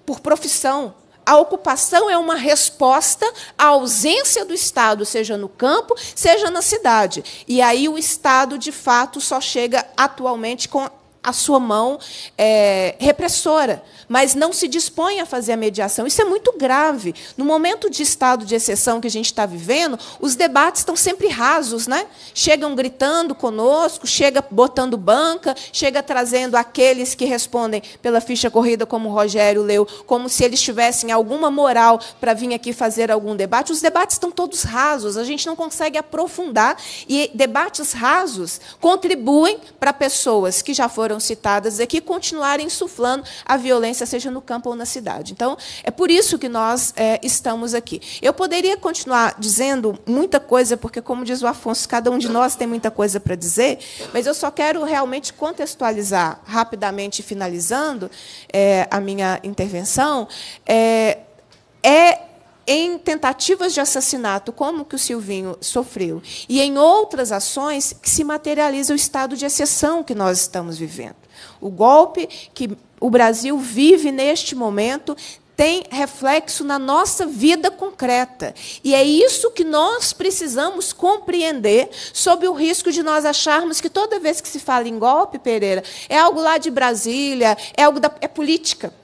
por profissão. A ocupação é uma resposta à ausência do Estado, seja no campo, seja na cidade. E aí o Estado, de fato, só chega atualmente com a sua mão é, repressora mas não se dispõe a fazer a mediação. Isso é muito grave. No momento de estado de exceção que a gente está vivendo, os debates estão sempre rasos, né? Chegam gritando conosco, chega botando banca, chega trazendo aqueles que respondem pela ficha corrida, como o Rogério leu, como se eles tivessem alguma moral para vir aqui fazer algum debate. Os debates estão todos rasos, a gente não consegue aprofundar e debates rasos contribuem para pessoas que já foram citadas aqui continuarem insuflando a violência seja no campo ou na cidade. Então, é por isso que nós é, estamos aqui. Eu poderia continuar dizendo muita coisa, porque, como diz o Afonso, cada um de nós tem muita coisa para dizer, mas eu só quero realmente contextualizar, rapidamente finalizando é, a minha intervenção, é, é em tentativas de assassinato, como que o Silvinho sofreu, e em outras ações que se materializa o estado de exceção que nós estamos vivendo. O golpe que o Brasil vive neste momento tem reflexo na nossa vida concreta. E é isso que nós precisamos compreender sob o risco de nós acharmos que toda vez que se fala em golpe, Pereira, é algo lá de Brasília, é algo da, é política.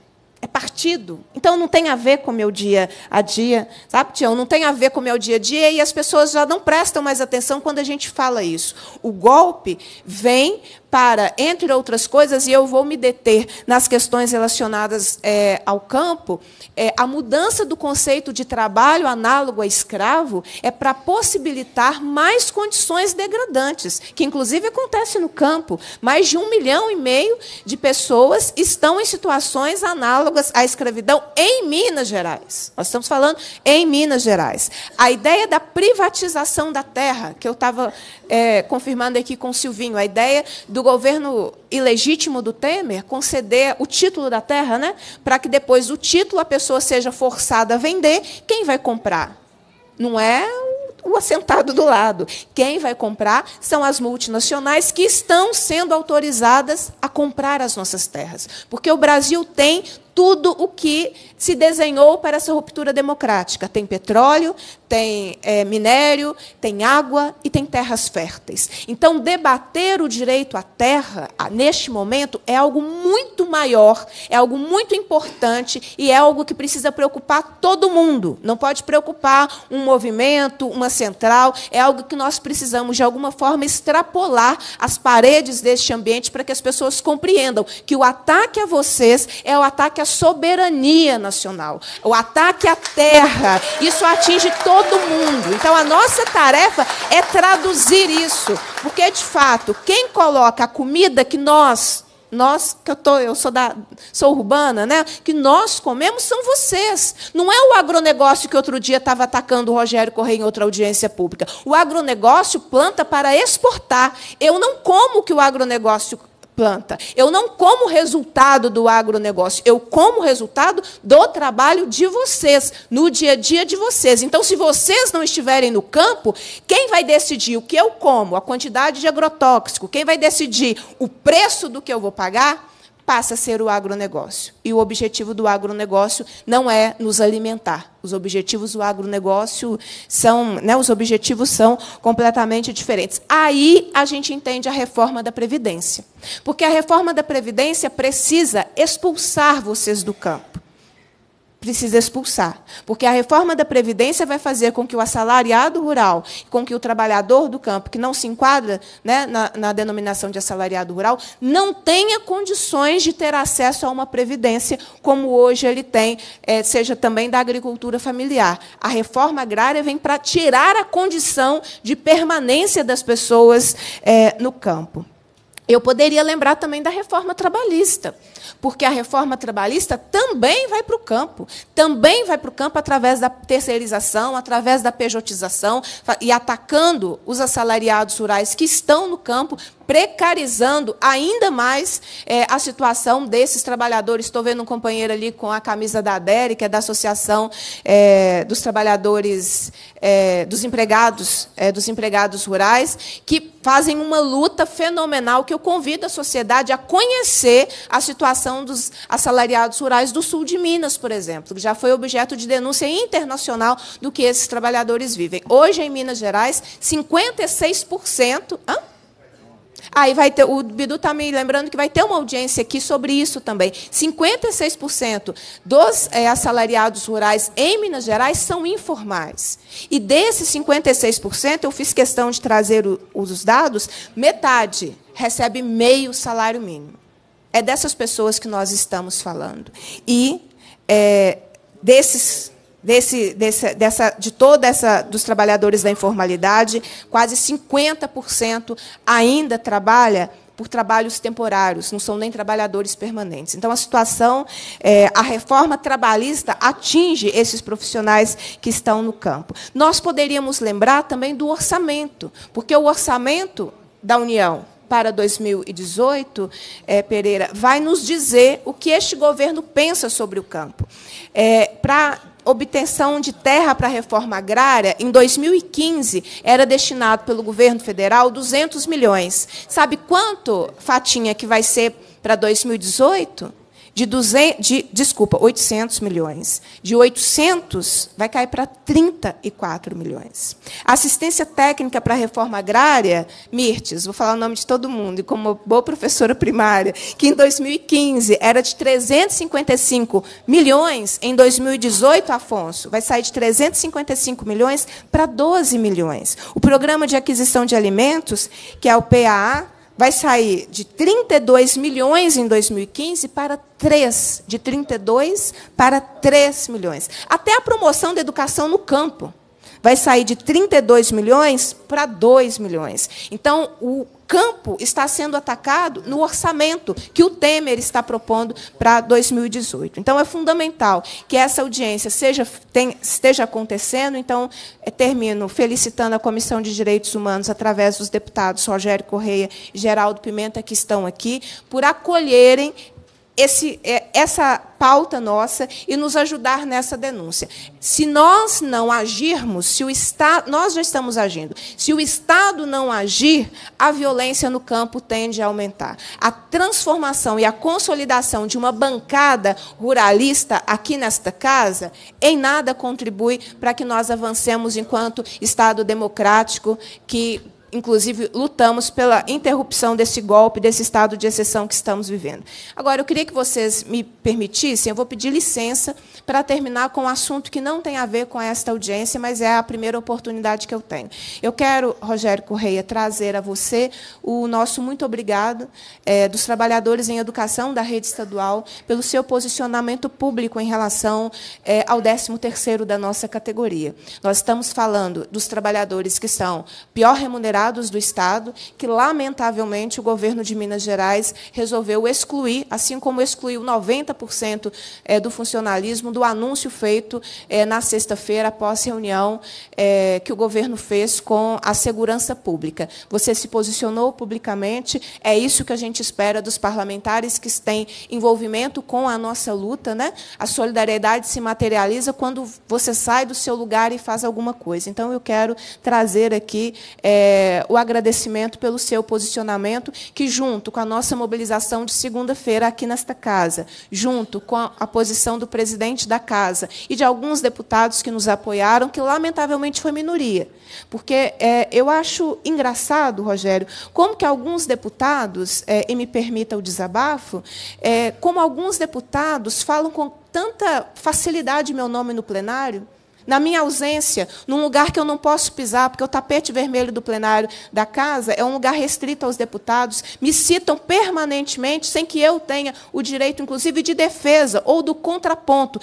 É partido. Então não tem a ver com o meu dia a dia. Sabe, Tião? Não tem a ver com o meu dia a dia e as pessoas já não prestam mais atenção quando a gente fala isso. O golpe vem para, entre outras coisas, e eu vou me deter nas questões relacionadas é, ao campo, é, a mudança do conceito de trabalho análogo a escravo é para possibilitar mais condições degradantes, que inclusive acontece no campo. Mais de um milhão e meio de pessoas estão em situações análogas à escravidão em Minas Gerais. Nós estamos falando em Minas Gerais. A ideia da privatização da terra, que eu estava é, confirmando aqui com o Silvinho, a ideia do do governo ilegítimo do Temer conceder o título da terra, né? Para que depois o título a pessoa seja forçada a vender, quem vai comprar? Não é o assentado do lado. Quem vai comprar são as multinacionais que estão sendo autorizadas a comprar as nossas terras. Porque o Brasil tem tudo o que se desenhou para essa ruptura democrática. Tem petróleo, tem é, minério, tem água e tem terras férteis. Então, debater o direito à terra, neste momento, é algo muito maior, é algo muito importante e é algo que precisa preocupar todo mundo. Não pode preocupar um movimento, uma central, é algo que nós precisamos, de alguma forma, extrapolar as paredes deste ambiente para que as pessoas compreendam que o ataque a vocês é o ataque à soberania nacional. O ataque à terra, isso atinge todo mundo. Então a nossa tarefa é traduzir isso, porque de fato, quem coloca a comida que nós nós, que eu, tô, eu sou, da, sou urbana, né? que nós comemos são vocês. Não é o agronegócio que outro dia estava atacando o Rogério Correia em outra audiência pública. O agronegócio planta para exportar. Eu não como o que o agronegócio planta. Eu não como resultado do agronegócio, eu como resultado do trabalho de vocês, no dia a dia de vocês. Então, se vocês não estiverem no campo, quem vai decidir o que eu como, a quantidade de agrotóxico, quem vai decidir o preço do que eu vou pagar? passa a ser o agronegócio. E o objetivo do agronegócio não é nos alimentar. Os objetivos do agronegócio são, né, os objetivos são completamente diferentes. Aí a gente entende a reforma da previdência. Porque a reforma da previdência precisa expulsar vocês do campo precisa expulsar, porque a reforma da previdência vai fazer com que o assalariado rural, com que o trabalhador do campo que não se enquadra né, na, na, denominação de assalariado rural, não tenha condições de ter acesso a uma previdência como hoje ele tem, é, seja também da agricultura familiar. A reforma agrária vem para tirar a condição de permanência das pessoas é, no campo. Eu poderia lembrar também da reforma trabalhista, porque a reforma trabalhista também vai para o campo, também vai para o campo através da terceirização, através da pejotização e atacando os assalariados rurais que estão no campo precarizando ainda mais é, a situação desses trabalhadores. Estou vendo um companheiro ali com a camisa da ADERE, que é da Associação é, dos Trabalhadores, é, dos Empregados, é, dos Empregados Rurais, que fazem uma luta fenomenal que eu convido a sociedade a conhecer a situação dos assalariados rurais do sul de Minas, por exemplo, que já foi objeto de denúncia internacional do que esses trabalhadores vivem. Hoje, em Minas Gerais, 56%. Hã? Aí vai ter, o Bidu está me lembrando que vai ter uma audiência aqui sobre isso também. 56% dos é, assalariados rurais em Minas Gerais são informais. E desses 56%, eu fiz questão de trazer o, os dados, metade recebe meio salário mínimo. É dessas pessoas que nós estamos falando. E é, desses desse, desse, dessa, de toda essa dos trabalhadores da informalidade, quase 50% ainda trabalha por trabalhos temporários, não são nem trabalhadores permanentes. Então, a situação, é, a reforma trabalhista atinge esses profissionais que estão no campo. Nós poderíamos lembrar também do orçamento, porque o orçamento da União para 2018, é, Pereira, vai nos dizer o que este governo pensa sobre o campo. É, para obtenção de terra para a reforma agrária, em 2015, era destinado pelo governo federal 200 milhões. Sabe quanto, Fatinha, que vai ser para 2018? de 200, de, desculpa, 800 milhões. De 800 vai cair para 34 milhões. Assistência técnica para a reforma agrária, Mirtes, vou falar o nome de todo mundo, e como boa professora primária, que em 2015 era de 355 milhões, em 2018, Afonso, vai sair de 355 milhões para 12 milhões. O programa de aquisição de alimentos, que é o PAA, vai sair de 32 milhões em 2015 para 3, de 32 para 3 milhões. Até a promoção da educação no campo vai sair de 32 milhões para 2 milhões. Então, o campo está sendo atacado no orçamento que o Temer está propondo para 2018. Então, é fundamental que essa audiência seja, tem, esteja acontecendo. Então, é, termino felicitando a Comissão de Direitos Humanos, através dos deputados Rogério Correia e Geraldo Pimenta, que estão aqui, por acolherem esse, é, essa pauta nossa e nos ajudar nessa denúncia. Se nós não agirmos, se o Estado, nós já estamos agindo. Se o Estado não agir, a violência no campo tende a aumentar. A transformação e a consolidação de uma bancada ruralista aqui nesta casa em nada contribui para que nós avancemos enquanto Estado democrático que inclusive, lutamos pela interrupção desse golpe, desse estado de exceção que estamos vivendo. Agora, eu queria que vocês me permitissem, eu vou pedir licença para terminar com um assunto que não tem a ver com esta audiência, mas é a primeira oportunidade que eu tenho. Eu quero, Rogério Correia, trazer a você o nosso muito obrigado é, dos trabalhadores em educação da rede estadual pelo seu posicionamento público em relação é, ao 13º da nossa categoria. Nós estamos falando dos trabalhadores que são pior remunerados do Estado, que, lamentavelmente, o governo de Minas Gerais resolveu excluir, assim como excluiu 90% é, do funcionalismo do anúncio feito é, na sexta-feira, após reunião é, que o governo fez com a segurança pública. Você se posicionou publicamente, é isso que a gente espera dos parlamentares que têm envolvimento com a nossa luta. Né? A solidariedade se materializa quando você sai do seu lugar e faz alguma coisa. Então, eu quero trazer aqui é, o agradecimento pelo seu posicionamento, que, junto com a nossa mobilização de segunda-feira aqui nesta casa, junto com a posição do presidente da casa e de alguns deputados que nos apoiaram, que lamentavelmente foi minoria. Porque é, eu acho engraçado, Rogério, como que alguns deputados, é, e me permita o desabafo, é, como alguns deputados falam com tanta facilidade meu nome no plenário na minha ausência, num lugar que eu não posso pisar, porque o tapete vermelho do plenário da casa é um lugar restrito aos deputados, me citam permanentemente, sem que eu tenha o direito, inclusive, de defesa ou do contraponto,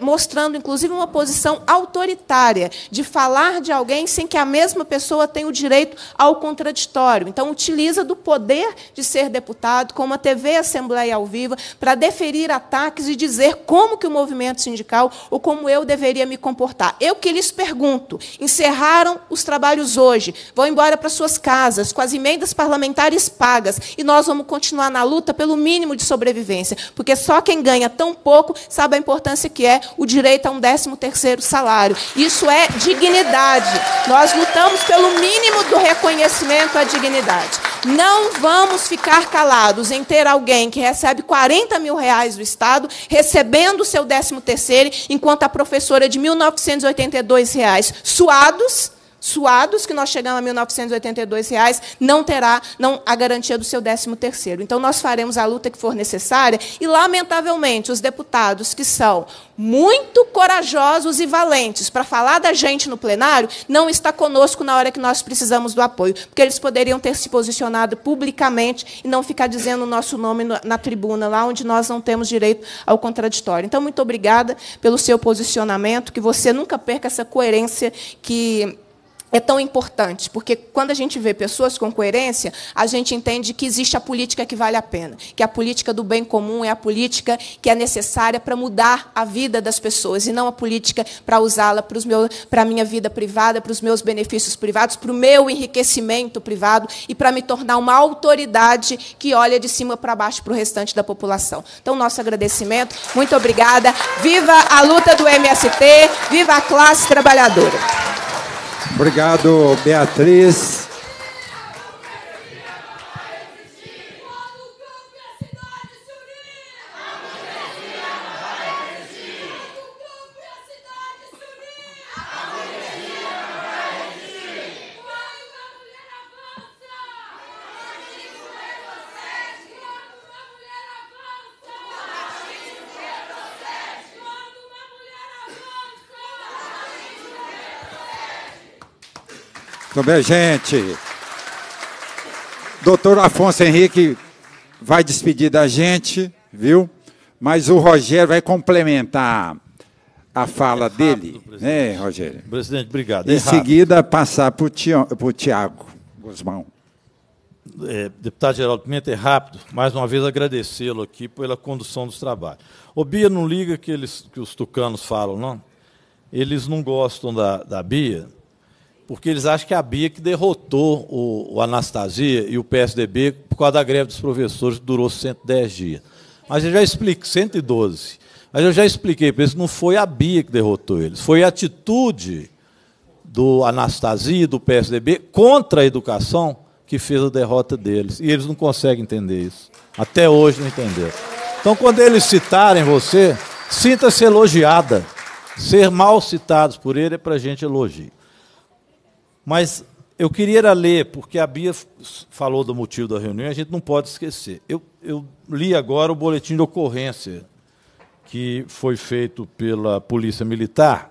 mostrando, inclusive, uma posição autoritária de falar de alguém sem que a mesma pessoa tenha o direito ao contraditório. Então, utiliza do poder de ser deputado, como a TV Assembleia ao vivo, para deferir ataques e dizer como que o movimento sindical ou como eu deveria me comportar comportar. Eu que lhes pergunto: encerraram os trabalhos hoje, vão embora para suas casas, com as emendas parlamentares pagas, e nós vamos continuar na luta pelo mínimo de sobrevivência, porque só quem ganha tão pouco sabe a importância que é o direito a um 13 salário. Isso é dignidade. Nós lutamos pelo mínimo do reconhecimento à dignidade. Não vamos ficar calados em ter alguém que recebe 40 mil reais do Estado recebendo o seu 13 terceiro enquanto a professora de 19 R$ 1.982, suados, suados, que nós chegamos a R$ 1.982, reais, não terá não, a garantia do seu 13º. Então, nós faremos a luta que for necessária e, lamentavelmente, os deputados que são muito corajosos e valentes para falar da gente no plenário, não está conosco na hora que nós precisamos do apoio, porque eles poderiam ter se posicionado publicamente e não ficar dizendo o nosso nome na tribuna, lá onde nós não temos direito ao contraditório. Então, muito obrigada pelo seu posicionamento, que você nunca perca essa coerência que é tão importante, porque quando a gente vê pessoas com coerência, a gente entende que existe a política que vale a pena, que a política do bem comum é a política que é necessária para mudar a vida das pessoas, e não a política para usá-la para, a minha vida privada, para os meus benefícios privados, para o meu enriquecimento privado e para me tornar uma autoridade que olha de cima para baixo para o restante da população. Então, nosso agradecimento, muito obrigada. Viva a luta do MST, viva a classe trabalhadora. Obrigado, Beatriz. Tudo bem, gente. Doutor Afonso Henrique vai despedir da gente, viu? Mas o Rogério vai complementar a fala é rápido, dele. Né, Rogério? Presidente, obrigado. Em é seguida, passar para o Tiago Guzmão. É, deputado Geraldo Pimenta, é rápido. Mais uma vez agradecê-lo aqui pela condução dos trabalhos. O Bia não liga que, eles, que os tucanos falam, não? Eles não gostam da, da Bia, porque eles acham que é a Bia que derrotou o, o, Anastasia e o PSDB por causa da greve dos professores, que durou 110 dias. Mas eu já expliquei, 112. Mas eu já expliquei para eles que não foi a Bia que derrotou eles, foi a atitude do Anastasia e do PSDB contra a educação que fez a derrota deles. E eles não conseguem entender isso. Até hoje não entenderam. Então, quando eles citarem você, sinta-se elogiada. Ser mal citados por ele é para a gente elogiar. Mas eu queria ler, porque a Bia falou do motivo da reunião, a gente não pode esquecer. Eu, eu li agora o boletim de ocorrência que foi feito pela Polícia Militar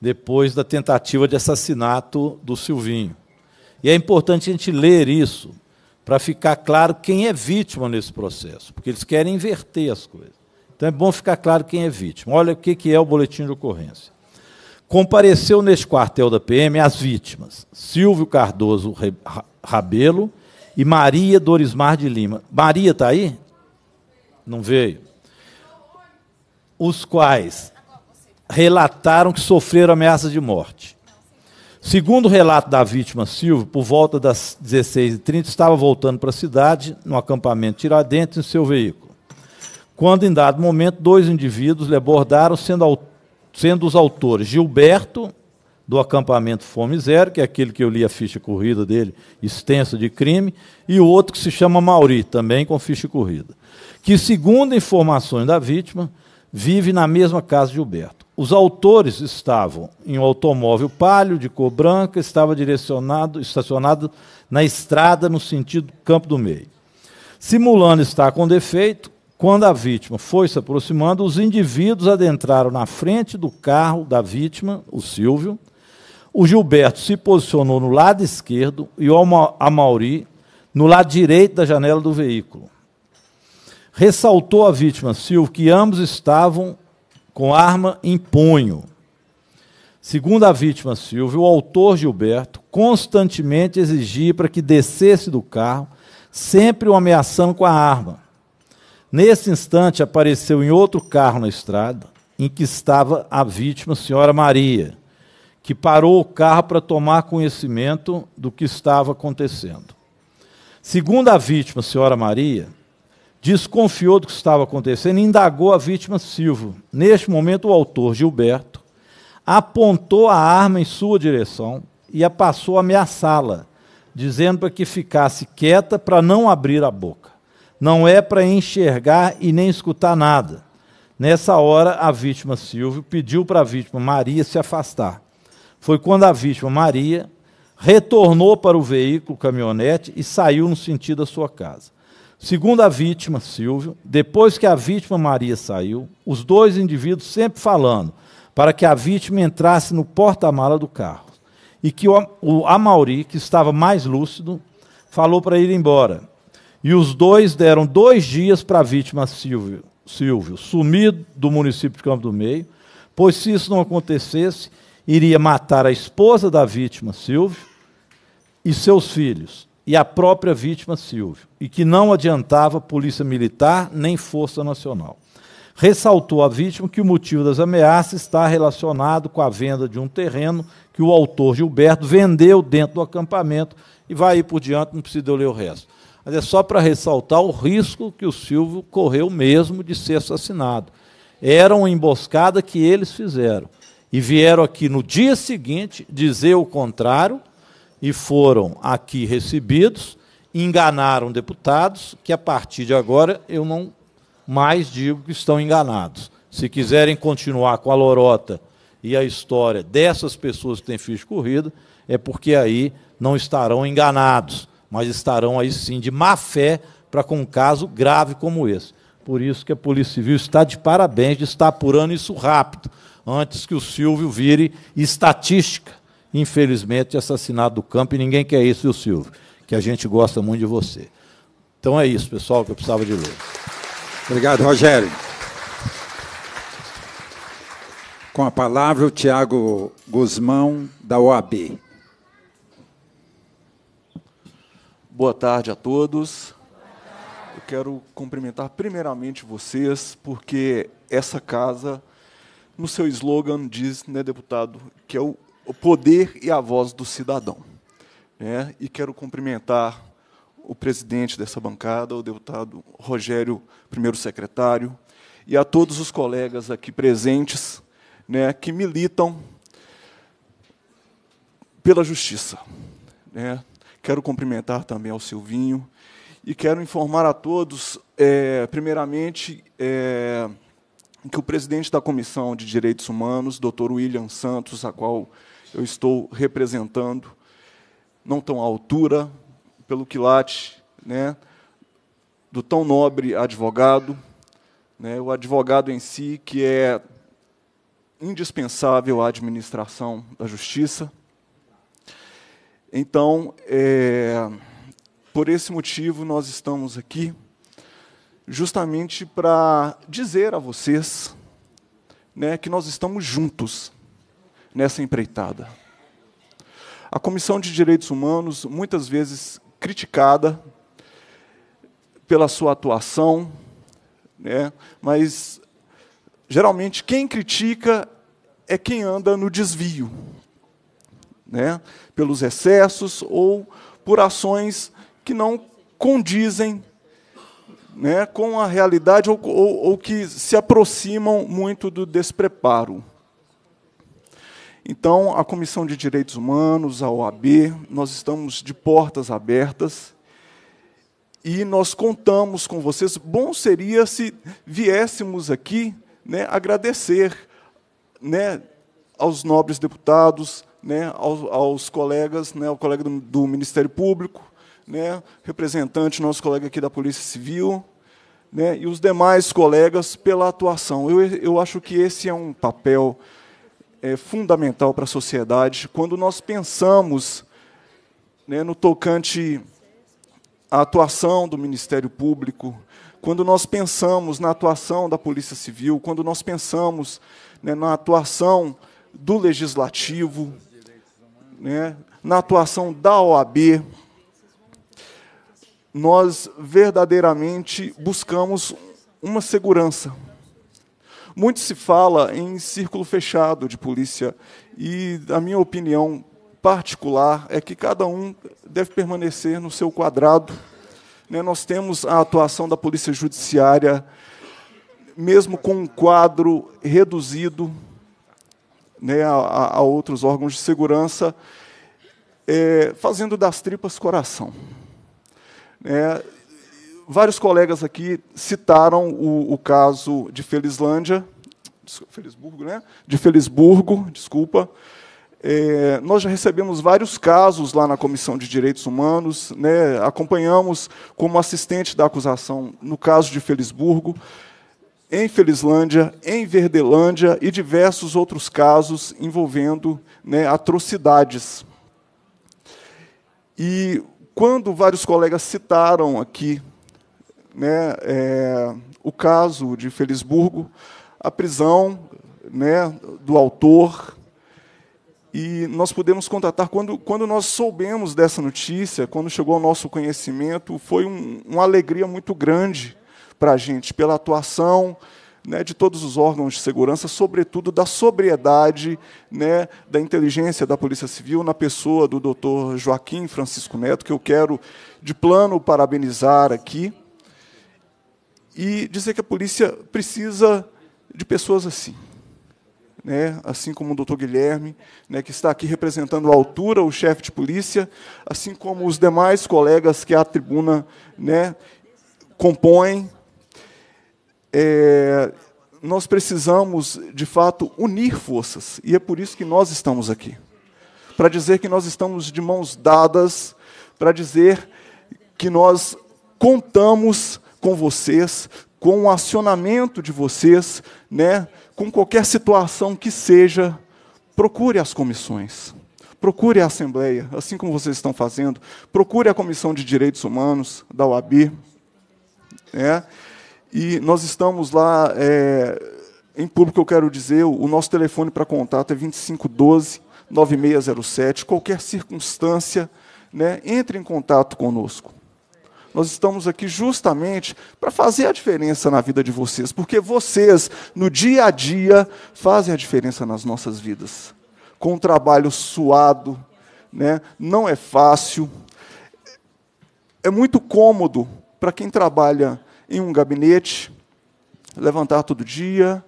depois da tentativa de assassinato do Silvinho. E é importante a gente ler isso para ficar claro quem é vítima nesse processo, porque eles querem inverter as coisas. Então é bom ficar claro quem é vítima. Olha o que é o boletim de ocorrência compareceu neste quartel da PM as vítimas Silvio Cardoso Rabelo e Maria Dorismar de Lima. Maria está aí? Não veio. Os quais relataram que sofreram ameaças de morte. Segundo o relato da vítima Silvio, por volta das 16h30, estava voltando para a cidade, no acampamento Tiradentes, em seu veículo. Quando, em dado momento, dois indivíduos lhe abordaram, sendo sendo os autores Gilberto, do acampamento Fome Zero, que é aquele que eu li a ficha corrida dele, extensa de crime, e o outro que se chama Mauri, também com ficha corrida, que, segundo informações da vítima, vive na mesma casa de Gilberto. Os autores estavam em um automóvel palio de cor branca, estava direcionado, estacionado na estrada no sentido Campo do Meio. Simulando estar com defeito, quando a vítima foi se aproximando, os indivíduos adentraram na frente do carro da vítima, o Silvio. O Gilberto se posicionou no lado esquerdo e o Amauri no lado direito da janela do veículo. Ressaltou a vítima Silvio que ambos estavam com arma em punho. Segundo a vítima Silvio, o autor Gilberto constantemente exigia para que descesse do carro, sempre o ameaçando com a arma. Nesse instante apareceu em outro carro na estrada, em que estava a vítima, a senhora Maria, que parou o carro para tomar conhecimento do que estava acontecendo. Segundo a vítima, a senhora Maria, desconfiou do que estava acontecendo e indagou a vítima Silva. Neste momento, o autor Gilberto apontou a arma em sua direção e a passou a ameaçá-la, dizendo para que ficasse quieta para não abrir a boca não é para enxergar e nem escutar nada. Nessa hora, a vítima Silvio pediu para a vítima Maria se afastar. Foi quando a vítima Maria retornou para o veículo caminhonete e saiu no sentido da sua casa. Segundo a vítima Silvio, depois que a vítima Maria saiu, os dois indivíduos sempre falando para que a vítima entrasse no porta-mala do carro. E que o, o Amauri, que estava mais lúcido, falou para ir embora e os dois deram dois dias para a vítima Silvio, Silvio, do município de Campo do Meio, pois se isso não acontecesse, iria matar a esposa da vítima Silvio e seus filhos, e a própria vítima Silvio, e que não adiantava polícia militar nem força nacional. Ressaltou a vítima que o motivo das ameaças está relacionado com a venda de um terreno que o autor Gilberto vendeu dentro do acampamento e vai aí por diante, não precisa eu ler o resto mas é só para ressaltar o risco que o Silvio correu mesmo de ser assassinado. Era uma emboscada que eles fizeram. E vieram aqui no dia seguinte dizer o contrário, e foram aqui recebidos, enganaram deputados, que a partir de agora eu não mais digo que estão enganados. Se quiserem continuar com a lorota e a história dessas pessoas que têm ficha corrida, é porque aí não estarão enganados mas estarão aí sim de má fé para com um caso grave como esse. Por isso que a Polícia Civil está de parabéns de estar apurando isso rápido, antes que o Silvio vire estatística, infelizmente, de é assassinato do campo, e ninguém quer isso, viu, Silvio? Que a gente gosta muito de você. Então é isso, pessoal, que eu precisava de ler. Obrigado, Rogério. Com a palavra, o Tiago Guzmão, da OAB. Boa tarde a todos. Eu quero cumprimentar primeiramente vocês, porque essa casa, no seu slogan, diz, né, deputado, que é o, poder e a voz do cidadão. Né? E quero cumprimentar o presidente dessa bancada, o deputado Rogério, primeiro secretário, e a todos os colegas aqui presentes né, que militam pela justiça. Né? Quero cumprimentar também ao Silvinho e quero informar a todos, é, primeiramente, é, que o presidente da Comissão de Direitos Humanos, Dr. William Santos, a qual eu estou representando, não tão à altura, pelo quilate, né, do tão nobre advogado, né, o advogado em si, que é indispensável à administração da justiça, então, é, por esse motivo, nós estamos aqui justamente para dizer a vocês né, que nós estamos juntos nessa empreitada. A Comissão de Direitos Humanos, muitas vezes criticada pela sua atuação, né, mas geralmente quem critica é quem anda no desvio né, pelos excessos ou por ações que não condizem né, com a realidade ou, ou, ou que se aproximam muito do despreparo. Então, a Comissão de Direitos Humanos, a OAB, nós estamos de portas abertas e nós contamos com vocês. Bom seria se viéssemos aqui né, agradecer né, aos nobres deputados, né, aos, aos, colegas, né, ao colega do, do Ministério Público, né, representante, nosso colega aqui da Polícia Civil, né, e os demais colegas pela atuação. Eu, eu acho que esse é um papel é, fundamental para a sociedade quando nós pensamos né, no tocante à atuação do Ministério Público, quando nós pensamos na atuação da Polícia Civil, quando nós pensamos né, na atuação do Legislativo, né, na atuação da OAB, nós verdadeiramente buscamos uma segurança. Muito se fala em círculo fechado de polícia, e a minha opinião particular é que cada um deve permanecer no seu quadrado. Né. Nós temos a atuação da Polícia Judiciária, mesmo com um quadro reduzido, né, a, a, outros órgãos de segurança, é, fazendo das tripas coração. É, vários colegas aqui citaram o, o caso de Felislândia, Felisburgo, né? De Felisburgo, desculpa. É, nós já recebemos vários casos lá na Comissão de Direitos Humanos, né? acompanhamos como assistente da acusação no caso de Felisburgo em Felizlândia, em Verdelândia e diversos outros casos envolvendo né, atrocidades. E quando vários colegas citaram aqui né, é, o caso de Felisburgo, a prisão né, do autor, e nós pudemos contatar, quando, quando nós soubemos dessa notícia, quando chegou ao nosso conhecimento, foi um, uma alegria muito grande para a gente pela atuação né, de todos os órgãos de segurança, sobretudo da sobriedade né, da inteligência da Polícia Civil, na pessoa do doutor Joaquim Francisco Neto, que eu quero, de plano, parabenizar aqui, e dizer que a polícia precisa de pessoas assim. Né, assim como o doutor Guilherme, né, que está aqui representando a altura o chefe de polícia, assim como os demais colegas que a tribuna né, compõem, é, nós precisamos, de fato, unir forças. E é por isso que nós estamos aqui. Para dizer que nós estamos de mãos dadas, para dizer que nós contamos com vocês, com o acionamento de vocês, né, com qualquer situação que seja, procure as comissões. Procure a Assembleia, assim como vocês estão fazendo. Procure a Comissão de Direitos Humanos da OAB. Né? E nós estamos lá, é, em público eu quero dizer, o nosso telefone para contato é 2512 9607. Qualquer circunstância, né, entre em contato conosco. Nós estamos aqui justamente para fazer a diferença na vida de vocês, porque vocês, no dia a dia, fazem a diferença nas nossas vidas. Com um trabalho suado, né? não é fácil. É muito cômodo para quem trabalha em um gabinete, levantar todo dia,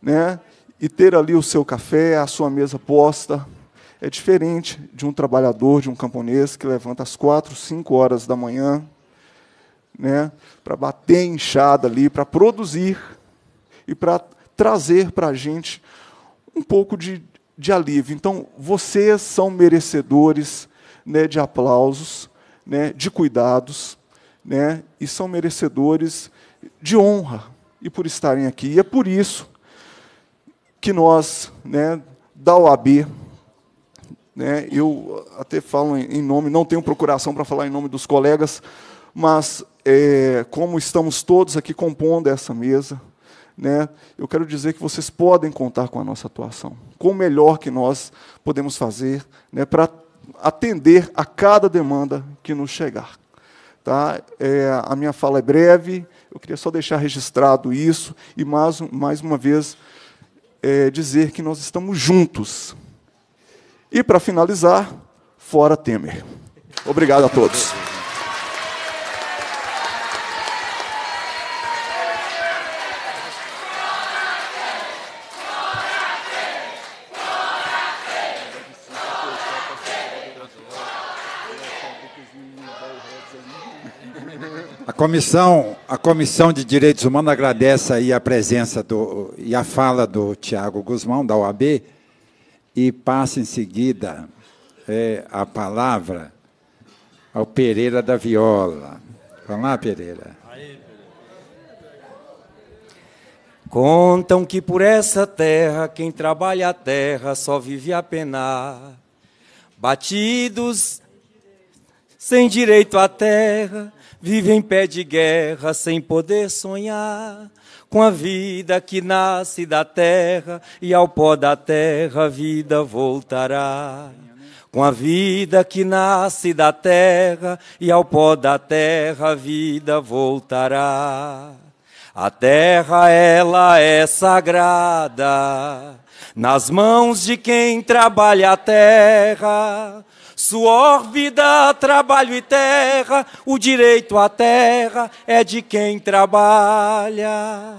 né? E ter ali o seu café, a sua mesa posta. É diferente de um trabalhador, de um camponês que levanta às quatro, cinco horas da manhã, né? Para bater enxada ali, para produzir e para trazer para a gente um pouco de, de alívio. Então, vocês são merecedores né, de aplausos, né, de cuidados né, e são merecedores de honra e por estarem aqui. E é por isso que nós, né, da OAB, né, eu até falo em nome, não tenho procuração para falar em nome dos colegas, mas é, como estamos todos aqui compondo essa mesa, né, eu quero dizer que vocês podem contar com a nossa atuação, com o melhor que nós podemos fazer né, para atender a cada demanda que nos chegar. Tá? É, a minha fala é breve, eu queria só deixar registrado isso e, mais, mais uma vez, é, dizer que nós estamos juntos. E, para finalizar, fora Temer. Obrigado a todos. A comissão, a comissão de Direitos Humanos agradece aí a presença do, e a fala do Tiago Guzmão, da OAB, e passa em seguida é, a palavra ao Pereira da Viola. Vamos lá, Pereira. Contam que por essa terra quem trabalha a terra só vive a penar. Batidos sem direito à terra, Vive em pé de guerra sem poder sonhar com a vida que nasce da terra e ao pó da terra a vida voltará. Com a vida que nasce da terra e ao pó da terra a vida voltará. A terra ela é sagrada nas mãos de quem trabalha a terra Suor, vida, trabalho e terra, o direito à terra é de quem trabalha.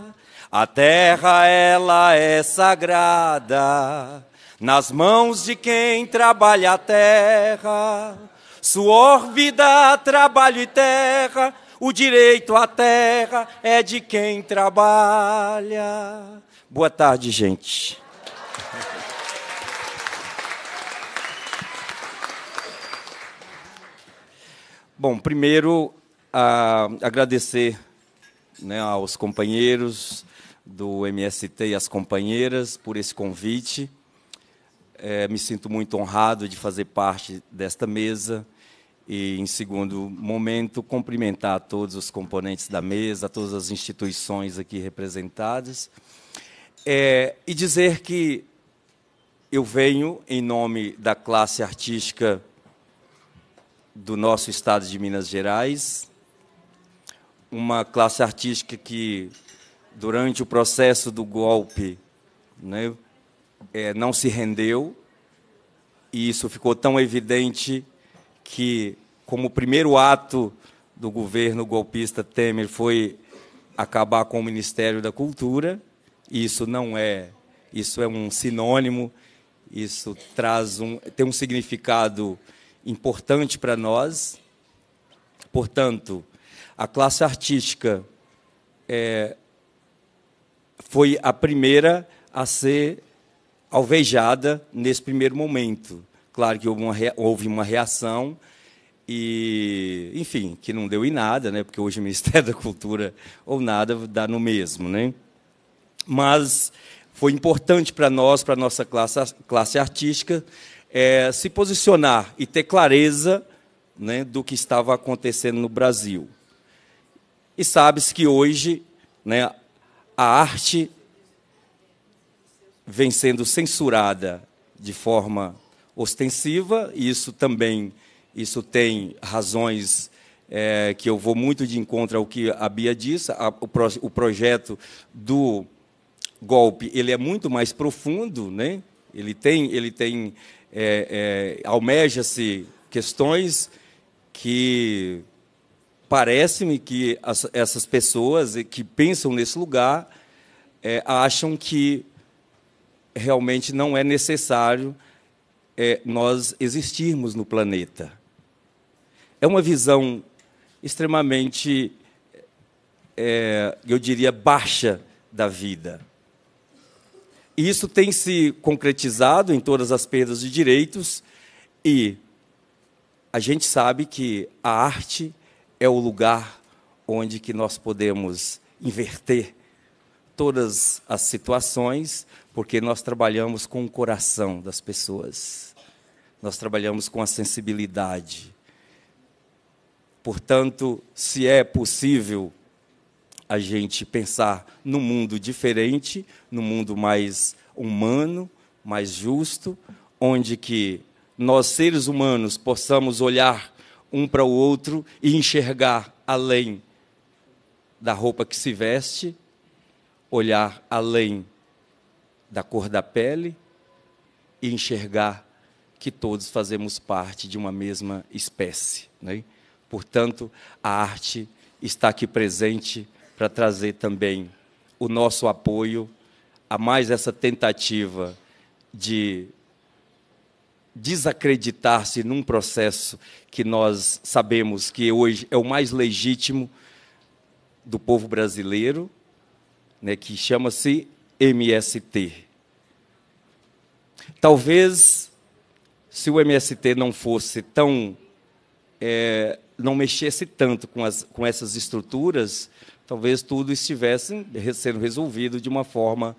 A terra, ela é sagrada, nas mãos de quem trabalha a terra. Suor, vida, trabalho e terra, o direito à terra é de quem trabalha. Boa tarde, gente. Bom, primeiro, agradecer né, aos companheiros do MST e às companheiras por esse convite. É, me sinto muito honrado de fazer parte desta mesa. E, em segundo momento, cumprimentar todos os componentes da mesa, todas as instituições aqui representadas. É, e dizer que eu venho, em nome da classe artística do nosso estado de Minas Gerais, uma classe artística que, durante o processo do golpe, né, é, não se rendeu, e isso ficou tão evidente que, como o primeiro ato do governo golpista Temer foi acabar com o Ministério da Cultura, isso não é, isso é um sinônimo, isso traz um, tem um significado importante para nós. Portanto, a classe artística é, foi a primeira a ser alvejada nesse primeiro momento. Claro que houve uma, houve uma reação e, enfim, que não deu em nada, né? Porque hoje o Ministério (laughs) da Cultura ou nada dá no mesmo, né? Mas foi importante para nós, para a nossa classe, classe artística, é, se posicionar e ter clareza né, do que estava acontecendo no Brasil. E sabe-se que hoje né, a arte vem sendo censurada de forma ostensiva, e isso também isso tem razões é, que eu vou muito de encontro ao que a Bia disse. A, o, pro, o, projeto do golpe ele é muito mais profundo, né? Ele tem, ele tem é, é, almeja-se questões que parece-me que as, essas pessoas que pensam nesse lugar é, acham que realmente não é necessário é, nós existirmos no planeta. É uma visão extremamente, é, eu diria, baixa da vida. E isso tem se concretizado em todas as perdas de direitos e a gente sabe que a arte é o lugar onde que nós podemos inverter todas as situações, porque nós trabalhamos com o coração das pessoas. Nós trabalhamos com a sensibilidade. Portanto, se é possível a gente pensar num mundo diferente, num mundo mais humano, mais justo, onde que nós seres humanos possamos olhar um para o outro e enxergar além da roupa que se veste, olhar além da cor da pele e enxergar que todos fazemos parte de uma mesma espécie. Né? Portanto, a arte está aqui presente para trazer também o nosso apoio a mais essa tentativa de desacreditar-se num processo que nós sabemos que hoje é o mais legítimo do povo brasileiro, né, que chama-se MST. Talvez se o MST não fosse tão é, não mexesse tanto com, as, com essas estruturas, talvez tudo estivesse sendo resolvido de uma forma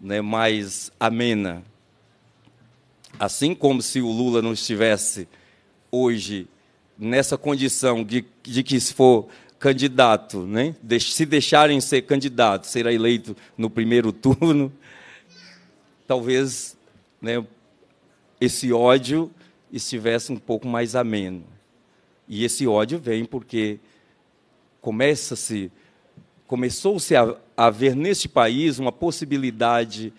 né, mais amena. Assim como se o Lula não estivesse hoje nessa condição de, de que se for candidato, né, de, se deixarem ser candidato, será eleito no primeiro (laughs) turno, talvez né, esse ódio estivesse um pouco mais ameno. E esse ódio vem porque começa-se começou-se a, a ver neste país uma possibilidade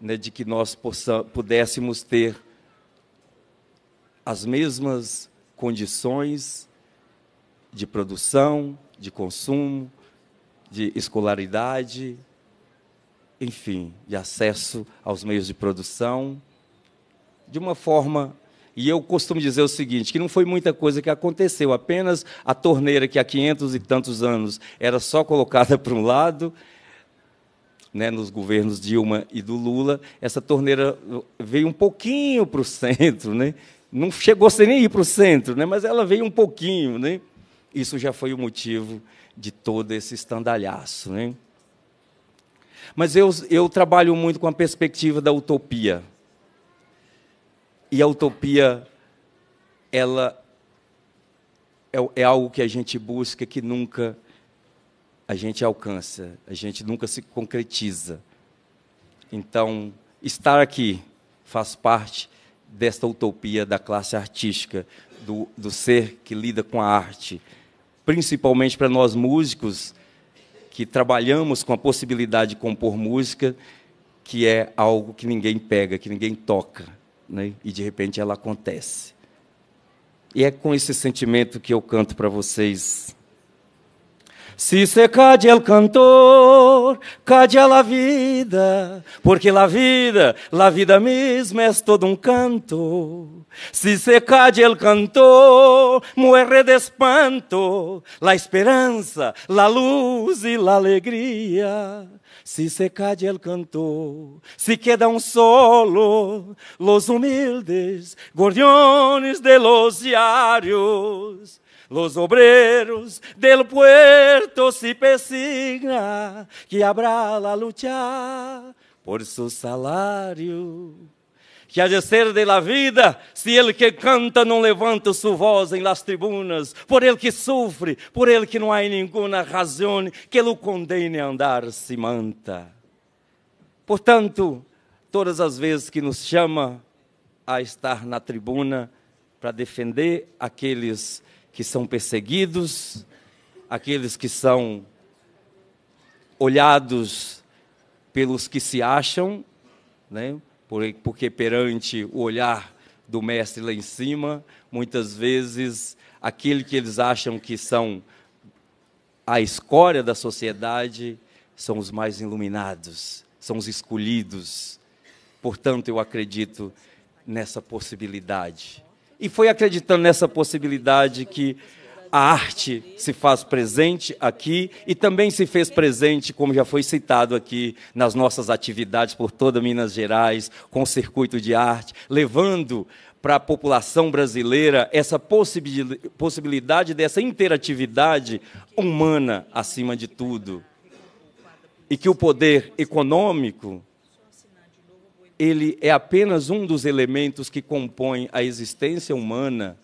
né, de que nós possa, pudéssemos ter as mesmas condições de produção, de consumo, de escolaridade, enfim, de acesso aos meios de produção, de uma forma e eu costumo dizer o seguinte, que não foi muita coisa que aconteceu, apenas a torneira que há 500 e tantos anos era só colocada (laughs) para um lado, né, nos governos Dilma e do Lula, essa torneira veio um pouquinho para o centro, né? não chegou sem nem ir para o centro, né? mas ela veio um pouquinho. Né? Isso já foi o motivo de todo esse estandalhaço. Né? Mas eu, eu trabalho muito com a perspectiva da utopia. E a utopia, ela é, é algo que a gente busca que nunca a gente alcança, a gente nunca se concretiza. Então, estar aqui faz parte desta utopia da classe artística, do, do ser que lida com a arte. Principalmente para nós músicos, que trabalhamos com a possibilidade de compor música, que é algo que ninguém pega, que ninguém toca né? e de repente ela acontece. E é com esse sentimento que eu canto para vocês. Si se cade el cantor, cade a la vida, porque la vida, la vida mesma é todo um canto. Si se cade el cantor, muere de espanto, la esperança, la luz e la alegria. Si se calla el canto, si um solo los humildes gordões de los diarios. Los obreros del puerto se persigna, que habrá la lucha por su salario que há de ser de la vida, se ele que canta não levanta sua voz em las tribunas, por ele que sofre, por ele que não há nenhuma razão que ele o condene a andar se manta. Portanto, todas as vezes que nos chama a estar na tribuna para defender aqueles que são perseguidos, aqueles que são olhados pelos que se acham, né? porque perante o olhar do mestre lá em cima, muitas vezes aquele que eles acham que são a escória da sociedade são os mais iluminados, são os escolhidos. Portanto, eu acredito nessa possibilidade. E foi acreditando nessa possibilidade que a arte se faz presente aqui e também se fez presente, como já foi citado aqui, nas nossas atividades por toda Minas Gerais, com o circuito de arte, levando para a população brasileira essa possibilidade dessa interatividade humana acima de tudo. E que o poder econômico ele é apenas um dos elementos que compõem a existência humana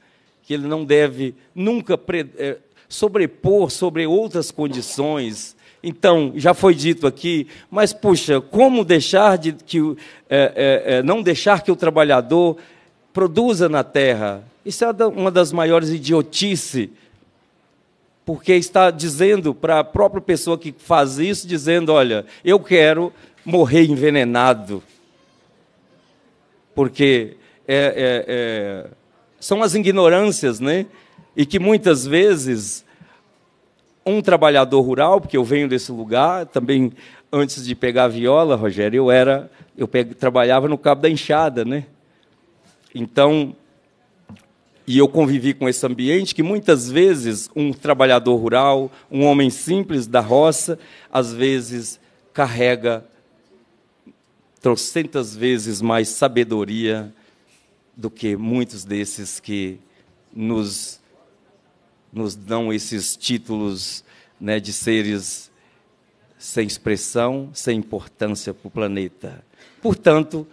que ele não deve nunca é, sobrepor sobre outras condições. Então, já foi dito aqui, mas puxa, como deixar de que é, é, é, não deixar que o trabalhador produza na terra? Isso é uma das maiores idiotices, porque está dizendo para a própria pessoa que faz isso, dizendo, olha, eu quero morrer envenenado, porque é, é, é são as ignorâncias, né? E que muitas vezes um trabalhador rural, porque eu venho desse lugar, também antes de pegar a viola, Rogério, eu era, eu trabalhava no cabo da enxada, né? Então, e eu convivi com esse ambiente que muitas vezes um trabalhador rural, um homem simples da roça, às vezes carrega trocentas vezes mais sabedoria do que muitos desses que nos, nos dão esses títulos né, de seres sem expressão, sem importância para o planeta. Portanto,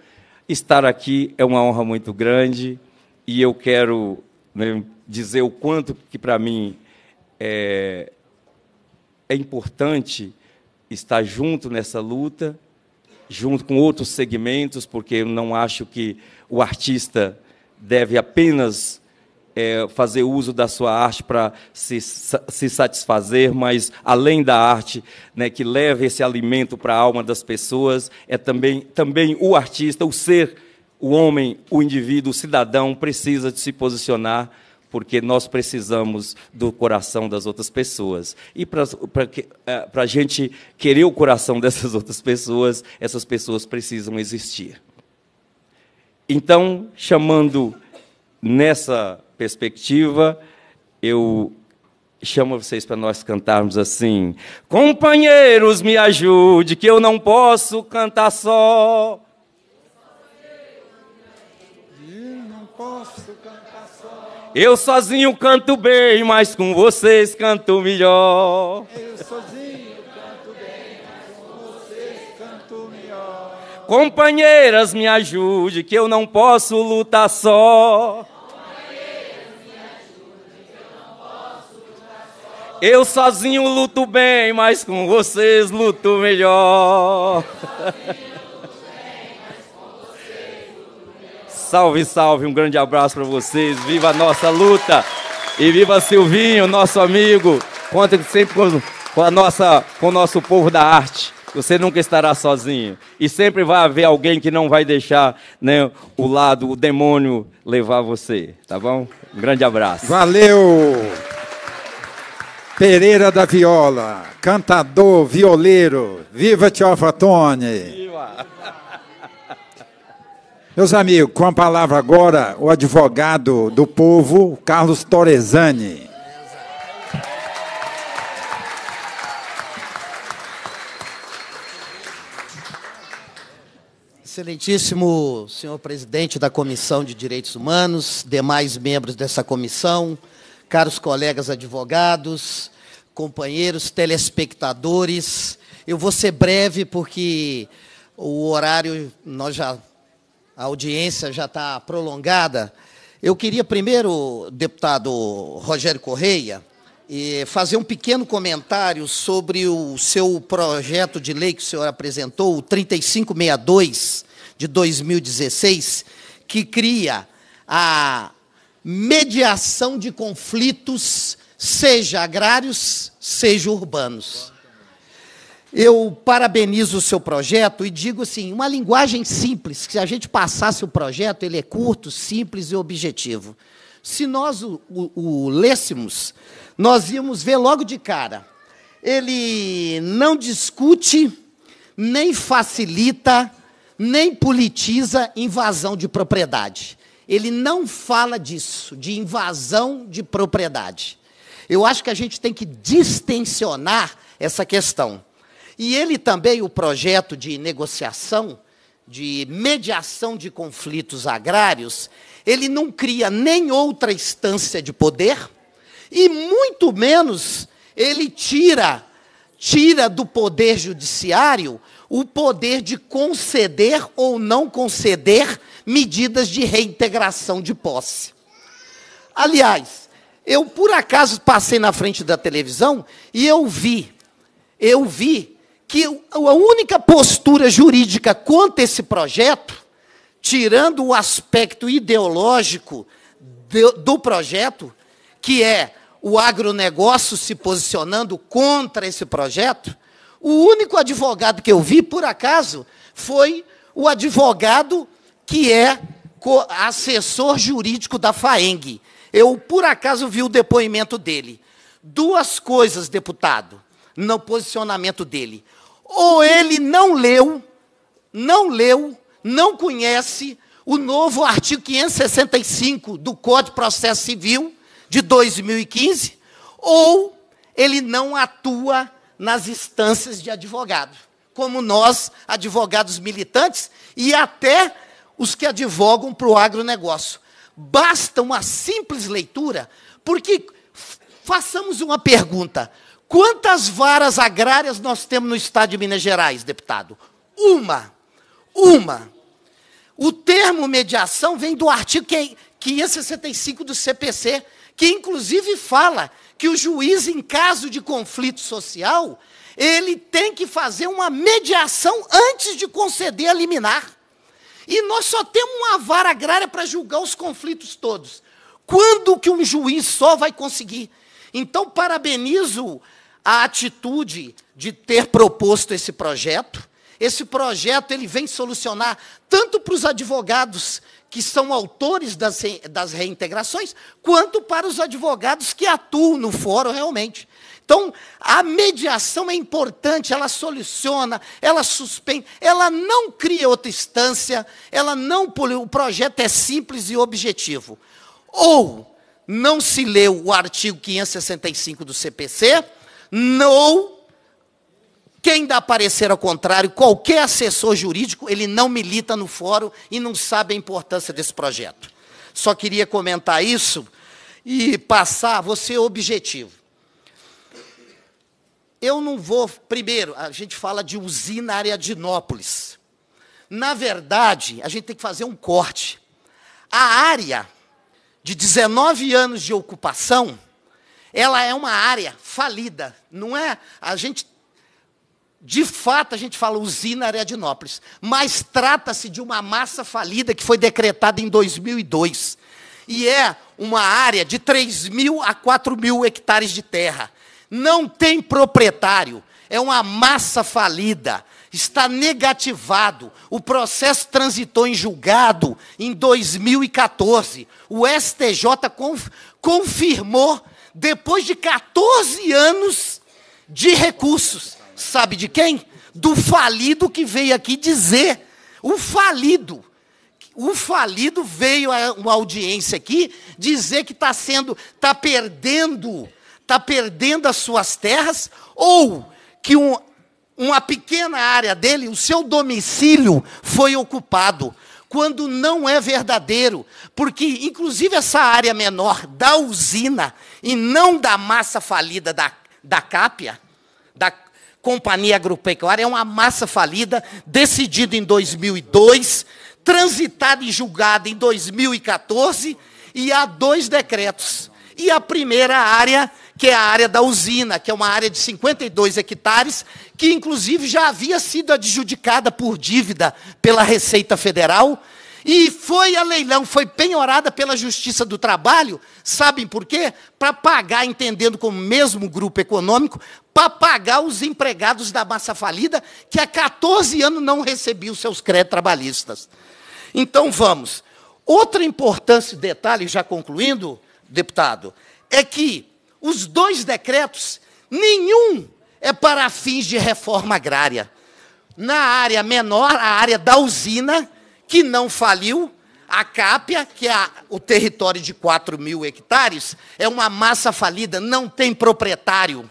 estar aqui é uma honra muito grande e eu quero né, dizer o quanto que para mim é, é importante estar junto nessa luta, junto com outros segmentos, porque eu não acho que o artista deve apenas é, fazer uso da sua arte para se, se satisfazer, mas além da arte, né, que leva esse alimento para a alma das pessoas, é também, também o artista, o ser, o homem, o indivíduo, o cidadão precisa de se posicionar porque nós precisamos do coração das outras pessoas. E para é, a gente querer o coração (laughs) dessas outras pessoas, essas pessoas precisam existir. Então, chamando nessa perspectiva, eu chamo vocês para nós cantarmos assim: Companheiros, me ajude, que eu não posso cantar só. Eu sozinho canto bem, mas com vocês canto melhor. Eu sozinho Companheiras, me ajude, que eu não posso lutar só. Eu sozinho luto bem, mas com vocês luto melhor. Salve, salve, um grande abraço para vocês. Viva a nossa luta e viva Silvinho, nosso amigo. Conta sempre com, a nossa, com o nosso povo da arte. Você nunca estará sozinho. E sempre vai haver alguém que não vai deixar né, o lado, o demônio, levar você. Tá bom? Um grande abraço. Valeu! Pereira da Viola, cantador, violeiro. Viva Tiofa Tony! Viva! (laughs) Meus amigos, com a palavra agora, o advogado do povo, Carlos Torresani. Excelentíssimo senhor presidente da Comissão de Direitos Humanos, demais membros dessa comissão, caros colegas advogados, companheiros telespectadores, eu vou ser breve porque o horário nós já a audiência já está prolongada. Eu queria primeiro, deputado Rogério Correia, eh, fazer um pequeno comentário sobre o seu projeto de lei que o senhor apresentou, o 3562, de 2016, que cria a mediação de conflitos, seja agrários, seja urbanos. Eu parabenizo o seu projeto e digo assim, uma linguagem simples, que se a gente passasse o projeto, ele é curto, simples e objetivo. Se nós o, o, o lêssemos, nós íamos ver logo de cara. Ele não discute, nem facilita, nem politiza invasão de propriedade. Ele não fala disso, de invasão de propriedade. Eu acho que a gente tem que distensionar essa questão. E ele também, o projeto de negociação, de mediação de conflitos agrários, ele não cria nem outra instância de poder, e muito menos ele tira, tira do poder judiciário o poder de conceder ou não conceder medidas de reintegração de posse. Aliás, eu por acaso passei na frente da televisão e eu vi, eu vi que a única postura jurídica contra esse projeto, tirando o aspecto ideológico do, do projeto, que é o agronegócio se posicionando contra esse projeto, o único advogado que eu vi, por acaso, foi o advogado que é assessor jurídico da FAENG. Eu, por acaso, vi o depoimento dele. Duas coisas, deputado, no posicionamento dele. Ou ele não leu, não leu, não conhece o novo artigo 565 do Código de Processo Civil de 2015, ou ele não atua nas instâncias de advogado, como nós, advogados militantes, e até os que advogam para o agronegócio. Basta uma simples leitura, porque façamos uma pergunta: quantas varas agrárias nós temos no estado de Minas Gerais, deputado? Uma. Uma. O termo mediação vem do artigo 565 do CPC, que inclusive fala que o juiz, em caso de conflito social, ele tem que fazer uma mediação antes de conceder a liminar. E nós só temos uma vara agrária para julgar os conflitos todos. Quando que um juiz só vai conseguir? Então, parabenizo a atitude de ter proposto esse projeto. Esse projeto ele vem solucionar tanto para os advogados que são autores das, das reintegrações, quanto para os advogados que atuam no fórum realmente. Então, a mediação é importante, ela soluciona, ela suspende, ela não cria outra instância, ela não o projeto é simples e objetivo. Ou não se leu o artigo 565 do CPC, não quem dá parecer ao contrário, qualquer assessor jurídico, ele não milita no fórum e não sabe a importância desse projeto. Só queria comentar isso e passar, vou ser objetivo. Eu não vou. Primeiro, a gente fala de usina área de Nópolis. Na verdade, a gente tem que fazer um corte. A área de 19 anos de ocupação, ela é uma área falida. Não é? A gente de fato, a gente fala usina Ariadnópolis, mas trata-se de uma massa falida que foi decretada em 2002. E é uma área de 3 mil a 4 mil hectares de terra. Não tem proprietário, é uma massa falida, está negativado. O processo transitou em julgado em 2014. O STJ confirmou, depois de 14 anos de recursos. Sabe de quem? Do falido que veio aqui dizer. O falido. O falido veio a uma audiência aqui dizer que está sendo, está perdendo, está perdendo as suas terras, ou que um, uma pequena área dele, o seu domicílio foi ocupado quando não é verdadeiro, porque inclusive essa área menor da usina e não da massa falida da, da cápia, da, Companhia Agropecuária é uma massa falida, decidida em 2002, transitada e julgada em 2014, e há dois decretos. E a primeira área, que é a área da usina, que é uma área de 52 hectares, que inclusive já havia sido adjudicada por dívida pela Receita Federal, e foi a leilão, foi penhorada pela Justiça do Trabalho, sabem por quê? Para pagar, entendendo como mesmo grupo econômico, para pagar os empregados da massa falida que há 14 anos não recebiam seus créditos trabalhistas. Então vamos. Outra importância detalhe, já concluindo, deputado, é que os dois decretos, nenhum é para fins de reforma agrária. Na área menor, a área da usina, que não faliu, a Cápia, que é o território de 4 mil hectares, é uma massa falida, não tem proprietário.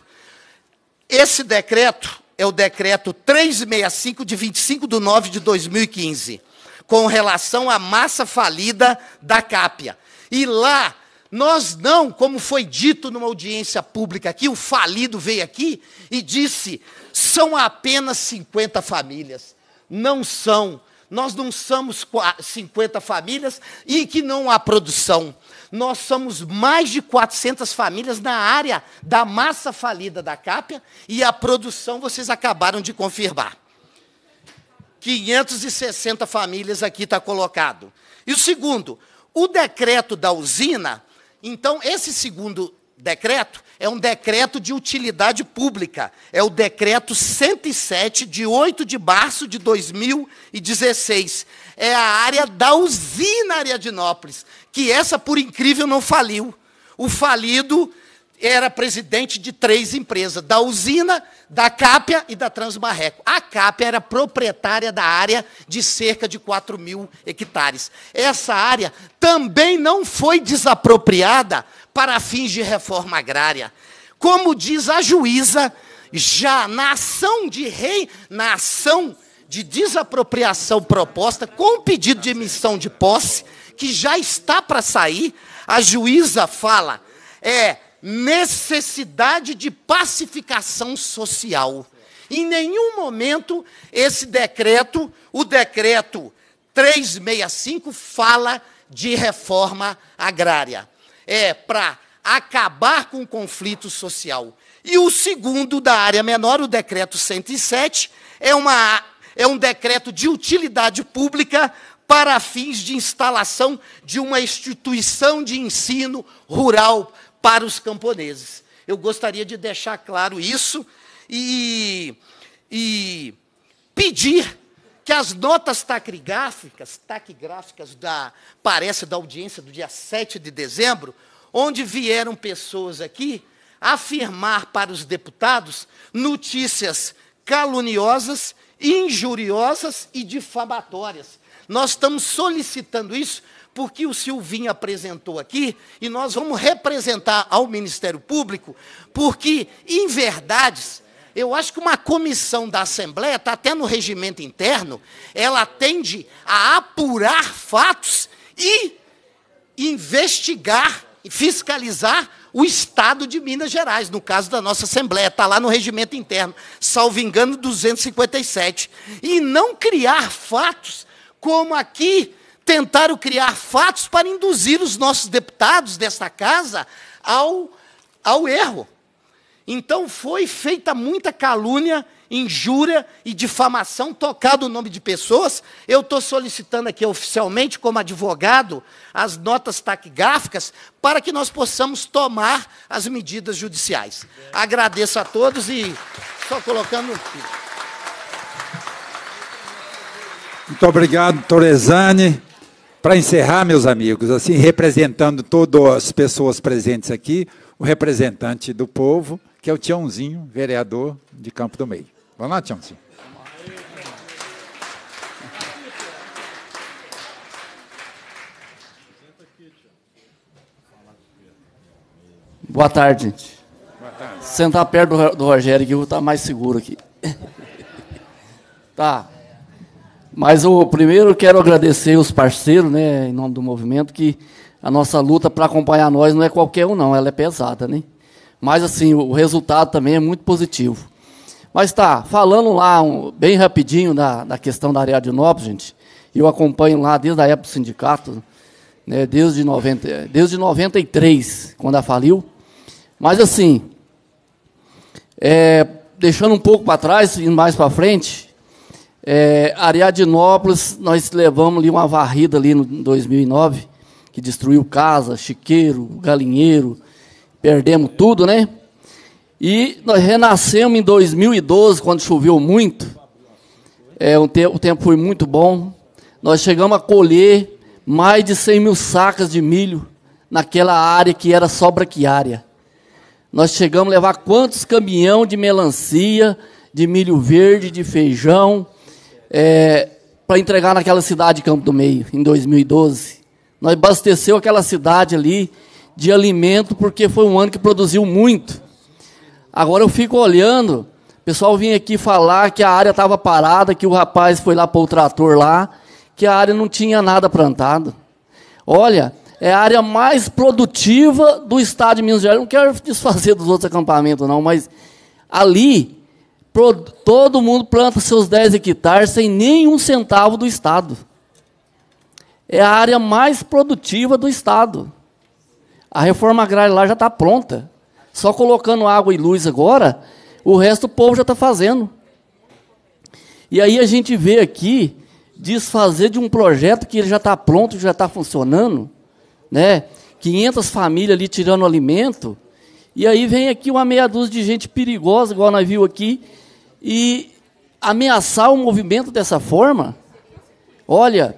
Esse decreto é o decreto 365 de 25 de 9 de 2015, com relação à massa falida da Cápia. E lá, nós não, como foi dito numa audiência pública aqui, o falido veio aqui e disse: são apenas 50 famílias. Não são. Nós não somos 50 famílias e que não há produção nós somos mais de 400 famílias na área da massa falida da Capia e a produção vocês acabaram de confirmar. 560 famílias aqui está colocado. E o segundo, o decreto da usina, então esse segundo decreto é um decreto de utilidade pública, é o decreto 107 de 8 de março de 2016. É a área da usina Ariadnópolis que essa, por incrível, não faliu. O falido era presidente de três empresas: da usina, da Cápia e da Transmarreco. A Cápia era proprietária da área de cerca de 4 mil hectares. Essa área também não foi desapropriada para fins de reforma agrária. Como diz a juíza, já na ação de rei, na ação de desapropriação proposta com pedido de emissão de posse, que já está para sair, a juíza fala, é necessidade de pacificação social. Em nenhum momento esse decreto, o decreto 365, fala de reforma agrária. É para acabar com o conflito social. E o segundo da área menor, o decreto 107, é, uma, é um decreto de utilidade pública para fins de instalação de uma instituição de ensino rural para os camponeses. Eu gostaria de deixar claro isso e, e pedir que as notas taquigráficas, taquigráficas da parece da audiência do dia 7 de dezembro, onde vieram pessoas aqui afirmar para os deputados notícias caluniosas, injuriosas e difamatórias nós estamos solicitando isso porque o Silvinho apresentou aqui e nós vamos representar ao Ministério Público, porque, em verdades, eu acho que uma comissão da Assembleia, está até no regimento interno, ela tende a apurar fatos e investigar, fiscalizar o Estado de Minas Gerais, no caso da nossa Assembleia, está lá no regimento interno, salvo engano, 257. E não criar fatos como aqui tentaram criar fatos para induzir os nossos deputados desta casa ao, ao erro. Então foi feita muita calúnia, injúria e difamação, tocado o nome de pessoas. Eu estou solicitando aqui oficialmente, como advogado, as notas taquigráficas para que nós possamos tomar as medidas judiciais. Agradeço a todos e só colocando. Muito obrigado, Torresani. Para encerrar, meus amigos, assim, representando todas as pessoas presentes aqui, o representante do povo, que é o Tiãozinho, vereador de Campo do Meio. Vamos lá, Tiãozinho. Boa tarde, gente. Boa tarde. Sentar perto do, Rogério que eu estar mais seguro aqui. (laughs) tá. Mas o primeiro quero agradecer os parceiros, né, em nome do movimento, que a nossa luta para acompanhar nós não é qualquer um, não, ela é pesada, né? Mas assim, o resultado também é muito positivo. Mas tá, falando lá um, bem rapidinho da, da questão da área de Nópolis, gente, eu acompanho lá desde a época do sindicato, né, desde, 90, desde 93, quando a faliu. Mas assim, é, deixando um pouco para trás, indo mais para frente, é, Ariadinópolis, nós levamos ali uma varrida ali no, em 2009, que destruiu casa, chiqueiro, galinheiro, perdemos tudo, né? E nós renascemos em 2012, quando choveu muito. É, o, te o tempo foi muito bom. Nós chegamos a colher mais de 100 mil sacas de milho naquela área que era só braquiária. Nós chegamos a levar quantos caminhão de melancia, de milho verde, de feijão, é, para entregar naquela cidade Campo do Meio, em 2012. Nós abasteceu aquela cidade ali de alimento, porque foi um ano que produziu muito. Agora eu fico olhando, o pessoal vinha aqui falar que a área estava parada, que o rapaz foi lá pôr o trator lá, que a área não tinha nada plantado. Olha, é a área mais produtiva do estado de Minas Gerais. não quero desfazer dos outros acampamentos, não, mas ali todo mundo planta seus 10 hectares sem nenhum centavo do Estado. É a área mais produtiva do Estado. A reforma agrária lá já está pronta. Só colocando água e luz agora, o resto o povo já está fazendo. E aí a gente vê aqui desfazer de um projeto que ele já está pronto, já está funcionando, né? 500 famílias ali tirando alimento e aí vem aqui uma meia dúzia de gente perigosa, igual nós viu aqui, e ameaçar o movimento dessa forma. Olha,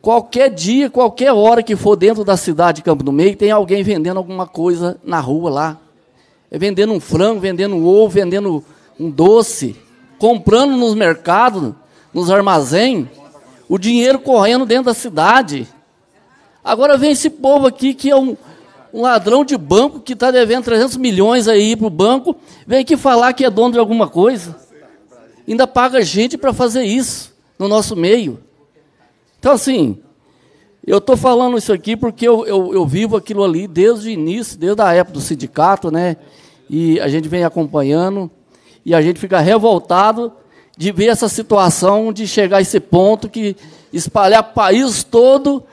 qualquer dia, qualquer hora que for dentro da cidade de Campo do Meio, tem alguém vendendo alguma coisa na rua lá. É vendendo um frango, vendendo um ovo, vendendo um doce, comprando nos mercados, nos armazéns, o dinheiro correndo dentro da cidade. Agora vem esse povo aqui que é um um ladrão de banco que está devendo 300 milhões aí para o banco, vem aqui falar que é dono de alguma coisa. Ainda paga gente para fazer isso no nosso meio. Então, assim, eu estou falando isso aqui porque eu, eu, eu, vivo aquilo ali desde o início, desde a época do sindicato, né? E a gente vem acompanhando e a gente fica revoltado de ver essa situação de chegar a esse ponto que espalhar o país todo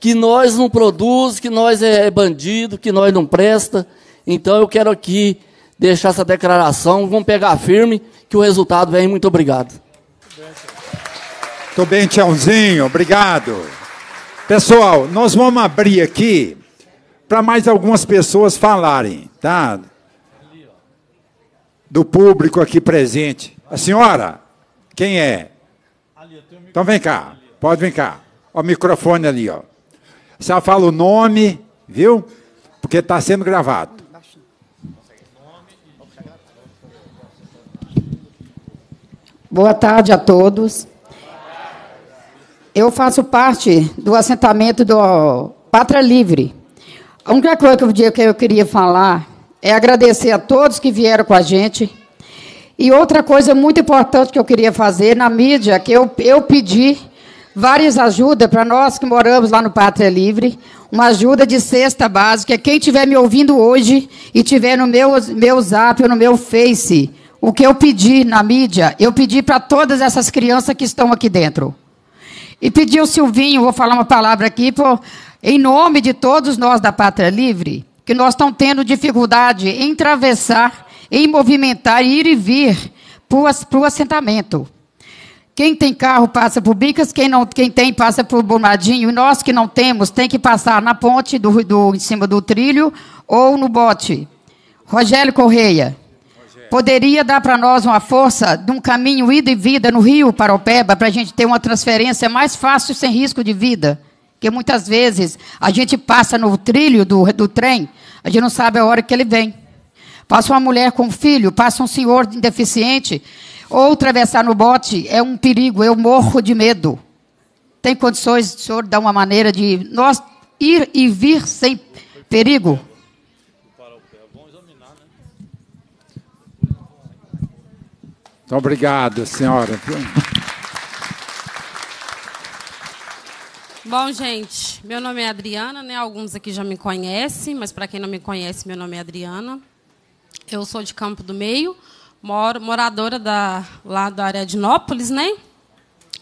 que nós não produz, que nós é bandido, que nós não presta. Então eu quero aqui deixar essa declaração, vamos pegar firme que o resultado vem. Muito obrigado. Muito bem, Tchauzinho, obrigado. Pessoal, nós vamos abrir aqui para mais algumas pessoas falarem, tá? Do público aqui presente. A senhora, quem é? Então vem cá, pode vir cá. Ó, o microfone ali, ó. Já fala o nome, viu? Porque está sendo gravado. Boa tarde a todos. Eu faço parte do assentamento do Pátria Livre. A única coisa que eu queria falar é agradecer a todos que vieram com a gente. E outra coisa muito importante que eu queria fazer na mídia, que eu, eu pedi várias ajudas para nós que moramos lá no Pátria Livre. Uma ajuda de cesta básica. Quem estiver me ouvindo hoje e tiver no meu, meu zap ou no meu face, o que eu pedi na mídia, eu pedi para todas essas crianças que estão aqui dentro. E pedi ao Silvinho, vou falar uma palavra aqui, em nome de todos nós da Pátria Livre, que nós estamos tendo dificuldade em atravessar, em movimentar, ir e vir para o assentamento. Quem tem carro passa por bicas, quem não quem tem passa por bomadinho. E nós que não temos tem que passar na ponte do, do em cima do trilho ou no bote. Rogério Correia, Rogério. poderia dar para nós uma força de um caminho ida e vida no Rio para Opeba para a gente ter uma transferência mais fácil sem risco de vida? Porque muitas vezes a gente passa no trilho do, do trem, a gente não sabe a hora que ele vem. Passa uma mulher com um filho, passa um senhor deficiente ou atravessar no bote é um perigo, eu morro de medo. Tem condições, o senhor dá uma maneira de nós ir e vir sem perigo? Muito então, obrigado, senhora. Bom, gente, meu nome é Adriana, né? Alguns aqui já me conhecem, mas para quem não me conhece, meu nome é Adriana. Eu sou de Campo do Meio. Moro, moradora da, lá da área de Nópolis, né?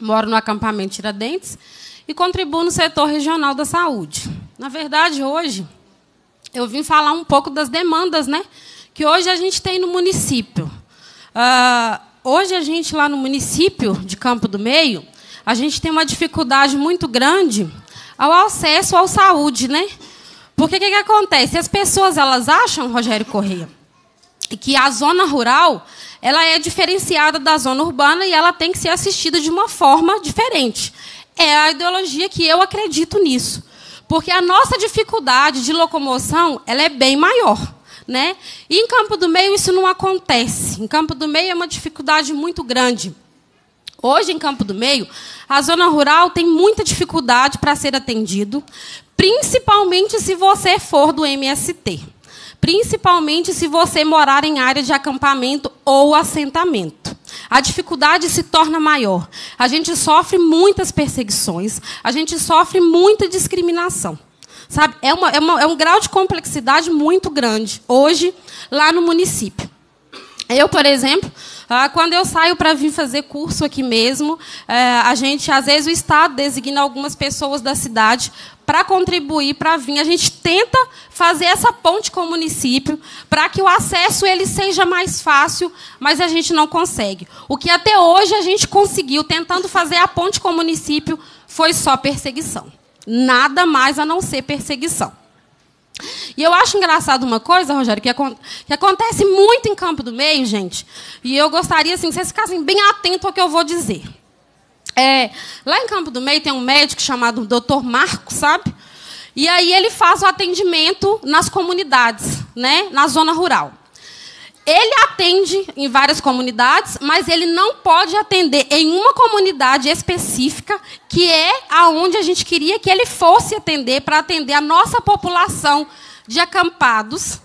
Moro no acampamento Tiradentes e contribuo no setor regional da saúde. Na verdade, hoje, eu vim falar um pouco das demandas né, que hoje a gente tem no município. Uh, hoje, a gente lá no município de Campo do Meio, a gente tem uma dificuldade muito grande ao acesso à saúde, né? Porque o que, que acontece? As pessoas elas acham, Rogério Corrêa, que a zona rural ela é diferenciada da zona urbana e ela tem que ser assistida de uma forma diferente. É a ideologia que eu acredito nisso. Porque a nossa dificuldade de locomoção ela é bem maior. Né? E em Campo do Meio isso não acontece. Em Campo do Meio é uma dificuldade muito grande. Hoje, em Campo do Meio, a zona rural tem muita dificuldade para ser atendido, principalmente se você for do MST principalmente se você morar em área de acampamento ou assentamento. A dificuldade se torna maior. A gente sofre muitas perseguições, a gente sofre muita discriminação. Sabe? É, uma, é, uma, é um grau de complexidade muito grande hoje lá no município. Eu, por exemplo, ah, quando eu saio para vir fazer curso aqui mesmo, eh, a gente às vezes o estado designa algumas pessoas da cidade para contribuir, para vir. A gente tenta fazer essa ponte com o município para que o acesso ele seja mais fácil, mas a gente não consegue. O que até hoje a gente conseguiu, tentando fazer a ponte com o município, foi só perseguição. Nada mais a não ser perseguição. E eu acho engraçado uma coisa, Rogério, que, que, acontece muito em Campo do Meio, gente. E eu gostaria assim, que vocês ficassem bem atentos ao que eu vou dizer. É, lá em Campo do Meio tem um médico chamado Dr. Marco, sabe? E aí ele faz o atendimento nas comunidades, né? Na zona rural. Ele atende em várias comunidades, mas ele não pode atender em uma comunidade específica, que é aonde a gente queria que ele fosse atender para atender a nossa população de acampados.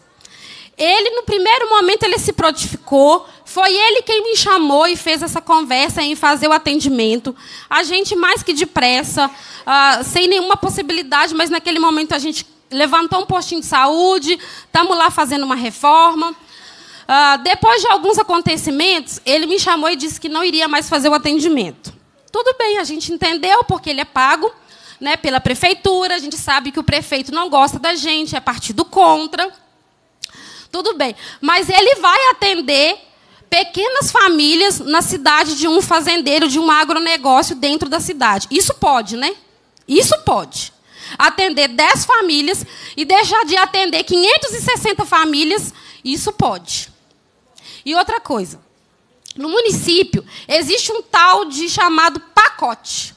Ele no primeiro momento ele se prontificou, foi ele quem me chamou e fez essa conversa em fazer o atendimento. A gente, mais que depressa, uh, sem nenhuma possibilidade, mas naquele momento a gente levantou um postinho de saúde, estamos lá fazendo uma reforma. Uh, depois de alguns acontecimentos, ele me chamou e disse que não iria mais fazer o atendimento. Tudo bem, a gente entendeu, porque ele é pago né, pela prefeitura, a gente sabe que o prefeito não gosta da gente, é partido contra. Tudo bem, mas ele vai atender pequenas famílias na cidade de um fazendeiro, de um agronegócio dentro da cidade. Isso pode, né? Isso pode. Atender 10 famílias e deixar de atender 560 famílias, isso pode. E outra coisa, no município existe um tal de chamado pacote,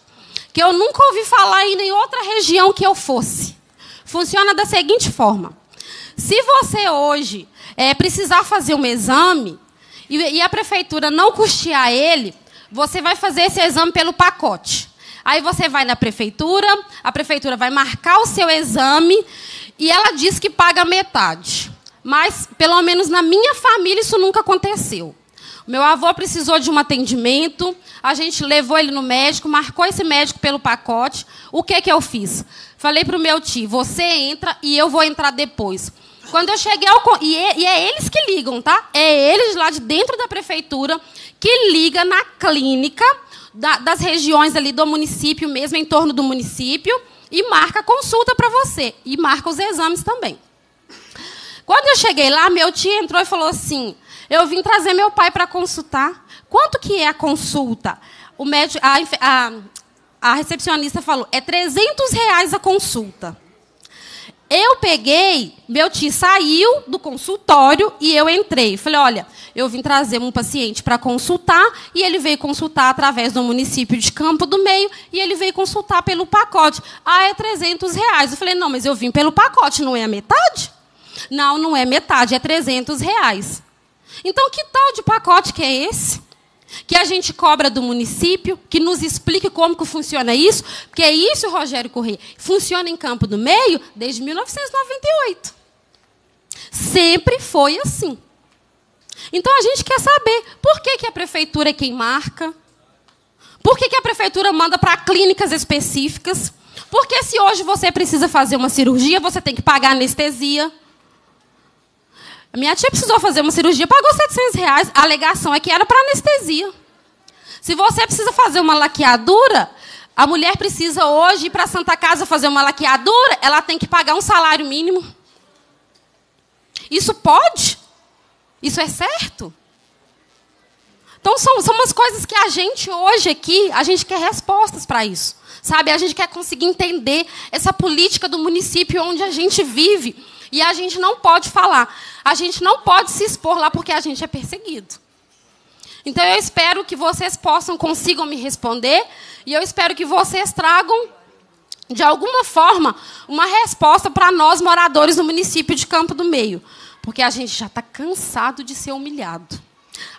que eu nunca ouvi falar ainda em outra região que eu fosse. Funciona da seguinte forma: se você hoje é, precisar fazer um exame, e, e a prefeitura não custear ele, você vai fazer esse exame pelo pacote. Aí você vai na prefeitura, a prefeitura vai marcar o seu exame e ela diz que paga metade. Mas, pelo menos na minha família, isso nunca aconteceu. Meu avô precisou de um atendimento, a gente levou ele no médico, marcou esse médico pelo pacote. O que, que eu fiz? Falei para o meu tio: você entra e eu vou entrar depois. Quando eu cheguei ao. E é, e é eles que ligam, tá? É eles lá de dentro da prefeitura que liga na clínica da, das regiões ali do município, mesmo em torno do município, e marca consulta para você. E marca os exames também. Quando eu cheguei lá, meu tio entrou e falou assim: Eu vim trazer meu pai para consultar. Quanto que é a consulta? O médico, a, a, a recepcionista falou: É 300 reais a consulta. Eu peguei, meu tio saiu do consultório e eu entrei. Falei, olha, eu vim trazer um paciente para consultar e ele veio consultar através do município de Campo do Meio e ele veio consultar pelo pacote. Ah, é 300 reais. Eu falei, não, mas eu vim pelo pacote, não é a metade? Não, não é metade, é 300 reais. Então, que tal de pacote que é esse? que a gente cobra do município, que nos explique como que funciona isso, porque é isso, Rogério Corrêa. Funciona em Campo do Meio desde 1998. Sempre foi assim. Então a gente quer saber por que, que a prefeitura é quem marca, por que, que a prefeitura manda para clínicas específicas, por que se hoje você precisa fazer uma cirurgia, você tem que pagar anestesia. A minha tia precisou fazer uma cirurgia, pagou 700 reais. A alegação é que era para anestesia. Se você precisa fazer uma laqueadura, a mulher precisa hoje ir para a Santa Casa fazer uma laqueadura, ela tem que pagar um salário mínimo. Isso pode? Isso é certo? Então são, são umas coisas que a gente hoje aqui, a gente quer respostas para isso. Sabe? A gente quer conseguir entender essa política do município onde a gente vive. E a gente não pode falar. A gente não pode se expor lá porque a gente é perseguido. Então eu espero que vocês possam consigam me responder e eu espero que vocês tragam de alguma forma uma resposta para nós moradores do município de Campo do Meio, porque a gente já está cansado de ser humilhado.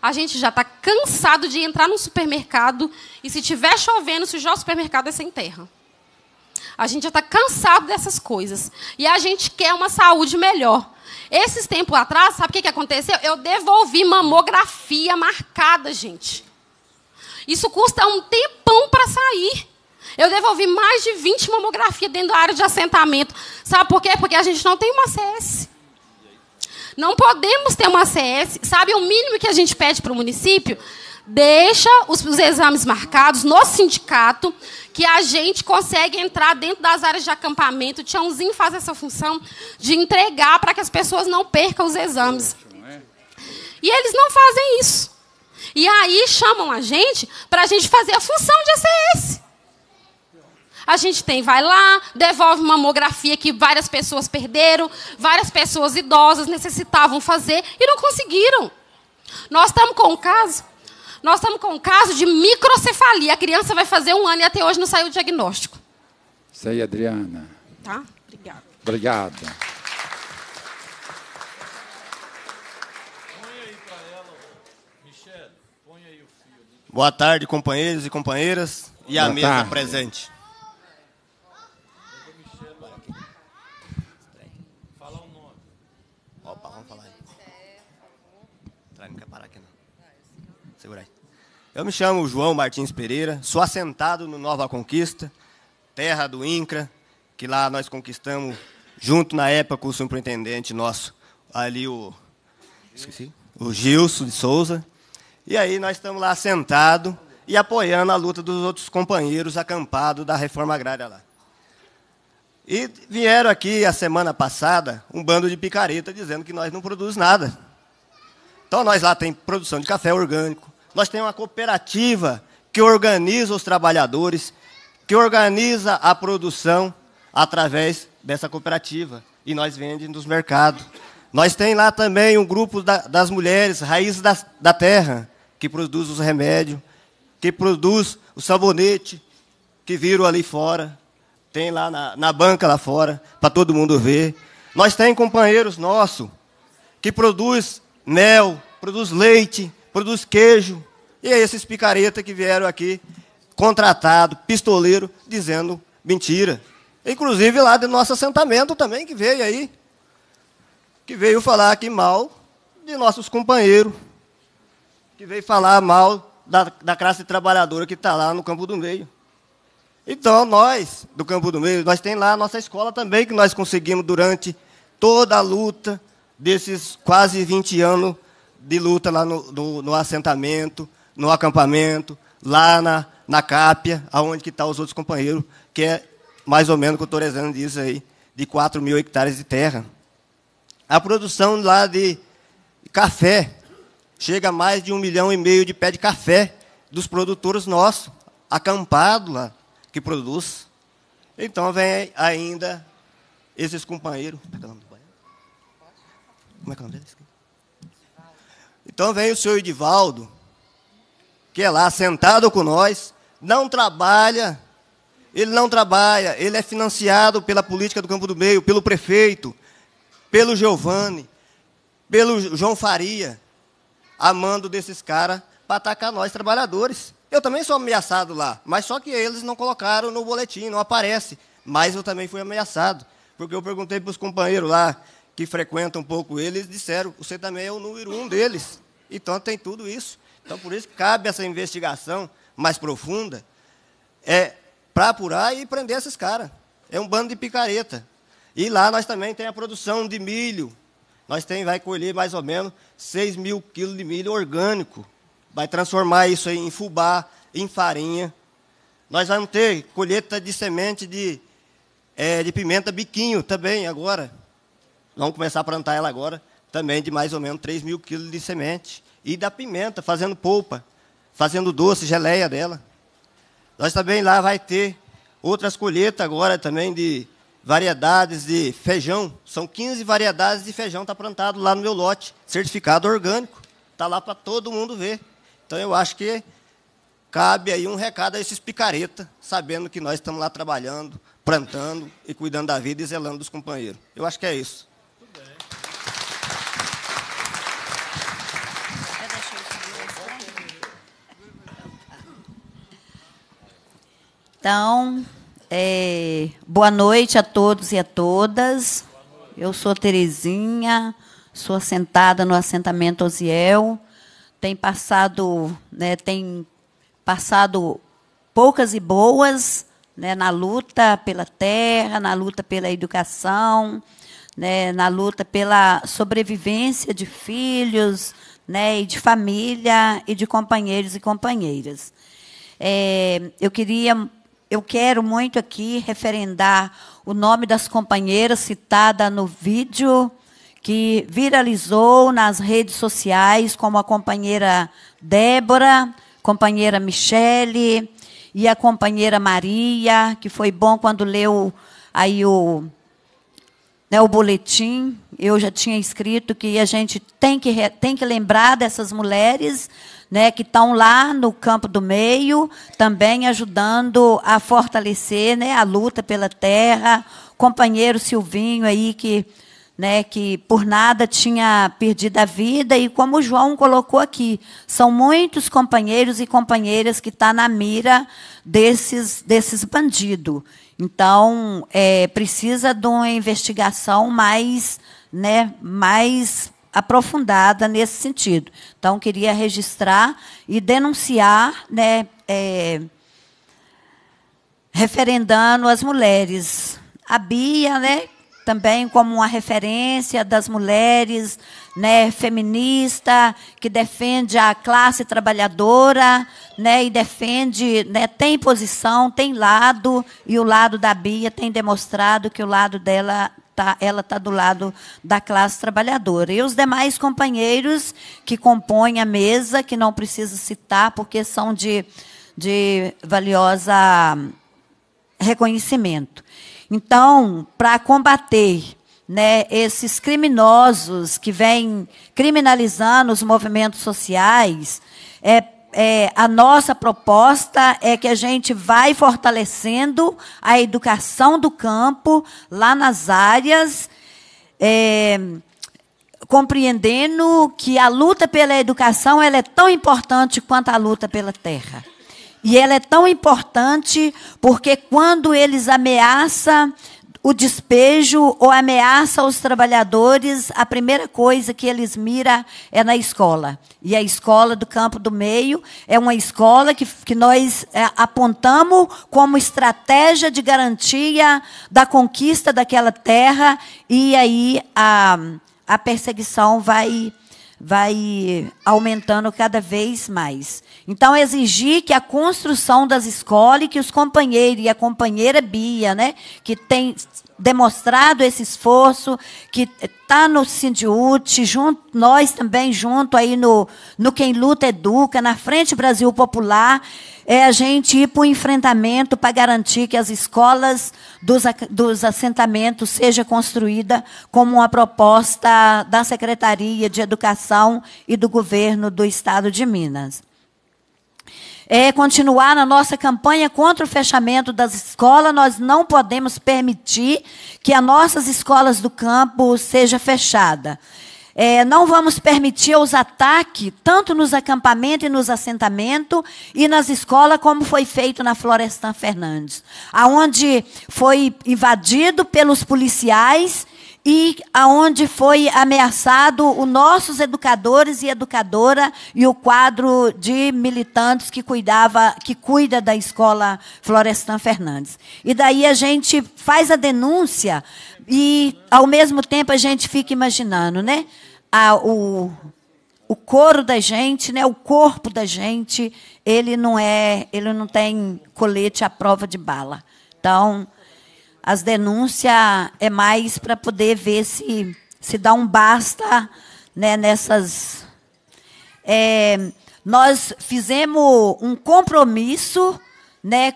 A gente já está cansado de entrar num supermercado e se tiver chovendo, se o supermercado é sem terra. A gente já está cansado dessas coisas. E a gente quer uma saúde melhor. Esses tempos atrás, sabe o que, que aconteceu? Eu devolvi mamografia marcada, gente. Isso custa um tempão para sair. Eu devolvi mais de 20 mamografias dentro da área de assentamento. Sabe por quê? Porque a gente não tem uma CS. Não podemos ter uma CS. Sabe o mínimo que a gente pede para o município? Deixa os, os exames marcados no sindicato que a gente consegue entrar dentro das áreas de acampamento. O Tiãozinho faz essa função de entregar para que as pessoas não percam os exames. E eles não fazem isso. E aí chamam a gente para a gente fazer a função de ACS. A gente tem, vai lá, devolve uma mamografia que várias pessoas perderam, várias pessoas idosas necessitavam fazer e não conseguiram. Nós estamos com um caso nós estamos com um caso de microcefalia. A criança vai fazer um ano e até hoje não saiu o diagnóstico. Isso aí, Adriana. Tá? Obrigada. Obrigada. Boa tarde, companheiros e companheiras. E Boa a mesa tarde. presente. Eu me chamo João Martins Pereira, sou assentado no Nova Conquista, terra do INCRA, que lá nós conquistamos, junto na época com o superintendente nosso, ali o. Esqueci? O Gilson de Souza. E aí nós estamos lá assentados e apoiando a luta dos outros companheiros acampados da reforma agrária lá. E vieram aqui a semana passada um bando de picareta dizendo que nós não produz nada. Então nós lá tem produção de café orgânico, nós temos uma cooperativa que organiza os trabalhadores, que organiza a produção através dessa cooperativa. E nós vendemos nos mercados. Nós tem lá também um grupo da, das mulheres, Raízes da, da Terra, que produz os remédios, que produz o sabonete, que viram ali fora. Tem lá na, na banca lá fora, para todo mundo ver. Nós tem companheiros nossos que produz mel, produz leite, produz queijo, e é esses picareta que vieram aqui, contratado, pistoleiro, dizendo mentira. Inclusive lá do nosso assentamento também, que veio aí, que veio falar aqui mal de nossos companheiros, que veio falar mal da, da classe trabalhadora que está lá no Campo do Meio. Então, nós, do Campo do Meio, nós tem lá a nossa escola também, que nós conseguimos durante toda a luta desses quase 20 anos de luta lá no, no, no assentamento, no acampamento, lá na, na Cápia, aonde que estão tá os outros companheiros, que é mais ou menos o que o Torezano diz aí, de 4 mil hectares de terra. A produção lá de café chega a mais de um milhão e meio de pé de café dos produtores nossos, acampado lá, que produz. Então vem ainda esses companheiros. Como é que é o nome é é deles? Então vem o senhor Edivaldo, que é lá sentado com nós, não trabalha, ele não trabalha, ele é financiado pela política do Campo do Meio, pelo prefeito, pelo Giovanni, pelo João Faria, amando desses caras para atacar nós, trabalhadores. Eu também sou ameaçado lá, mas só que eles não colocaram no boletim, não aparece. Mas eu também fui ameaçado, porque eu perguntei para os companheiros lá que frequentam um pouco eles disseram, você também é o número um deles. Então tem tudo isso. Então, por isso, cabe essa investigação mais profunda é para apurar e prender esses caras. É um bando de picareta. E lá nós também tem a produção de milho. Nós tem, vai colher mais ou menos 6 mil quilos de milho orgânico. Vai transformar isso em fubá, em farinha. Nós vamos ter colheita de semente de, é, de pimenta biquinho também agora. Vamos começar a plantar ela agora, também de mais ou menos 3 mil quilos de semente. E da pimenta, fazendo polpa, fazendo doce, geleia dela. Nós também lá vai ter outras colheitas agora também de variedades de feijão. São 15 variedades de feijão está plantado lá no meu lote, certificado orgânico. Está lá para todo mundo ver. Então eu acho que cabe aí um recado a esses picareta, sabendo que nós estamos lá trabalhando, plantando e cuidando da vida e zelando dos companheiros. Eu acho que é isso. Então, é, boa noite a todos e a todas. Eu sou Terezinha, sou assentada no assentamento Osiel. Tem passado, né, tem passado poucas e boas né, na luta pela terra, na luta pela educação, né, na luta pela sobrevivência de filhos, né, e de família e de companheiros e companheiras. É, eu queria eu quero muito aqui referendar o nome das companheiras citada no vídeo que viralizou nas redes sociais, como a companheira Débora, companheira Michele e a companheira Maria, que foi bom quando leu aí o, né, o boletim. Eu já tinha escrito que a gente tem que, tem que lembrar dessas mulheres, né, que estão lá no campo do meio, também ajudando a fortalecer né, a luta pela terra. Companheiro Silvinho aí que né, que por nada tinha perdido a vida, e como o João colocou aqui, são muitos companheiros e companheiras que estão tá na mira desses, desses bandidos. Então, é, precisa de uma investigação mais, né, mais aprofundada nesse sentido. Então, queria registrar e denunciar, né, é, referendando as mulheres. A Bia, né, também como uma referência das mulheres, né, feminista, que defende a classe trabalhadora, né, e defende, né, tem posição, tem lado, e o lado da Bia tem demonstrado que o lado dela tá, ela está do lado da classe trabalhadora. E os demais companheiros que compõem a mesa, que não precisa citar, porque são de, de valiosa reconhecimento. Então, para combater né, esses criminosos que vêm criminalizando os movimentos sociais, é é, a nossa proposta é que a gente vai fortalecendo a educação do campo lá nas áreas, é, compreendendo que a luta pela educação ela é tão importante quanto a luta pela terra. E ela é tão importante porque quando eles ameaçam o despejo ou ameaça aos trabalhadores, a primeira coisa que eles miram é na escola. E a escola do Campo do Meio é uma escola que, que nós é, apontamos como estratégia de garantia da conquista daquela terra, e aí a, a perseguição vai vai aumentando cada vez mais. Então, exigir que a construção das escolas e que os companheiros e a companheira Bia, né, que tem demonstrado esse esforço, que está no Sindiúte, junto, nós também junto aí no, no Quem Luta Educa, na Frente Brasil Popular, é a gente ir para o enfrentamento para garantir que as escolas dos, dos assentamentos seja construída como uma proposta da Secretaria de Educação e do governo do Estado de Minas é, continuar na nossa campanha contra o fechamento das escolas. Nós não podemos permitir que as nossas escolas do campo seja fechada. É, não vamos permitir os ataques, tanto nos acampamentos e nos assentamentos, e nas escolas, como foi feito na Florestan Fernandes, aonde foi invadido pelos policiais e aonde foi ameaçado os nossos educadores e educadora e o quadro de militantes que cuidava que cuida da escola Florestan Fernandes. E daí a gente faz a denúncia e ao mesmo tempo a gente fica imaginando, né? a, o, o couro da gente, né, o corpo da gente, ele não é, ele não tem colete à prova de bala. Então, as denúncias é mais para poder ver se se dá um basta, né, nessas. É, nós fizemos um compromisso, né,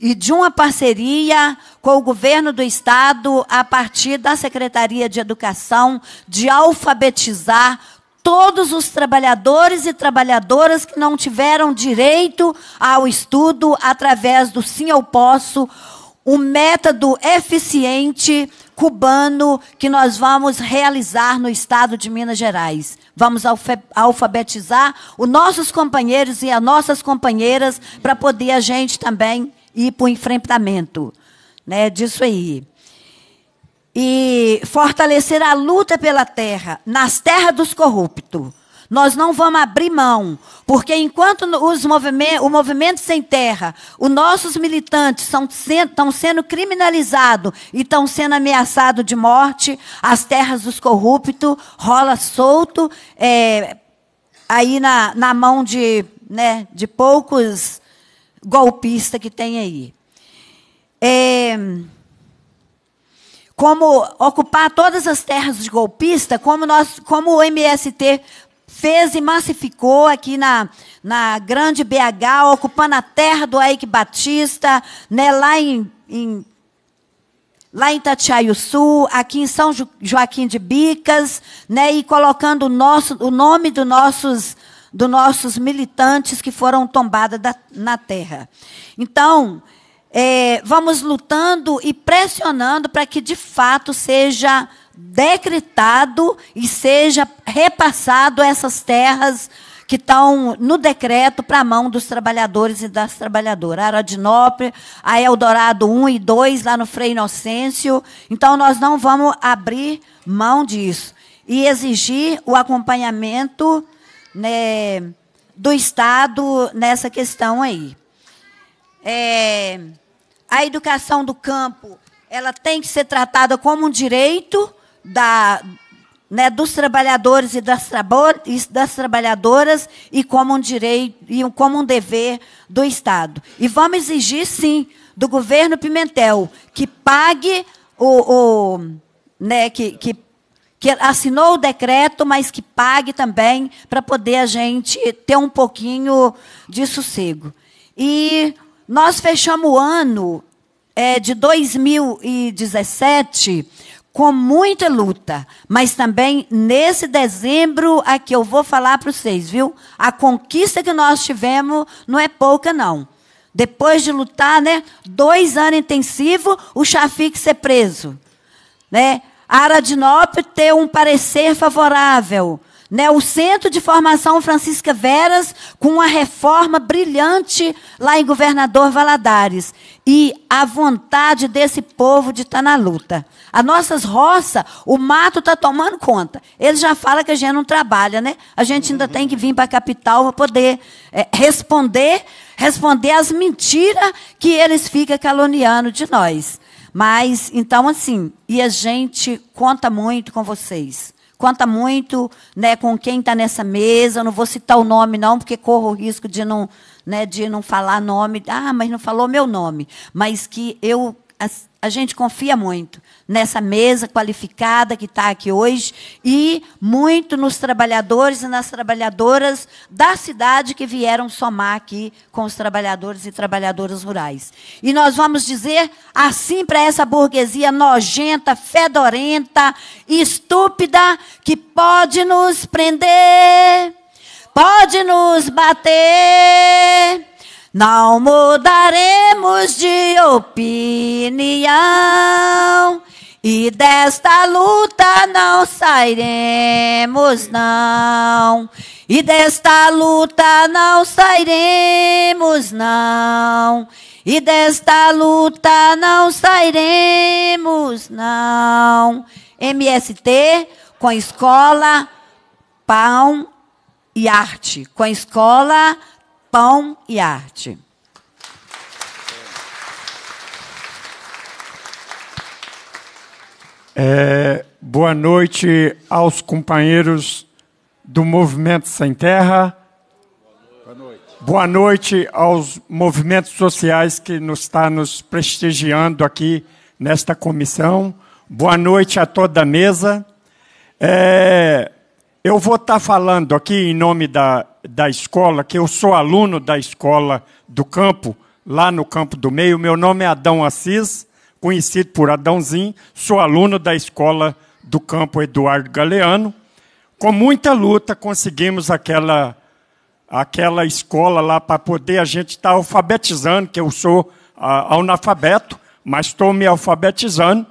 e de uma parceria com o governo do estado a partir da Secretaria de Educação de alfabetizar todos os trabalhadores e trabalhadoras que não tiveram direito ao estudo através do Sim Eu Posso, um método eficiente cubano que nós vamos realizar no estado de Minas Gerais. Vamos alfabetizar os nossos companheiros e as nossas companheiras para poder a gente também ir para o enfrentamento né, disso aí. E fortalecer a luta pela terra, nas terras dos corruptos. Nós não vamos abrir mão, porque enquanto os movimentos, o movimento sem terra, os nossos militantes estão sendo criminalizados e estão sendo ameaçados de morte, as terras dos corruptos rola solto é, aí na, na mão de, né, de poucos golpista que tem aí. É, como ocupar todas as terras de golpista, como, nós, como o MST fez e massificou aqui na, na grande BH, ocupando a terra do Aike Batista, né, lá em, em lá em Itatiaio Sul, aqui em São Joaquim de Bicas, né, e colocando o, nosso, o nome dos nossos dos nossos militantes que foram tombados da, na terra. Então, é, vamos lutando e pressionando para que de fato seja decretado e seja repassado essas terras que estão no decreto para a mão dos trabalhadores e das trabalhadoras. Aradinópolis, a Eldorado 1 e 2, lá no Frei Inocêncio. Então, nós não vamos abrir mão disso. E exigir o acompanhamento né, do Estado nessa questão aí. É, a educação do campo ela tem que ser tratada como um direito da, né, dos trabalhadores e das, das, trabalhadoras e como um direito e como um dever do Estado. E vamos exigir, sim, do governo Pimentel que pague o, o né, que, que que assinou o decreto, mas que pague também para poder a gente ter um pouquinho de sossego. E nós fechamos o ano é, de 2017 com muita luta, mas também nesse dezembro aqui eu vou falar para vocês, viu? A conquista que nós tivemos não é pouca não. Depois de lutar, né? Dois anos intensivo, o Chafik ser preso, né? Aradinópolis ter um parecer favorável. Né, o Centro de Formação Francisca Veras, com uma reforma brilhante lá em Governador Valadares. E a vontade desse povo de estar tá na luta. As nossas roças, o mato está tomando conta. Eles já falam que a gente não trabalha, né? A gente ainda tem que vir para a capital para poder é, responder responder as mentiras que eles ficam caluniando de nós. Mas, então, assim, e a gente conta muito com vocês. Conta muito né, com quem está nessa mesa. Eu não vou citar o nome, não, porque corro o risco de não, né, de não falar nome. Ah, mas não falou meu nome. Mas que eu a gente confia muito nessa mesa qualificada que está aqui hoje e muito nos trabalhadores e nas trabalhadoras da cidade que vieram somar aqui com os trabalhadores e trabalhadoras rurais. E nós vamos dizer assim para essa burguesia nojenta, fedorenta, estúpida, que pode nos prender, pode nos bater não mudaremos de opinião e desta luta não sairemos, não. E desta luta não sairemos, não. E desta luta não sairemos, não. MST com escola, pão e arte. Com escola, pão e arte. É, boa noite aos companheiros do Movimento Sem Terra. Boa noite. boa noite aos movimentos sociais que nos está nos prestigiando aqui nesta comissão. Boa noite a toda a mesa. É, eu vou estar tá falando aqui em nome da, da escola, que eu sou aluno da escola do campo, lá no Campo do Meio. Meu nome é Adão Assis, conhecido por Adãozinho, sou aluno da escola do campo Eduardo Galeano. Com muita luta conseguimos aquela, aquela escola lá para poder a gente estar tá alfabetizando, que eu sou analfabeto, mas estou me alfabetizando.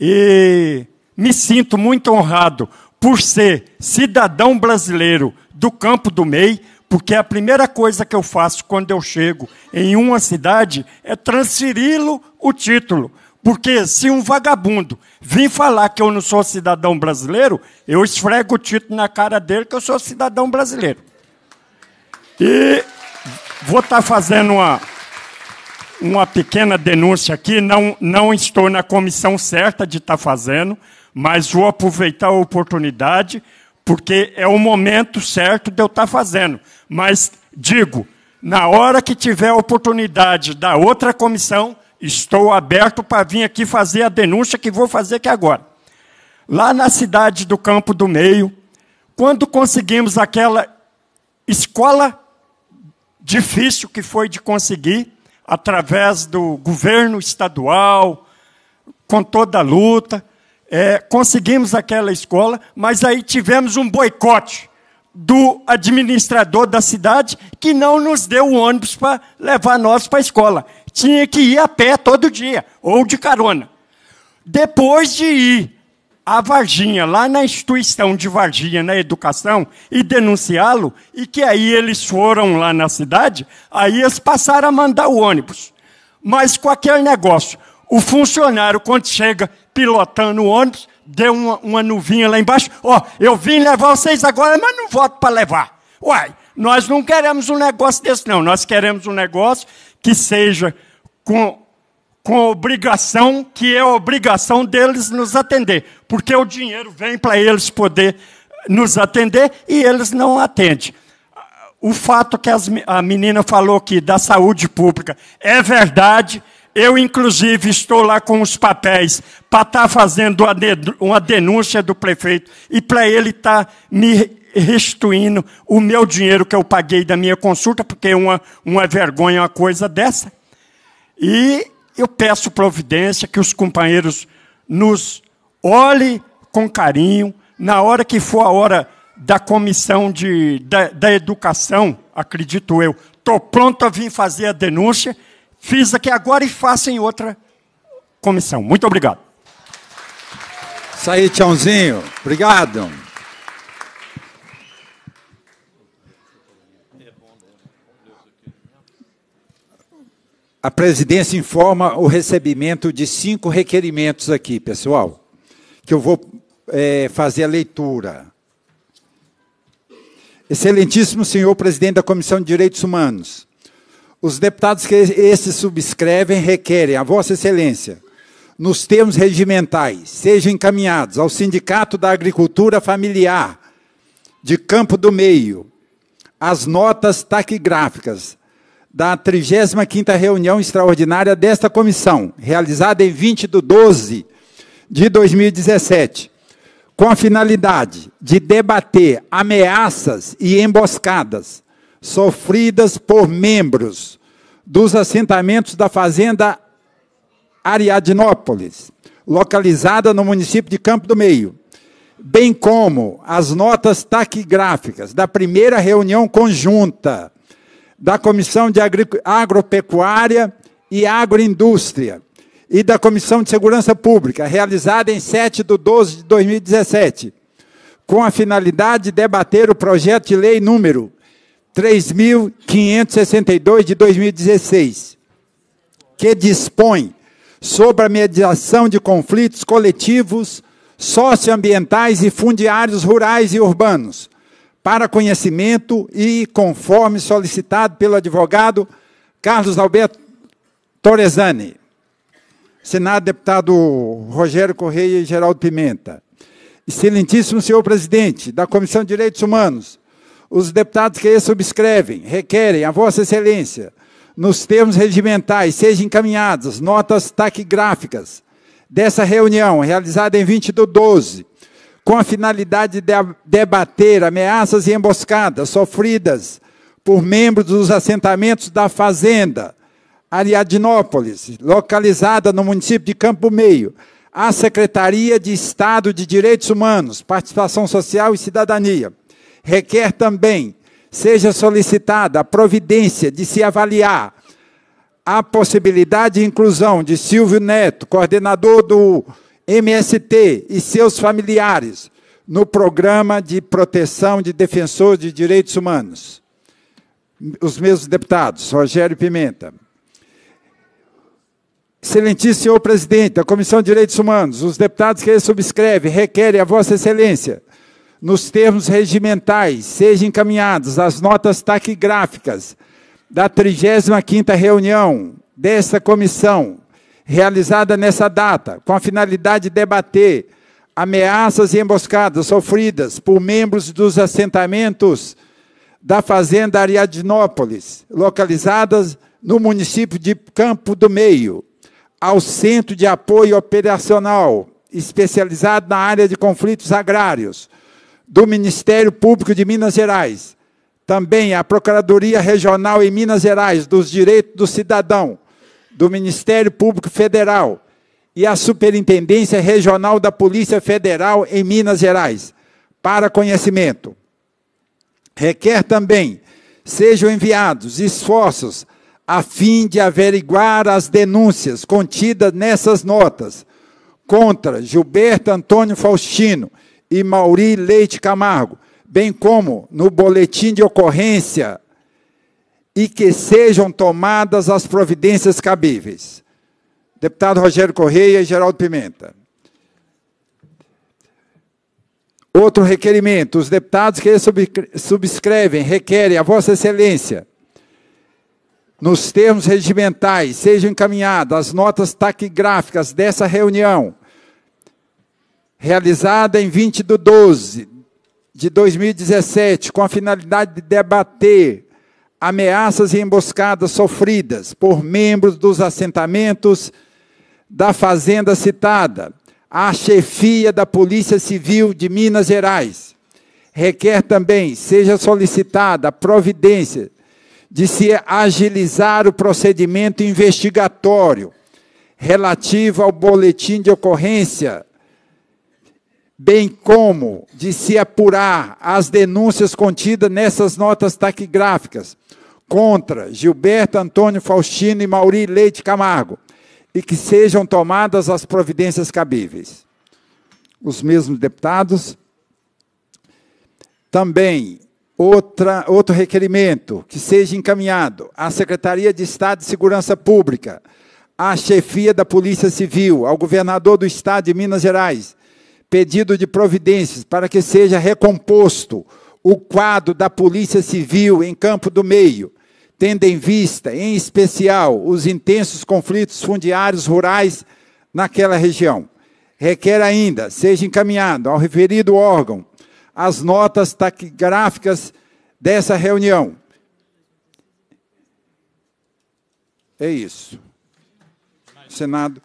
E me sinto muito honrado por ser cidadão brasileiro do Campo do Meio, porque é a primeira coisa que eu faço quando eu chego em uma cidade é transferi-lo o título. Porque se um vagabundo vir falar que eu não sou cidadão brasileiro, eu esfrego o título na cara dele que eu sou cidadão brasileiro. E vou estar tá fazendo uma, uma pequena denúncia aqui, não, não estou na comissão certa de estar tá fazendo, mas vou aproveitar a oportunidade, porque é o momento certo de eu estar tá fazendo. Mas digo, na hora que tiver a oportunidade da outra comissão, estou aberto para vir aqui fazer a denúncia que vou fazer aqui agora. Lá na cidade do Campo do Meio, quando conseguimos aquela escola difícil que foi de conseguir, através do governo estadual, com toda a luta, é, conseguimos aquela escola, mas aí tivemos um boicote do administrador da cidade que não nos deu o ônibus para levar nós para a escola. Tinha que ir a pé todo dia, ou de carona. Depois de ir a Varginha, lá na instituição de Varginha, na educação, e denunciá-lo, e que aí eles foram lá na cidade, aí eles passaram a mandar o ônibus. Mas com aquele negócio, o funcionário, quando chega pilotando o ônibus, deu uma, uma nuvinha lá embaixo. Ó, oh, eu vim levar vocês agora, mas não voto para levar. Uai, nós não queremos um negócio desse, não. Nós queremos um negócio que seja com, com obrigação, que é obrigação deles nos atender. Porque o dinheiro vem para eles poder nos atender e eles não atendem. O fato que as, a menina falou aqui da saúde pública é verdade eu, inclusive, estou lá com os papéis para estar tá fazendo uma denúncia do prefeito e para ele estar tá me restituindo o meu dinheiro que eu paguei da minha consulta, porque é uma, uma vergonha uma coisa dessa. E eu peço providência que os companheiros nos olhem com carinho na hora que for a hora da comissão de, da, da educação, acredito eu. Estou pronto a vir fazer a denúncia Fiz aqui agora e faço em outra comissão. Muito obrigado. Isso aí, Tchãozinho. Obrigado. A presidência informa o recebimento de cinco requerimentos aqui, pessoal, que eu vou é, fazer a leitura. Excelentíssimo senhor presidente da Comissão de Direitos Humanos, os deputados que esses subscrevem requerem a Vossa Excelência, nos termos regimentais, sejam encaminhados ao Sindicato da Agricultura Familiar de Campo do Meio as notas taquigráficas da 35ª reunião extraordinária desta comissão, realizada em 20 de 12 de 2017, com a finalidade de debater ameaças e emboscadas sofridas por membros dos assentamentos da fazenda Ariadnópolis, localizada no município de Campo do Meio, bem como as notas taquigráficas da primeira reunião conjunta da Comissão de Agropecuária e Agroindústria e da Comissão de Segurança Pública, realizada em 7 de 12 de 2017, com a finalidade de debater o projeto de lei número 3.562 de 2016, que dispõe sobre a mediação de conflitos coletivos, socioambientais e fundiários rurais e urbanos, para conhecimento e conforme solicitado pelo advogado Carlos Alberto Torresani. Senado, deputado Rogério Correia e Geraldo Pimenta. Excelentíssimo senhor presidente da Comissão de Direitos Humanos, os deputados que subscrevem requerem a Vossa Excelência, nos termos regimentais, sejam encaminhadas notas taquigráficas dessa reunião, realizada em 20 de 12, com a finalidade de debater ameaças e emboscadas sofridas por membros dos assentamentos da Fazenda Ariadnópolis, localizada no município de Campo Meio, à Secretaria de Estado de Direitos Humanos, Participação Social e Cidadania requer também seja solicitada a providência de se avaliar a possibilidade de inclusão de Silvio Neto, coordenador do MST, e seus familiares no programa de proteção de defensores de direitos humanos. Os mesmos deputados, Rogério Pimenta. Excelentíssimo senhor presidente da Comissão de Direitos Humanos, os deputados que ele subscreve requerem a Vossa Excelência nos termos regimentais, sejam encaminhadas as notas taquigráficas da 35ª reunião desta comissão, realizada nessa data, com a finalidade de debater ameaças e emboscadas sofridas por membros dos assentamentos da Fazenda Ariadnópolis, localizadas no município de Campo do Meio, ao Centro de Apoio Operacional, especializado na área de conflitos agrários, do Ministério Público de Minas Gerais, também a Procuradoria Regional em Minas Gerais dos Direitos do Cidadão, do Ministério Público Federal e a Superintendência Regional da Polícia Federal em Minas Gerais, para conhecimento. Requer também sejam enviados esforços a fim de averiguar as denúncias contidas nessas notas contra Gilberto Antônio Faustino e Mauri Leite Camargo, bem como no boletim de ocorrência, e que sejam tomadas as providências cabíveis. Deputado Rogério Correia e Geraldo Pimenta. Outro requerimento, os deputados que subscrevem requerem a Vossa Excelência, nos termos regimentais, sejam encaminhadas as notas taquigráficas dessa reunião, realizada em 20 de 12 de 2017, com a finalidade de debater ameaças e emboscadas sofridas por membros dos assentamentos da fazenda citada, a chefia da Polícia Civil de Minas Gerais. Requer também seja solicitada a providência de se agilizar o procedimento investigatório relativo ao boletim de ocorrência bem como de se apurar as denúncias contidas nessas notas taquigráficas contra Gilberto Antônio Faustino e Mauri Leite Camargo e que sejam tomadas as providências cabíveis. Os mesmos deputados. Também outra, outro requerimento que seja encaminhado à Secretaria de Estado de Segurança Pública, à chefia da Polícia Civil, ao governador do Estado de Minas Gerais pedido de providências para que seja recomposto o quadro da Polícia Civil em Campo do Meio, tendo em vista, em especial, os intensos conflitos fundiários rurais naquela região. Requer ainda seja encaminhado ao referido órgão as notas taquigráficas dessa reunião. É isso. Senado.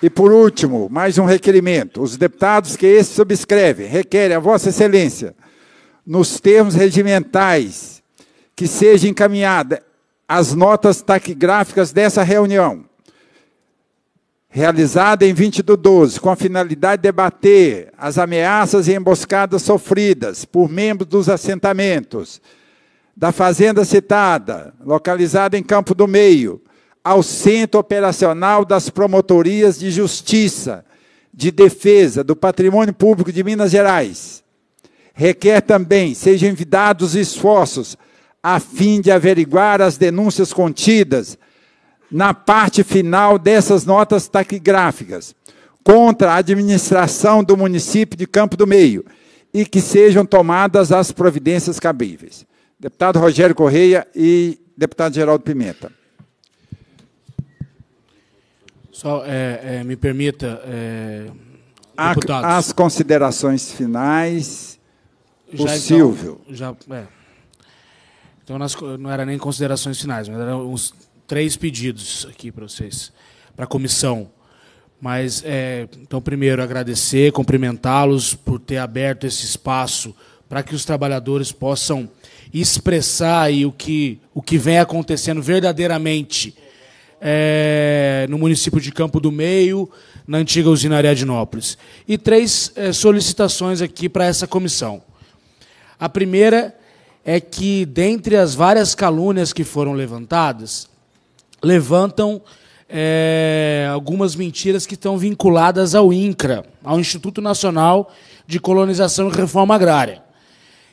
E por último, mais um requerimento. Os deputados que esse subscreve requerem a Vossa Excelência, nos termos regimentais, que seja encaminhada as notas taquigráficas dessa reunião, realizada em 20 de 12, com a finalidade de debater as ameaças e emboscadas sofridas por membros dos assentamentos da fazenda citada, localizada em Campo do Meio, ao Centro Operacional das Promotorias de Justiça de Defesa do Patrimônio Público de Minas Gerais. Requer também sejam envidados esforços a fim de averiguar as denúncias contidas na parte final dessas notas taquigráficas contra a administração do município de Campo do Meio e que sejam tomadas as providências cabíveis. Deputado Rogério Correia e deputado Geraldo Pimenta. Só é, é, me permita, é, deputados. As considerações finais, já, o então, Silvio. Então, já, é. então não era nem considerações finais, mas eram uns três pedidos aqui para vocês, para a comissão. Mas, é, então, primeiro, agradecer, cumprimentá-los por ter aberto esse espaço para que os trabalhadores possam expressar aí o que, o que vem acontecendo verdadeiramente é, no município de Campo do Meio, na antiga usinaria Ariadnópolis. E três é, solicitações aqui para essa comissão. A primeira é que, dentre as várias calúnias que foram levantadas, levantam é, algumas mentiras que estão vinculadas ao INCRA, ao Instituto Nacional de Colonização e Reforma Agrária.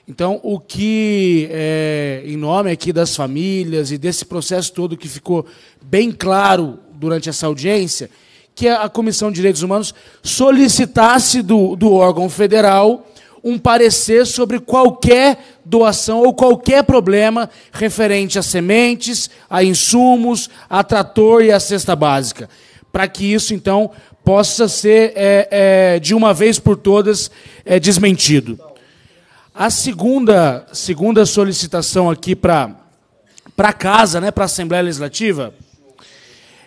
Então, o que, é, em nome aqui das famílias e desse processo todo que ficou bem claro durante essa audiência, que a Comissão de Direitos Humanos solicitasse do, do órgão federal um parecer sobre qualquer doação ou qualquer problema referente a sementes, a insumos, a trator e a cesta básica. Para que isso, então, possa ser, é, é, de uma vez por todas, é, desmentido. A segunda, segunda solicitação aqui para a casa, né, para a Assembleia Legislativa,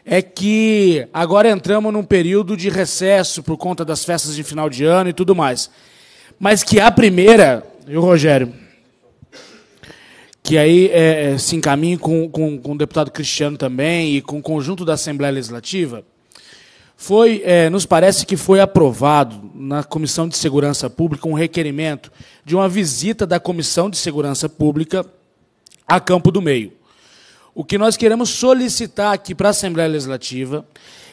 é que agora entramos num período de recesso por conta das festas de final de ano e tudo mais. Mas que a primeira, o Rogério? Que aí é, é, se encaminhe com, com, com o deputado Cristiano também e com o conjunto da Assembleia Legislativa foi, é, nos parece que foi aprovado na Comissão de Segurança Pública um requerimento de uma visita da Comissão de Segurança Pública a Campo do Meio. O que nós queremos solicitar aqui para a Assembleia Legislativa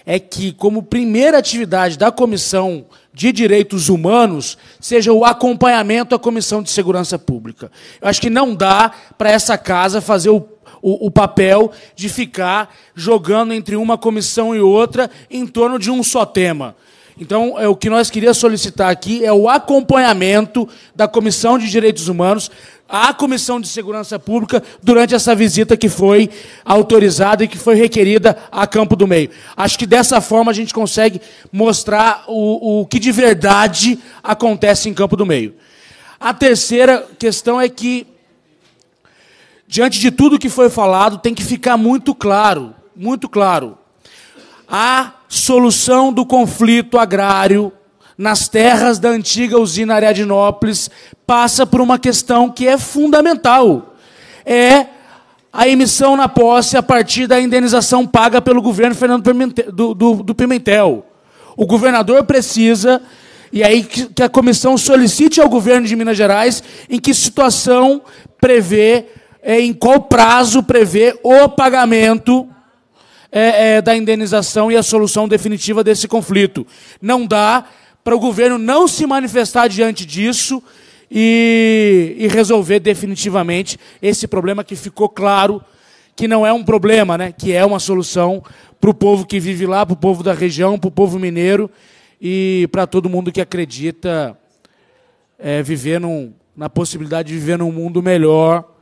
é que, como primeira atividade da Comissão de Direitos Humanos, seja o acompanhamento à Comissão de Segurança Pública. Eu acho que não dá para essa casa fazer o o, o papel de ficar jogando entre uma comissão e outra em torno de um só tema. Então, é, o que nós queríamos solicitar aqui é o acompanhamento da Comissão de Direitos Humanos à Comissão de Segurança Pública durante essa visita que foi autorizada e que foi requerida a Campo do Meio. Acho que dessa forma a gente consegue mostrar o, o que de verdade acontece em Campo do Meio. A terceira questão é que diante de tudo que foi falado, tem que ficar muito claro, muito claro. A solução do conflito agrário nas terras da antiga usina Ariadnópolis passa por uma questão que é fundamental. É a emissão na posse a partir da indenização paga pelo governo Fernando Pimentel, do, do, do Pimentel. O governador precisa, e aí que, que a comissão solicite ao governo de Minas Gerais em que situação prevê é, em qual prazo prevê o pagamento é, é, da indenização e a solução definitiva desse conflito. Não dá para o governo não se manifestar diante disso e, e, resolver definitivamente esse problema que ficou claro que não é um problema, né? que é uma solução para o povo que vive lá, para o povo da região, para o povo mineiro e para todo mundo que acredita é, viver num, na possibilidade de viver num mundo melhor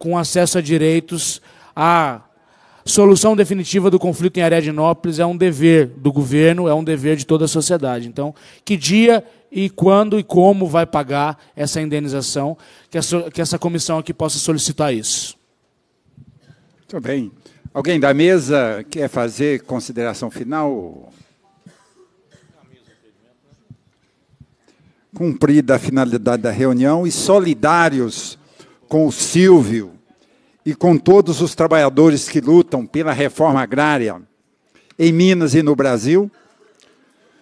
com acesso a direitos, a solução definitiva do conflito em Ariadnópolis é um dever do governo, é um dever de toda a sociedade. Então, que dia e quando e como vai pagar essa indenização, que, essa, que essa comissão aqui possa solicitar isso. Muito bem. Alguém da mesa quer fazer consideração final? Cumprida a finalidade da reunião e solidários com o Silvio e com todos os trabalhadores que lutam pela reforma agrária em Minas e no Brasil,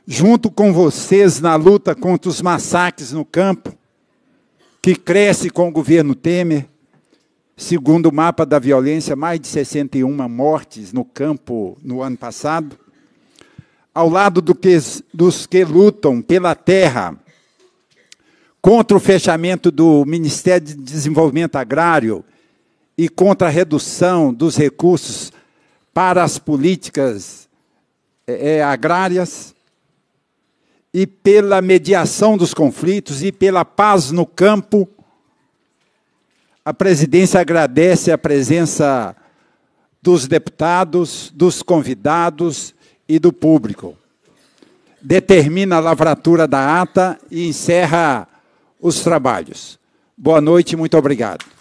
junto com vocês na luta contra os massacres no campo, que cresce com o governo Temer. Segundo o mapa da violência, mais de 61 mortes no campo no ano passado. Ao lado do que, dos que lutam pela terra contra o fechamento do Ministério de Desenvolvimento Agrário e contra a redução dos recursos para as políticas é, é, agrárias, e pela mediação dos conflitos e pela paz no campo. A presidência agradece a presença dos deputados, dos convidados e do público. Determina a lavratura da ata e encerra os trabalhos. Boa noite, muito obrigado.